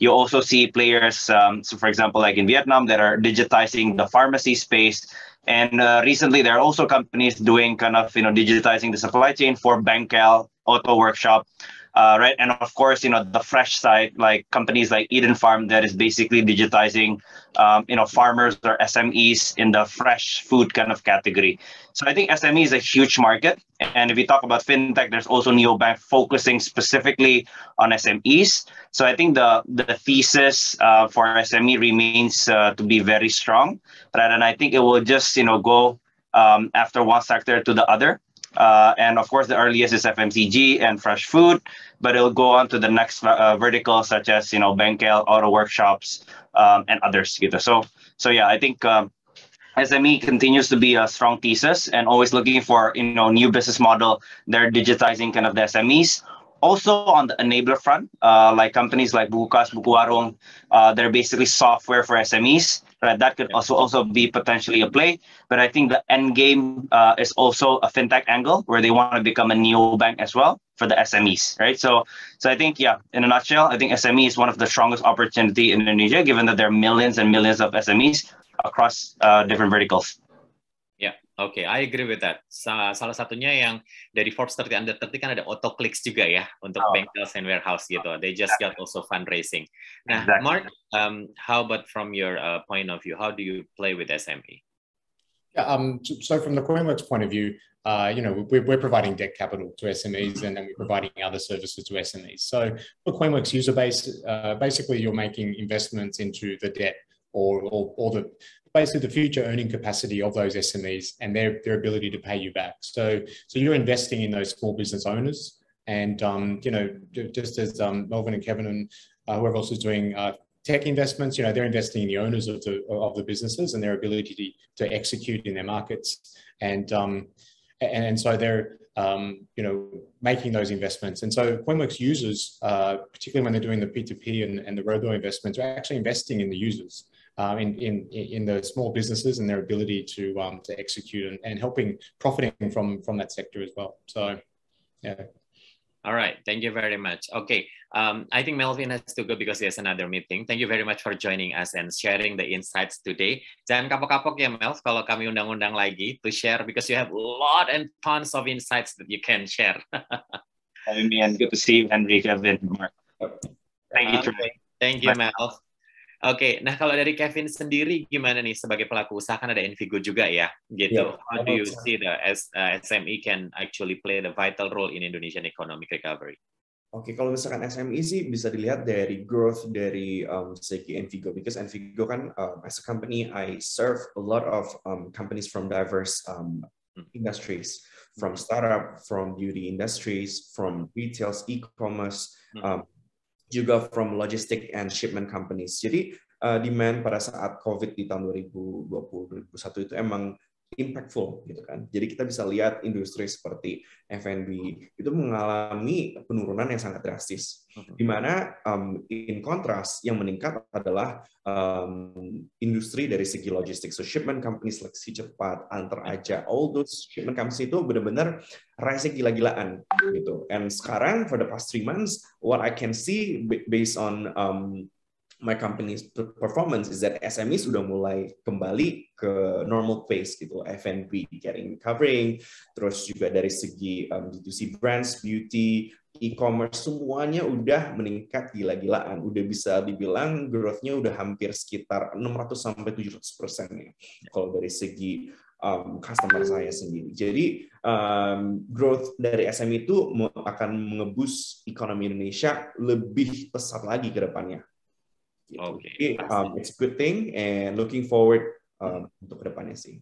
You also see players, um, so for example, like in Vietnam, that are digitizing the pharmacy space and uh, recently, there are also companies doing kind of you know digitizing the supply chain for Bankel, Auto Workshop, uh, right? And of course, you know, the fresh side, like companies like Eden Farm, that is basically digitizing, um, you know, farmers or SMEs in the fresh food kind of category. So I think SME is a huge market. And if we talk about fintech, there's also neobank focusing specifically on SMEs. So I think the the thesis uh, for SME remains uh, to be very strong, right? And I think it will just, you know, go um, after one sector to the other. Uh, and of course, the earliest is FMCG and fresh food, but it'll go on to the next uh, such as you know Benkel, auto workshops, um, and others. Gitu. So so yeah, I think um, SME continues to be a strong thesis and always looking for you know new business model. They're digitizing kind of the SMEs. Also on the enabler front, uh, like companies like Bukas, Bukuarong, uh, they're basically software for SMEs right? That could also also be potentially a play. But I think the end game uh, is also a fintech angle where they want to become a neo bank as well for the SMEs, right? So so I think yeah, in a nutshell, I think SME is one of the strongest opportunity in Indonesia, given that there are millions and millions of SMEs across uh, different verticals. Oke, okay, I agree with that. Sa salah satunya yang dari Forbes 30 Under 30 kan ada auto clicks juga ya untuk oh. bengkel and warehouse gitu. They just got also fundraising. Nah, exactly. Mark, um, how about from your uh, point of view, how do you play with SME? Yeah, um, so from the CoinWorks point of view, uh, you know, we're, we're, providing debt capital to SMEs and then we're providing other services to SMEs. So for CoinWorks user base, uh, basically you're making investments into the debt or, or, or the, basically the future earning capacity of those SMEs and their, their ability to pay you back. So, so you're investing in those small business owners. And, um, you know, just as um, Melvin and Kevin and uh, whoever else is doing uh, tech investments, you know, they're investing in the owners of the, of the businesses and their ability to, to execute in their markets. And, um, and, and so they're, um, you know, making those investments. And so CoinWorks users, uh, particularly when they're doing the P2P and, and the robo investments, are actually investing in the users. Um, in, in, in the small businesses and their ability to, um, to execute and, and helping profiting from, from that sector as well. So, yeah. All right. Thank you very much. Okay. Um, I think Melvin has to go because he has another meeting. Thank you very much for joining us and sharing the insights today. Jangan kapok-kapok ya, Mel, kalau kami undang-undang lagi to share because you have a lot and tons of insights that you can share. Having me and good to see you, Henry, Kevin, Mark. Thank you. Thank you, Mel. Oke, okay. nah kalau dari Kevin sendiri gimana nih sebagai pelaku usaha kan ada Invigo juga ya, gitu. Yeah, How do you see the S, uh, SME can actually play the vital role in Indonesian economic recovery? Oke, okay, kalau misalkan SME sih bisa dilihat dari growth dari um, segi Envigo, because Envigo kan um, as a company I serve a lot of um, companies from diverse um, hmm. industries, from startup, from beauty industries, from retail, e-commerce, hmm. um, juga from logistic and shipment companies. Jadi uh, demand pada saat COVID di tahun 2020-2021 itu emang impactful gitu kan. Jadi kita bisa lihat industri seperti F&B itu mengalami penurunan yang sangat drastis. Hmm. Di mana um, in kontras yang meningkat adalah um, industri dari segi logistik. So shipment company seleksi cepat, antar aja, all those shipment companies itu benar-benar rise gila-gilaan gitu. And sekarang for the past three months, what I can see based on um, my company's performance is that SME sudah mulai kembali ke normal pace gitu, F&B getting recovering, terus juga dari segi um, d 2 brands, beauty, e-commerce semuanya udah meningkat gila-gilaan, udah bisa dibilang growth-nya udah hampir sekitar 600 sampai 700 persen ya, kalau dari segi um, customer saya sendiri. Jadi um, growth dari SME itu akan mengebus ekonomi Indonesia lebih pesat lagi ke depannya Gitu. Oke. Okay, um, it's a good thing and looking forward um, untuk kedepannya sih.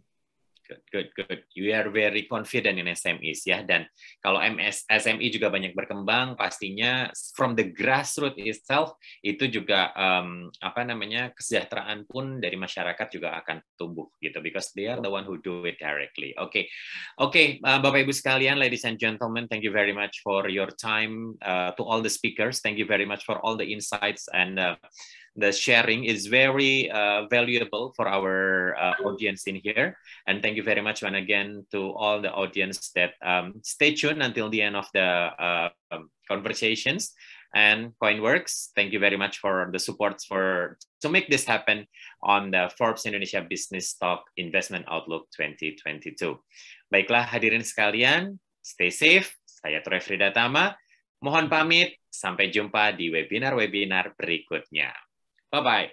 Good, good, good. You are very confident in SMEs ya. Dan kalau MS, SME juga banyak berkembang, pastinya from the grassroots itself itu juga um, apa namanya kesejahteraan pun dari masyarakat juga akan tumbuh gitu. Because they are the one who do it directly. Oke, okay. oke, okay, uh, Bapak Ibu sekalian, ladies and gentlemen, thank you very much for your time uh, to all the speakers. Thank you very much for all the insights and uh, the sharing is very uh, valuable for our uh, audience in here. And thank you very much and again to all the audience that um, stay tuned until the end of the uh, um, conversations. And CoinWorks, thank you very much for the support for to make this happen on the Forbes Indonesia Business Talk Investment Outlook 2022. Baiklah hadirin sekalian, stay safe. Saya Troy Fridatama. Mohon pamit, sampai jumpa di webinar-webinar berikutnya. Bye bye.